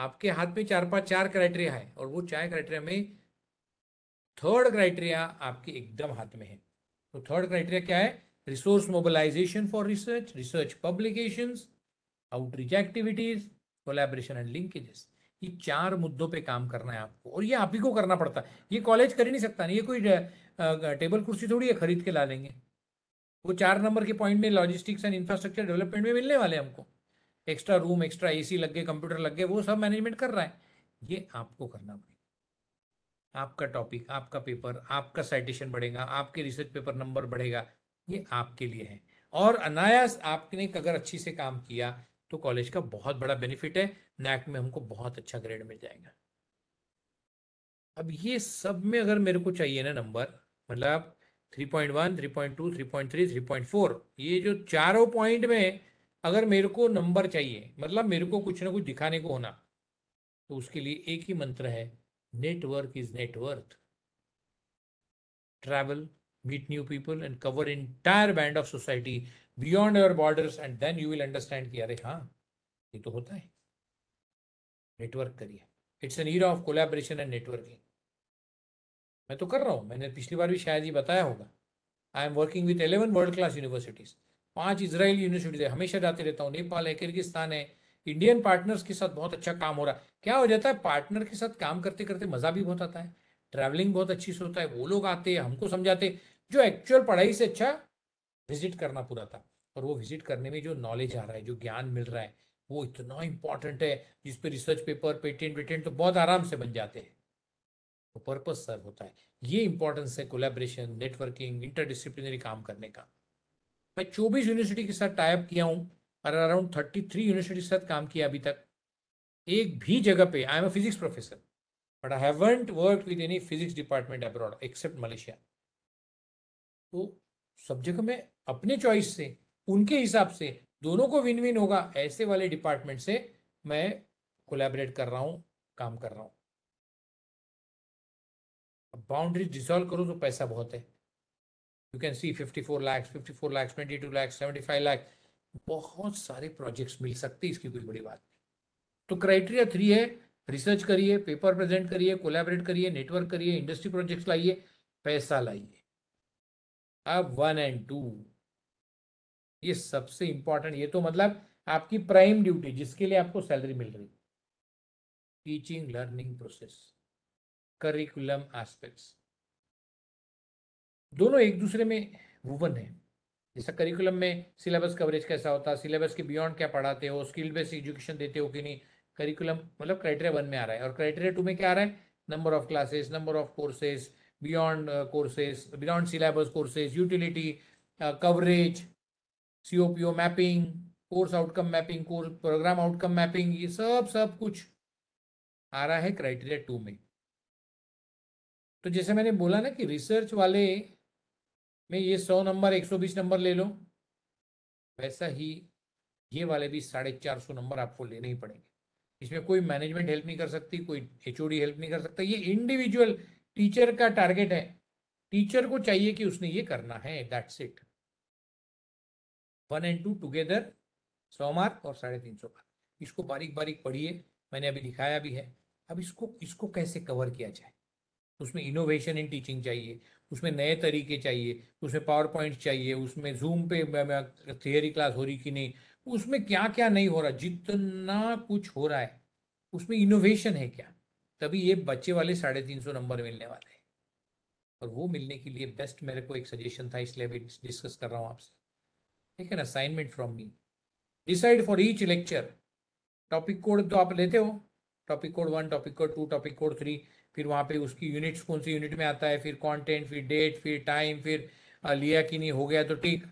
आपके हाथ में चार पांच चार क्राइटेरिया है और वो चार क्राइटेरिया में थर्ड क्राइटेरिया आपके एकदम हाथ में है तो थर्ड क्राइटेरिया क्या है resource mobilisation for research research publication outreach activities collaboration and linkages ये चार मुद्दों पे काम करना है आपको और ये आप ही को करना पड़ता है ये कॉलेज कर ही नहीं सकता नहीं ये कोई टेबल कुर्सी थोड़ी है खरीद के ला लेंगे वो चार नंबर के पॉइंट में लॉजिस्टिक्स एंड इंफ्रास्ट्रक्चर डेवलपमेंट में मिलने वाले हमको एक्स्ट्रा रूम एक्स्ट्रा एसी लग गए कंप्यूटर लग गए वो सब मैनेजमेंट कर रहा है ये आपको करना पड़ेगा आपका टॉपिक आपका पेपर आपका साइटेशन बढ़ेगा आपके रिसर्च पेपर नंबर बढ़ेगा ये आपके लिए है और अनायास आपने अगर अच्छी से काम किया तो कॉलेज का बहुत बड़ा बेनिफिट है नैक में हमको बहुत अच्छा ग्रेड मिल जाएगा अब ये सब में अगर मेरे को चाहिए ना नंबर मतलब 3.1, 3.2, 3.3, 3.4 ये जो चारों पॉइंट में अगर मेरे को नंबर चाहिए मतलब मेरे को कुछ ना कुछ दिखाने को होना तो उसके लिए एक ही मंत्र है Network is net worth. Travel, meet new people, and cover entire band of society beyond your borders, and then you will understand कि अरे हाँ ये तो होता है नेटवर्क करिए it's an era of collaboration and networking मैं तो कर रहा हूँ मैंने पिछली बार भी शायद ही बताया होगा I am working with eleven world class universities पांच इसराइल यूनिवर्सिटीज़ है हमेशा जाते रहता हूँ नेपाल है किर्गिस्तान है इंडियन पार्टनर्स के साथ बहुत अच्छा काम हो रहा है क्या हो जाता है पार्टनर के साथ काम करते करते मजा भी बहुत आता है ट्रैवलिंग बहुत अच्छी से होता है वो लोग आते हैं हमको समझाते जो एक्चुअल पढ़ाई से अच्छा विजिट करना पूरा था और वो विजिट करने में जो नॉलेज आ रहा है जो ज्ञान मिल रहा है वो इतना इंपॉर्टेंट है जिस पर रिसर्च पेपर पेटेंट वेटेंट तो बहुत आराम से बन जाते हैं तो पर्पज सर्व होता है ये इंपॉर्टेंस है कोलेब्रेशन नेटवर्किंग इंटरडिसिप्लिनरी काम करने का मैं चौबीस यूनिवर्सिटी के साथ टाइप किया हूँ और अराउंड थर्टी थ्री यूनिवर्सिटी के साथ काम किया अभी तक एक भी जगह पे I am a physics professor but I haven't work with any physics department abroad except Malaysia तो सब जगह में अपने चॉइस से उनके हिसाब से दोनों को विन विन होगा ऐसे वाले डिपार्टमेंट से मैं कोलैबोरेट कर रहा हूँ काम कर रहा हूँ बाउंड्रीज डिजॉल्व करो तो पैसा बहुत है you can see fifty fifty four lakhs four lakhs twenty two lakhs seventy five lakhs बहुत सारे प्रोजेक्ट्स मिल सकते इसकी कोई बड़ी बात नहीं तो क्राइटेरिया थ्री है रिसर्च करिए पेपर प्रेजेंट करिए कोलैबोरेट करिए नेटवर्क करिए इंडस्ट्री प्रोजेक्ट्स लाइए पैसा लाइए अब वन एंड टू ये सबसे इंपॉर्टेंट ये तो मतलब आपकी प्राइम ड्यूटी जिसके लिए आपको सैलरी मिल रही teaching learning process curriculum aspects दोनों एक दूसरे में वुवन है जैसा करिकुलम में सिलेबस कवरेज कैसा होता है सिलेबस के बियॉन्ड क्या पढ़ाते हो स्किल बेस्ड एजुकेशन देते हो कि नहीं करिकुलम मतलब क्राइटेरिया वन में आ रहा है और क्राइटेरिया टू में क्या आ रहा है number of classes number of courses beyond courses beyond syllabus courses utility coverage C O P O mapping course outcome mapping course programme outcome mapping ये सब सब कुछ आ रहा है क्राइटेरिया टू में तो जैसे मैंने बोला ना कि रिसर्च वाले में ये सौ नंबर एक सौ बीस नंबर ले लो वैसा ही ये वाले भी साढ़े चार सौ नंबर आपको लेने ही पड़ेंगे इसमें कोई मैनेजमेंट हेल्प नहीं कर सकती कोई एच हेल्प नहीं कर सकता ये इंडिविजुअल टीचर का टारगेट है टीचर को चाहिए कि उसने ये करना है that's it one and two together सौ मार्क और साढ़े तीन सौ मार्क इसको बारीक बारीक पढ़िए मैंने अभी दिखाया भी है अब इसको इसको कैसे कवर किया जाए उसमें इनोवेशन इन टीचिंग चाहिए उसमें नए तरीके चाहिए उसमें पावर पॉइंट चाहिए उसमें जूम पे थियरी क्लास हो रही कि नहीं उसमें क्या क्या नहीं हो रहा जितना कुछ हो रहा है उसमें इनोवेशन है क्या तभी ये बच्चे वाले साढ़े तीन सौ नंबर मिलने वाले हैं और वो मिलने के लिए बेस्ट मेरे को एक सजेशन था इसलिए अभी डिस्कस कर रहा हूँ आपसे ठीक है ना assignment from me decide for each lecture topic code तो आप लेते हो topic code one topic code two topic code three फिर वहाँ पे उसकी यूनिट्स कौन सी यूनिट में आता है फिर कंटेंट फिर डेट फिर टाइम फिर लिया कि नहीं हो गया तो ठीक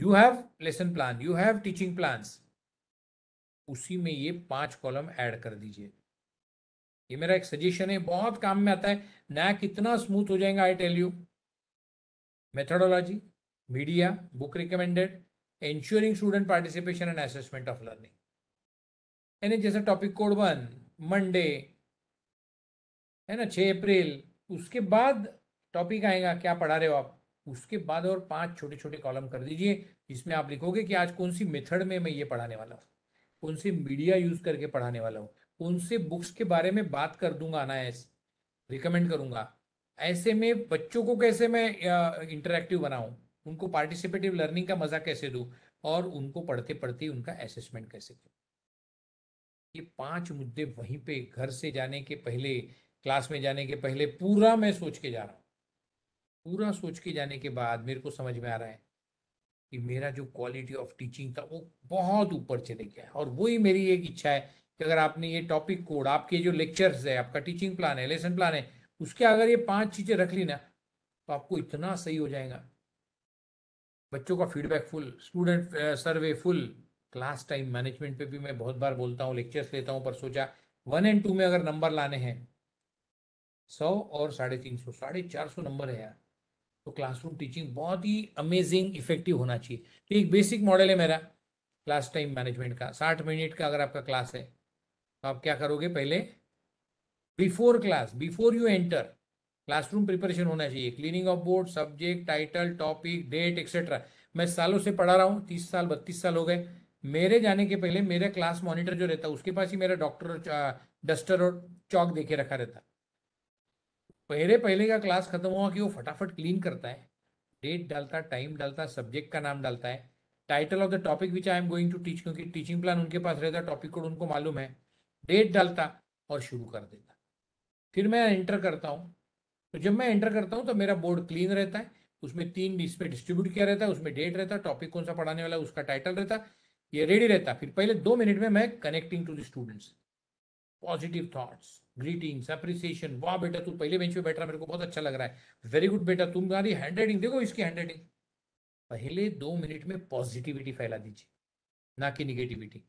you have lesson plan you have teaching plan उसी में ये पांच कॉलम ऐड कर दीजिए ये मेरा एक सजेशन है बहुत काम में आता है नया कितना स्मूथ हो जाएगा I tell you methodology media book recommended ensuring student participation and of learning यानी जैसे टॉपिक कोड वन मंडे है ना छः अप्रैल उसके बाद टॉपिक आएगा क्या पढ़ा रहे हो आप उसके बाद और पांच छोटे छोटे कॉलम कर दीजिए जिसमें आप लिखोगे कि आज कौन सी मेथड में मैं ये पढ़ाने वाला हूँ कौन सी मीडिया यूज करके पढ़ाने वाला हूँ कौन से बुक्स के बारे में बात कर दूंगा अनायास रिकमेंड करूंगा ऐसे में बच्चों को कैसे मैं इंटरेक्टिव बनाऊँ उनको पार्टिसिपेटिव लर्निंग का मजा कैसे दू और उनको पढ़ते पढ़ते उनका असेसमेंट कैसे करूँ ये पांच मुद्दे वहीं पे घर से जाने के पहले क्लास में जाने के पहले पूरा मैं सोच के जा रहा हूँ पूरा सोच के जाने के बाद मेरे को समझ में आ रहा है कि मेरा जो क्वालिटी ऑफ टीचिंग था वो बहुत ऊपर चले गया और वही मेरी एक इच्छा है कि अगर आपने ये टॉपिक कोड आपके जो लेक्चर्स है आपका टीचिंग प्लान है लेसन प्लान है उसके अगर ये पांच चीज़ें रख ली ना तो आपको इतना सही हो जाएगा बच्चों का feedback full student survey full class time management पे भी मैं बहुत बार बोलता हूँ लेक्चर्स लेता हूँ पर सोचा वन एंड टू में अगर नंबर लाने हैं सौ और साढ़े तीन सौ साढ़े चार सौ नंबर है यार तो क्लासरूम टीचिंग बहुत ही अमेजिंग इफेक्टिव होना चाहिए तो एक बेसिक मॉडल है मेरा क्लास टाइम मैनेजमेंट का साठ मिनट का अगर आपका क्लास है तो आप क्या करोगे पहले before class before you enter classroom preparation होना चाहिए cleaning of board subject title topic date etcetera मैं सालों से पढ़ा रहा हूँ तीस साल बत्तीस साल हो गए मेरे जाने के पहले मेरा क्लास मॉनिटर जो रहता उसके पास ही मेरा डॉक्टर डस्टर और चौक देखे रखा रहता पहले पहले का क्लास खत्म हुआ कि वो फटाफट क्लीन करता है डेट डालता टाइम डालता सब्जेक्ट का नाम डालता है title of the topic which I am going to teach क्योंकि टीचिंग प्लान उनके पास रहता है टॉपिक कोड उनको मालूम है डेट डालता और शुरू कर देता फिर मैं एंटर करता हूँ तो जब मैं एंटर करता हूँ तो मेरा बोर्ड क्लीन रहता है उसमें तीन इसमें डिस्ट्रीब्यूट किया रहता है उसमें डेट रहता है टॉपिक कौन सा पढ़ाने वाला है उसका टाइटल रहता ये रेडी रहता फिर पहले दो मिनट में मैं connecting to the students positive thoughts greetings appreciation वाह बेटा तू पहले बेंच पे बैठ रहा मेरे को बहुत अच्छा लग रहा है वेरी गुड बेटा तुम तुम्हारी हैंड राइटिंग देखो इसकी हैंड राइटिंग पहले दो मिनट में पॉजिटिविटी फैला दीजिए ना कि negativity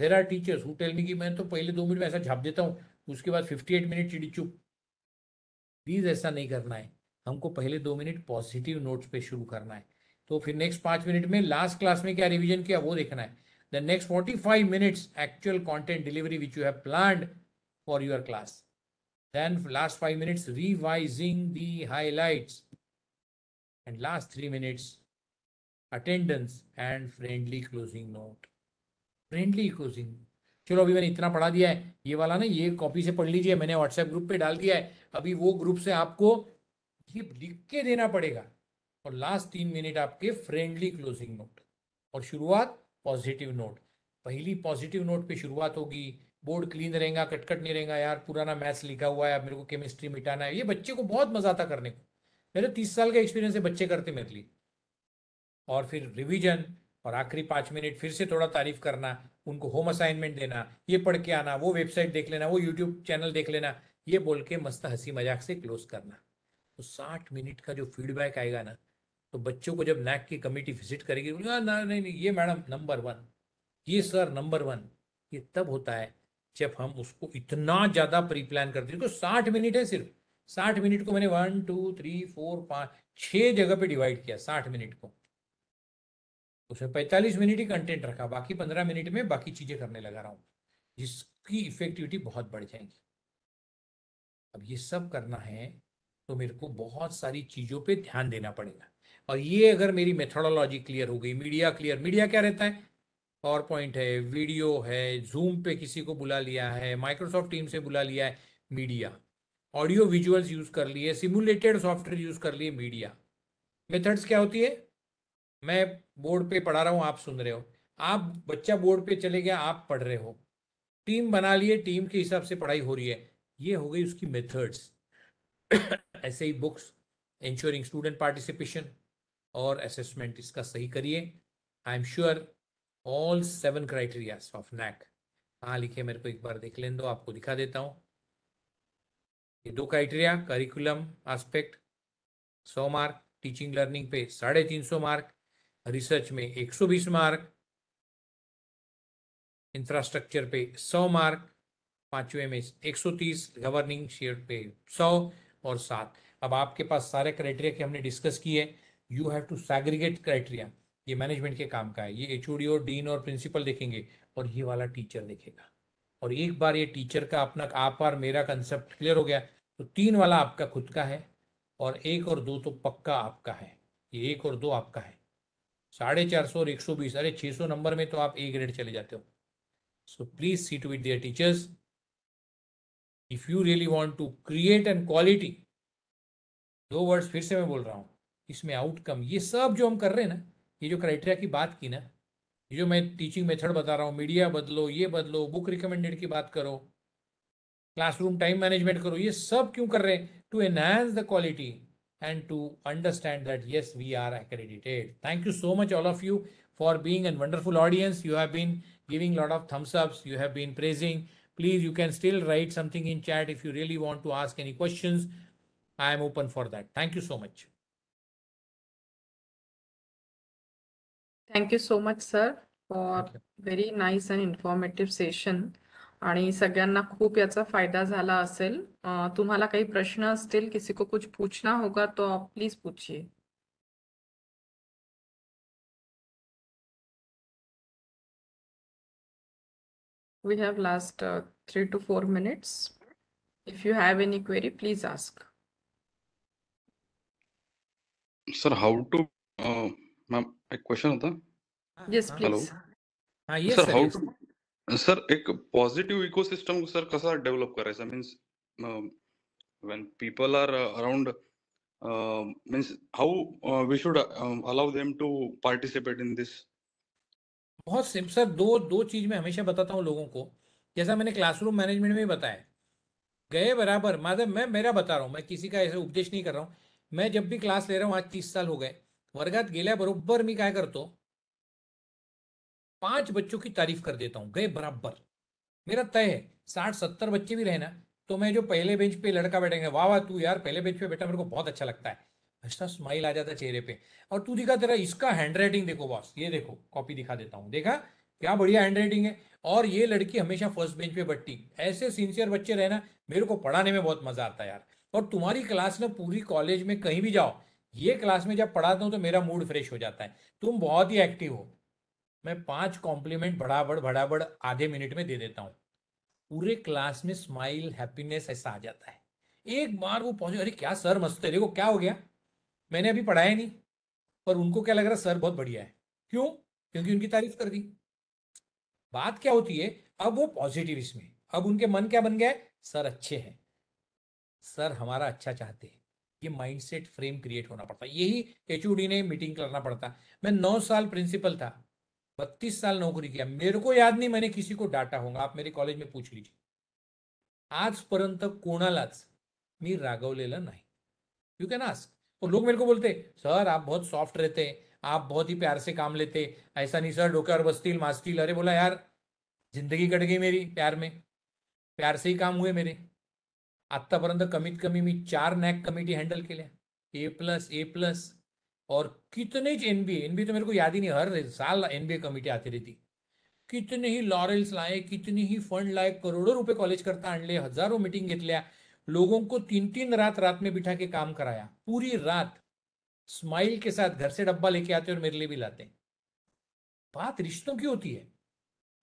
there are teachers who tell me कि मैं तो पहले दो मिनट में ऐसा झाप देता हूँ उसके बाद फिफ्टी एट मिनट चिड़ी चुप प्लीज ऐसा नहीं करना है हमको पहले दो मिनट पॉजिटिव नोट्स पे शुरू करना है तो फिर नेक्स्ट पाँच मिनट में लास्ट क्लास में क्या रिविजन किया वो देखना है the next forty five minutes actual content delivery which you have planned for your class then last 5 minutes revising the highlights and last 3 minutes attendance and friendly closing note friendly closing चलो अभी मैंने इतना पढ़ा दिया है ये वाला ना ये कॉपी से पढ़ लीजिए मैंने व्हाट्सएप ग्रुप पे डाल दिया है अभी वो ग्रुप से आपको ये लिख के देना पड़ेगा और लास्ट तीन मिनट आपके फ्रेंडली क्लोजिंग नोट और शुरुआत पॉजिटिव नोट पहली पॉजिटिव नोट पे शुरुआत होगी बोर्ड क्लीन रहेगा कटकट नहीं रहेगा यार पुराना मैथ्स लिखा हुआ है अब मेरे को केमिस्ट्री मिटाना है ये बच्चे को बहुत मजा आता करने को मेरे तो तीस साल का एक्सपीरियंस है बच्चे करते मेरे लिए और फिर रिविजन और आखिरी पाँच मिनट फिर से थोड़ा तारीफ करना उनको होम असाइनमेंट देना ये पढ़ के आना वो वेबसाइट देख लेना वो यूट्यूब चैनल देख लेना ये बोल के मस्त हंसी मजाक से क्लोज करना तो साठ मिनट का जो फीडबैक आएगा ना तो बच्चों को जब नैक की कमेटी विजिट करेगी हाँ, ना नहीं नहीं ये मैडम नंबर वन ये सर नंबर वन ये तब होता है जब हम उसको इतना ज़्यादा प्री प्लान करते हैं तो साठ मिनट है सिर्फ साठ मिनट को मैंने वन टू थ्री फोर पांच छह जगह पे डिवाइड किया साठ मिनट को उसमें पैंतालीस मिनट ही कंटेंट रखा बाकी पंद्रह मिनट में बाकी चीज़ें करने लगा रहा हूं जिसकी इफेक्टिविटी बहुत बढ़ जाएगी अब ये सब करना है तो मेरे को बहुत सारी चीज़ों पे ध्यान देना पड़ेगा और ये अगर मेरी मेथोडोलॉजी क्लियर हो गई मीडिया क्लियर मीडिया क्या रहता है पावर पॉइंट है वीडियो है जूम पे किसी को बुला लिया है माइक्रोसॉफ्ट टीम से बुला लिया है मीडिया ऑडियो विजुअल्स यूज कर लिए सिमुलेटेड सॉफ्टवेयर यूज कर लिए मीडिया मेथड्स क्या होती है मैं बोर्ड पे पढ़ा रहा हूँ आप सुन रहे हो आप बच्चा बोर्ड पे चले गया आप पढ़ रहे हो टीम बना लिए टीम के हिसाब से पढ़ाई हो रही है ये हो गई उसकी मेथड्स ऐसे ही बुक्स इंश्योरिंग स्टूडेंट पार्टिसिपेशन और असेसमेंट इसका सही करिए I am sure all seven criteria of NAAC हाँ लिखे मेरे को एक बार देख लेने दो आपको दिखा देता हूँ ये दो क्राइटेरिया करिकुलम एस्पेक्ट सौ मार्क टीचिंग लर्निंग पे साढ़े तीन सौ मार्क रिसर्च में एक सौ बीस मार्क इंफ्रास्ट्रक्चर पे सौ मार्क पांचवे में एक सौ तीस गवर्निंग शेयर पे सौ और सात अब आपके पास सारे क्राइटेरिया के हमने डिस्कस किए you have to segregate criteria ये मैनेजमेंट के काम का है ये एच और डीन और प्रिंसिपल देखेंगे और ये वाला टीचर देखेगा और एक बार ये टीचर का अपना आप और मेरा कंसेप्ट क्लियर हो गया तो तीन वाला आपका खुद का है और एक और दो तो पक्का आपका है ये एक और दो आपका है साढ़े चार सौ और एक सौ बीस अरे छः सौ नंबर में तो आप ए ग्रेड चले जाते हो so please sit with their teachers if you really want to create and quality दो वर्ड्स फिर से मैं बोल रहा हूँ इसमें आउटकम ये सब जो हम कर रहे हैं ना ये जो क्राइटेरिया की बात की ना ये जो मैं टीचिंग मेथड बता रहा हूँ मीडिया बदलो ये बदलो बुक रिकमेंडेड की बात करो क्लासरूम टाइम मैनेजमेंट करो ये सब क्यों कर रहे हैं to enhance the quality and to understand that yes we are accredited thank you so much all of you for being an wonderful audience you have been giving lot of thumbs up you have been praising please you can still write something in chat if you really want to ask any question I am open for that thank you so much thank you so much sir for very nice and informative session आणि सगळ्यांना खूप फायदा झाला असेल प्रश्न असतील किसी को कुछ पूछना होगा तो आप प्लीज पूछिए we have last three two four minutes if you have any query please ask sir how to ma'am एक क्वेश्चन होता yes please sir how sir एक पॉजिटिव इकोसिस्टम को सर कसा डेवलप करायचा means when people are around means how we should allow them to participate in this बहुत simple sir दो दो चीज में हमेशा बताता हूं लोगों को जैसा मैंने क्लासरूम मैनेजमेंट में बताया गए बराबर मतलब मैं मेरा बता रहा हूँ मैं किसी का ऐसे उपदेश नहीं कर रहा हूँ मैं जब भी क्लास ले रहा हूँ आज तीस साल हो गए वर्गात बरबर मी का करतो पांच बच्चों की तारीफ कर देता हूं गए बराबर मेरा तय है साठ सत्तर बच्चे भी रहे ना तो मैं जो पहले बेंच पे लड़का बैठेंगे वाह वाह तू यार पहले बेंच पे बैठा मेरे को बहुत अच्छा लगता है हंसता स्माइल आ जाता चेहरे पे और तू दिखा तेरा इसका हैंड राइटिंग देखो बॉस ये देखो कॉपी दिखा देता हूँ देखा क्या बढ़िया हैंड राइटिंग है और ये लड़की हमेशा फर्स्ट बेंच पे बैठती ऐसे सिंसियर बच्चे रहना मेरे को पढ़ाने में बहुत मजा आता है यार और तुम्हारी क्लास ना पूरी कॉलेज में कहीं भी जाओ ये क्लास में जब पढ़ाता हूँ तो मेरा मूड फ्रेश हो जाता है तुम बहुत ही एक्टिव हो मैं पांच कॉम्प्लीमेंट बड़ाबड़ बड़ाबड़ आधे मिनट में दे देता हूँ पूरे क्लास में स्माइल हैप्पीनेस ऐसा आ जाता है एक बार वो पहुंचे अरे क्या सर मस्त है देखो क्या हो गया मैंने अभी पढ़ाया नहीं पर उनको क्या लग रहा है सर बहुत बढ़िया है क्यों क्योंकि उनकी तारीफ कर दी बात क्या होती है अब वो पॉजिटिव इसमें अब उनके मन क्या बन गया है सर अच्छे हैं सर हमारा अच्छा चाहते हैं ये माइंडसेट फ्रेम क्रिएट होना पड़ता है यही एच ने मीटिंग करना पड़ता मैं नौ साल प्रिंसिपल था बत्तीस साल नौकरी किया मेरे को याद नहीं मैंने किसी को डाटा होगा आप मेरे कॉलेज में पूछ लीजिए आजपर्यंत को मी रागवलेलं नाही यू कैन आस्क और लोग मेरे को बोलते सर आप बहुत सॉफ्ट रहते आप बहुत ही प्यार से काम लेते ऐसा नहीं सर डोके और बस्तील मास्तील अरे बोला यार जिंदगी कट गई मेरी प्यार में प्यार से ही काम हुए मेरे आत्तापर्यंत कमीत कमी मी चार नॅक कमिटी हँडल केल्या ए प्लस ए प्लस और कितने एन बी तो मेरे को याद ही नहीं हर साल एन बी ए कमेटी आती रहती कितने ही लॉरेल्स लाए कितने ही फंड लाए करोड़ों रुपए कॉलेज करता आणले हजारों मीटिंग घेतल्या लोगों को तीन तीन रात रात में बिठा के काम कराया पूरी रात स्माइल के साथ घर से डब्बा लेके आते और मेरे लिए भी लाते बात रिश्तों की होती है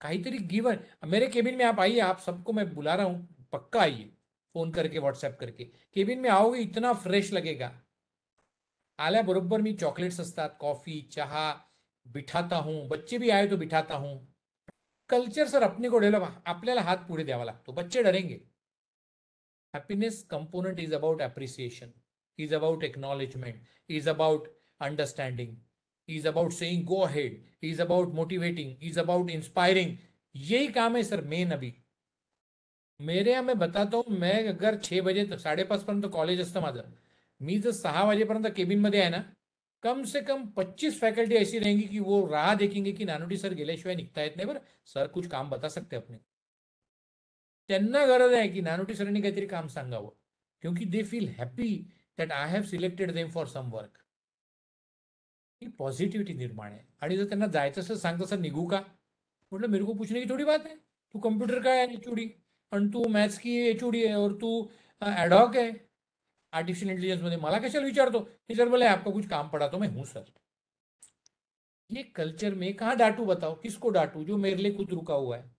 कहीं तरी गिवन मेरे केबिन में आप आइए आप सबको मैं बुला रहा हूँ पक्का आइए फोन करके व्हाट्सएप करके केबिन में आओगे इतना फ्रेश लगेगा बरबर मी चॉकलेट्स असतात कॉफी चहा बिठाता हूँ बच्चे भी आए तो बिठाता हूँ कल्चर सर अपने को डेव्हलप आपल्याला हात पुढे द्यावा लागतो बच्चे डरेंगे happiness component is about appreciation is about acknowledgement is about understanding is about saying go ahead is about motivating is about inspiring यही काम है सर मेन अभी मेरे यहाँ मैं बताता हूँ मैं अगर छह बजे साडेपाचपर्यंत कॉलेज असतं कॉलेज मी जो सहा वाजेपर्यंत केबिनमध्ये है ना कम से कम पच्चीस फैकल्टी ऐसी रहेंगी कि वो राह देखेंगे कि नानोटी सर गेशिवा निकता येत नाही सर कुछ काम बता सकते अपने त्यांना गरज आहे की नानोटी कहीं तरी काम संगाव क्योंकि they feel happy that I have selected them for some work ही निर्माण है जो जाए तो जायचं असं सर निगू का मतलब मेरे को पूछने की थोडी बात है तू कंप्यूटर का है चूड़ी आणि तू मैथ्स की एच ओडी है और तू एडॉक है आर्टिफिशियल इंटेलिजेंस मध्ये मला कशाला विचारतो हे सर बोले आपका कुछ काम पड़ा तो मैं हूं सर ये कल्चर में कहाँ डांटू बताओ किसको डाटू जो मेरे लिए खुद रुका हुआ है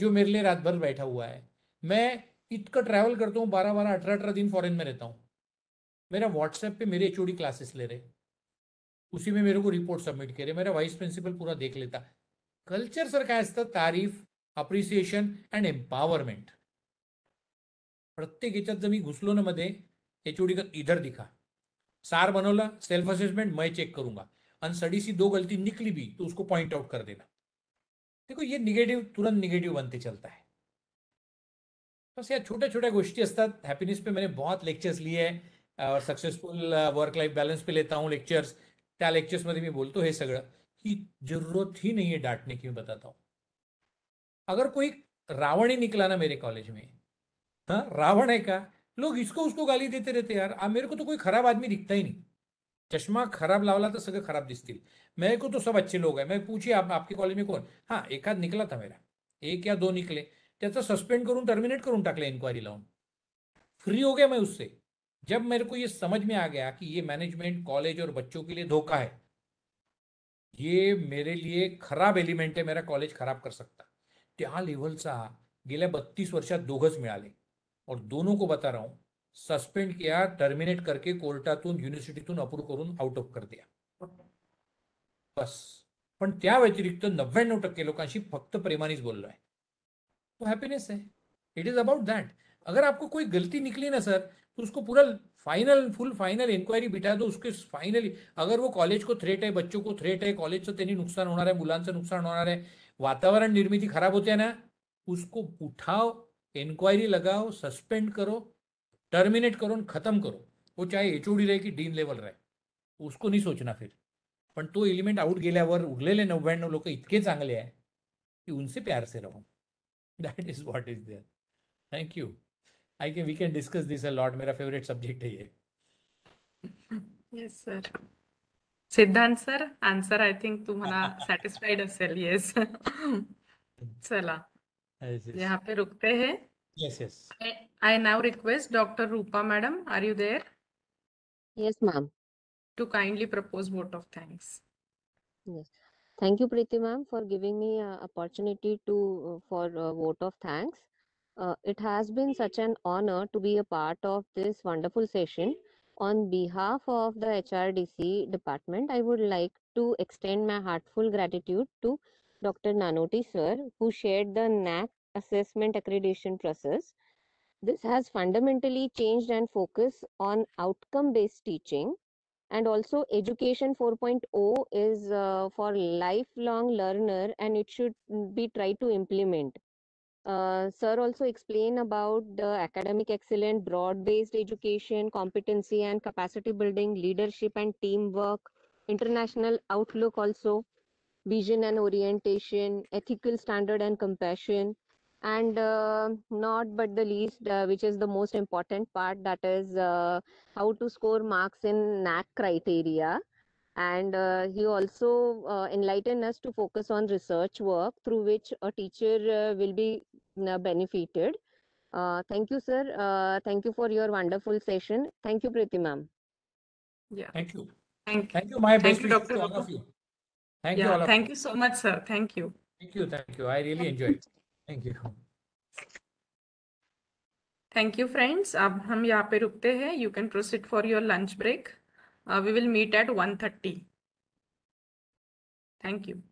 जो मेरे लिए रात भर बैठा हुआ है मैं इतना ट्रैवल करता हूँ बारह बारह अठारह अठारह दिन फॉरेन में रहता हूँ मेरा व्हाट्सएप पे मेरे एच क्लासेस ले रहे उसी में मेरे को रिपोर्ट सबमिट करे मेरा वाइस प्रिंसिपल पूरा देख लेता कल्चर सर काय तारीफ अप्रिसिएशन अँड एम्पावरमेंट प्रत्येक याच्यात जर मी घुसलो ना मध्ये ओडी का इधर दिखा सार बनौला सेल्फ असेसमेंट मैं चेक करूंगा अनसडी सी दो गलती निकली भी तो उसको पॉइंट आउट कर देना देखो ये निगेटिव तुरंत निगेटिव बनते चलता है बस या छोट्या छोट्या गोष्टी असतात हॅपीनेस पे मैंने बहुत लेक्चर्स लिए है और सक्सेसफुल वर्क लाइफ बैलेंस पे लेता हूँ लेक्चर्स त्या लेक्चर्समध्ये मी बोलतो हे सगळं की जरूरत ही नाही आहे डाटने की मी बताता हूँ अगर कोई रावण ही निकला ना मेरे कॉलेज में हाँ रावण है क्या लोग इसको उसको गाली देते रहते यार आ, मेरे को तो कोई खराब आदमी दिखता ही नहीं चश्मा खराब लावला तो सगे खराब दिसतील मेरे को तो सब अच्छे लोग हैं मैं पूछिए आप, आपके कॉलेज में कौन हाँ एक हाथ निकला था मेरा एक या दो निकले तो सस्पेंड करूँ टर्मिनेट करूँ टाकले इंक्वायरी लावून फ्री हो गया मैं उससे जब मेरे को ये समझ में आ गया कि ये मैनेजमेंट कॉलेज और बच्चों के लिए धोखा है ये मेरे लिए खराब एलिमेंट है मेरा कॉलेज खराब कर सकता त्या लेवलचा गेल्या बत्तीस वर्षात दोघंच मिळाले और दोनों को बता रहा हूँ सस्पेंड किया टर्मिनेट करके कोर्टातून युनिव्हर्सिटीतून अप्रूव्ह करून आउट ऑफ कर दिया बस पण त्या व्यतिरिक्त नव्याण्णव टक्के लोकांशी फक्त प्रेमानेच बोललो तो हैप्पीनेस है इट इज अबाउट दैट अगर आपको कोई गलती निकली ना सर तो उसको पूरा फाइनल फुल फाइनल इन्क्वायरी बिठा दो उसके फाइनली अगर वो कॉलेज को थ्रेट है बच्चों को थ्रेट है कॉलेज से नुकसान होणार आहे मुलांचं नुकसान होणार आहे वातावरण निर्मित खराब होते हैं ना उसको उठाओ इंक्वायरी लगाओ सस्पेंड करो टर्मिनेट करो खत्म करो वो चाहे एच रहे कि डीन लेवल रहे उसको नहीं सोचना फिर पण तो एलिमेंट आउट गेल्यावर उरलेले नव्याण्णव लोक इतके चांगले आहे की उनसे प्यार से रहो that is what is there thank you I can we can discuss this a lot मेरा फेवरेट सब्जेक्ट है ये yes, sir Siddhant sir answer I think तुम्हाला सॅटिस्फाईड असेल येस चला यहाँ पे रुकते हैं yes yes I now request doctor Rupa madam are you there yes ma'am to kindly propose vote of thanks yes thank you preeti ma'am for giving me an opportunity to uh, for a vote of thanks uh, it has been such an honor to be a part of this wonderful session On behalf of the HRDC department, I would like to extend my heartfelt gratitude to Dr. Nanoti sir, who shared the NAC assessment accreditation process. This has fundamentally changed and focused on outcome based teaching. And also, Education 4.0 is uh, for lifelong learner and it should be tried to implement uh, sir also explain about the academic excellence, broad-based education, competency and capacity building, leadership and teamwork, international outlook also, vision and orientation, ethical standard and compassion, and uh, not but the least, uh, which is the most important part, that is uh, how to score marks in NAC criteria and uh, he also uh, enlightened us to focus on research work through which a teacher uh, will be uh, benefited. Uh, thank you, sir. Uh, thank you for your wonderful session. Thank you, Priti ma'am. Yeah. Thank you. Thank you. Thank you. My best Dr. to all of you. Thank yeah, you all. Thank you so much, sir. Thank you. Thank you. Thank you. I really enjoyed. It. Thank you. Thank you, friends. अब हम यहाँ पे You can proceed for your lunch break. Uh, we will meet at 1.30. Thank you.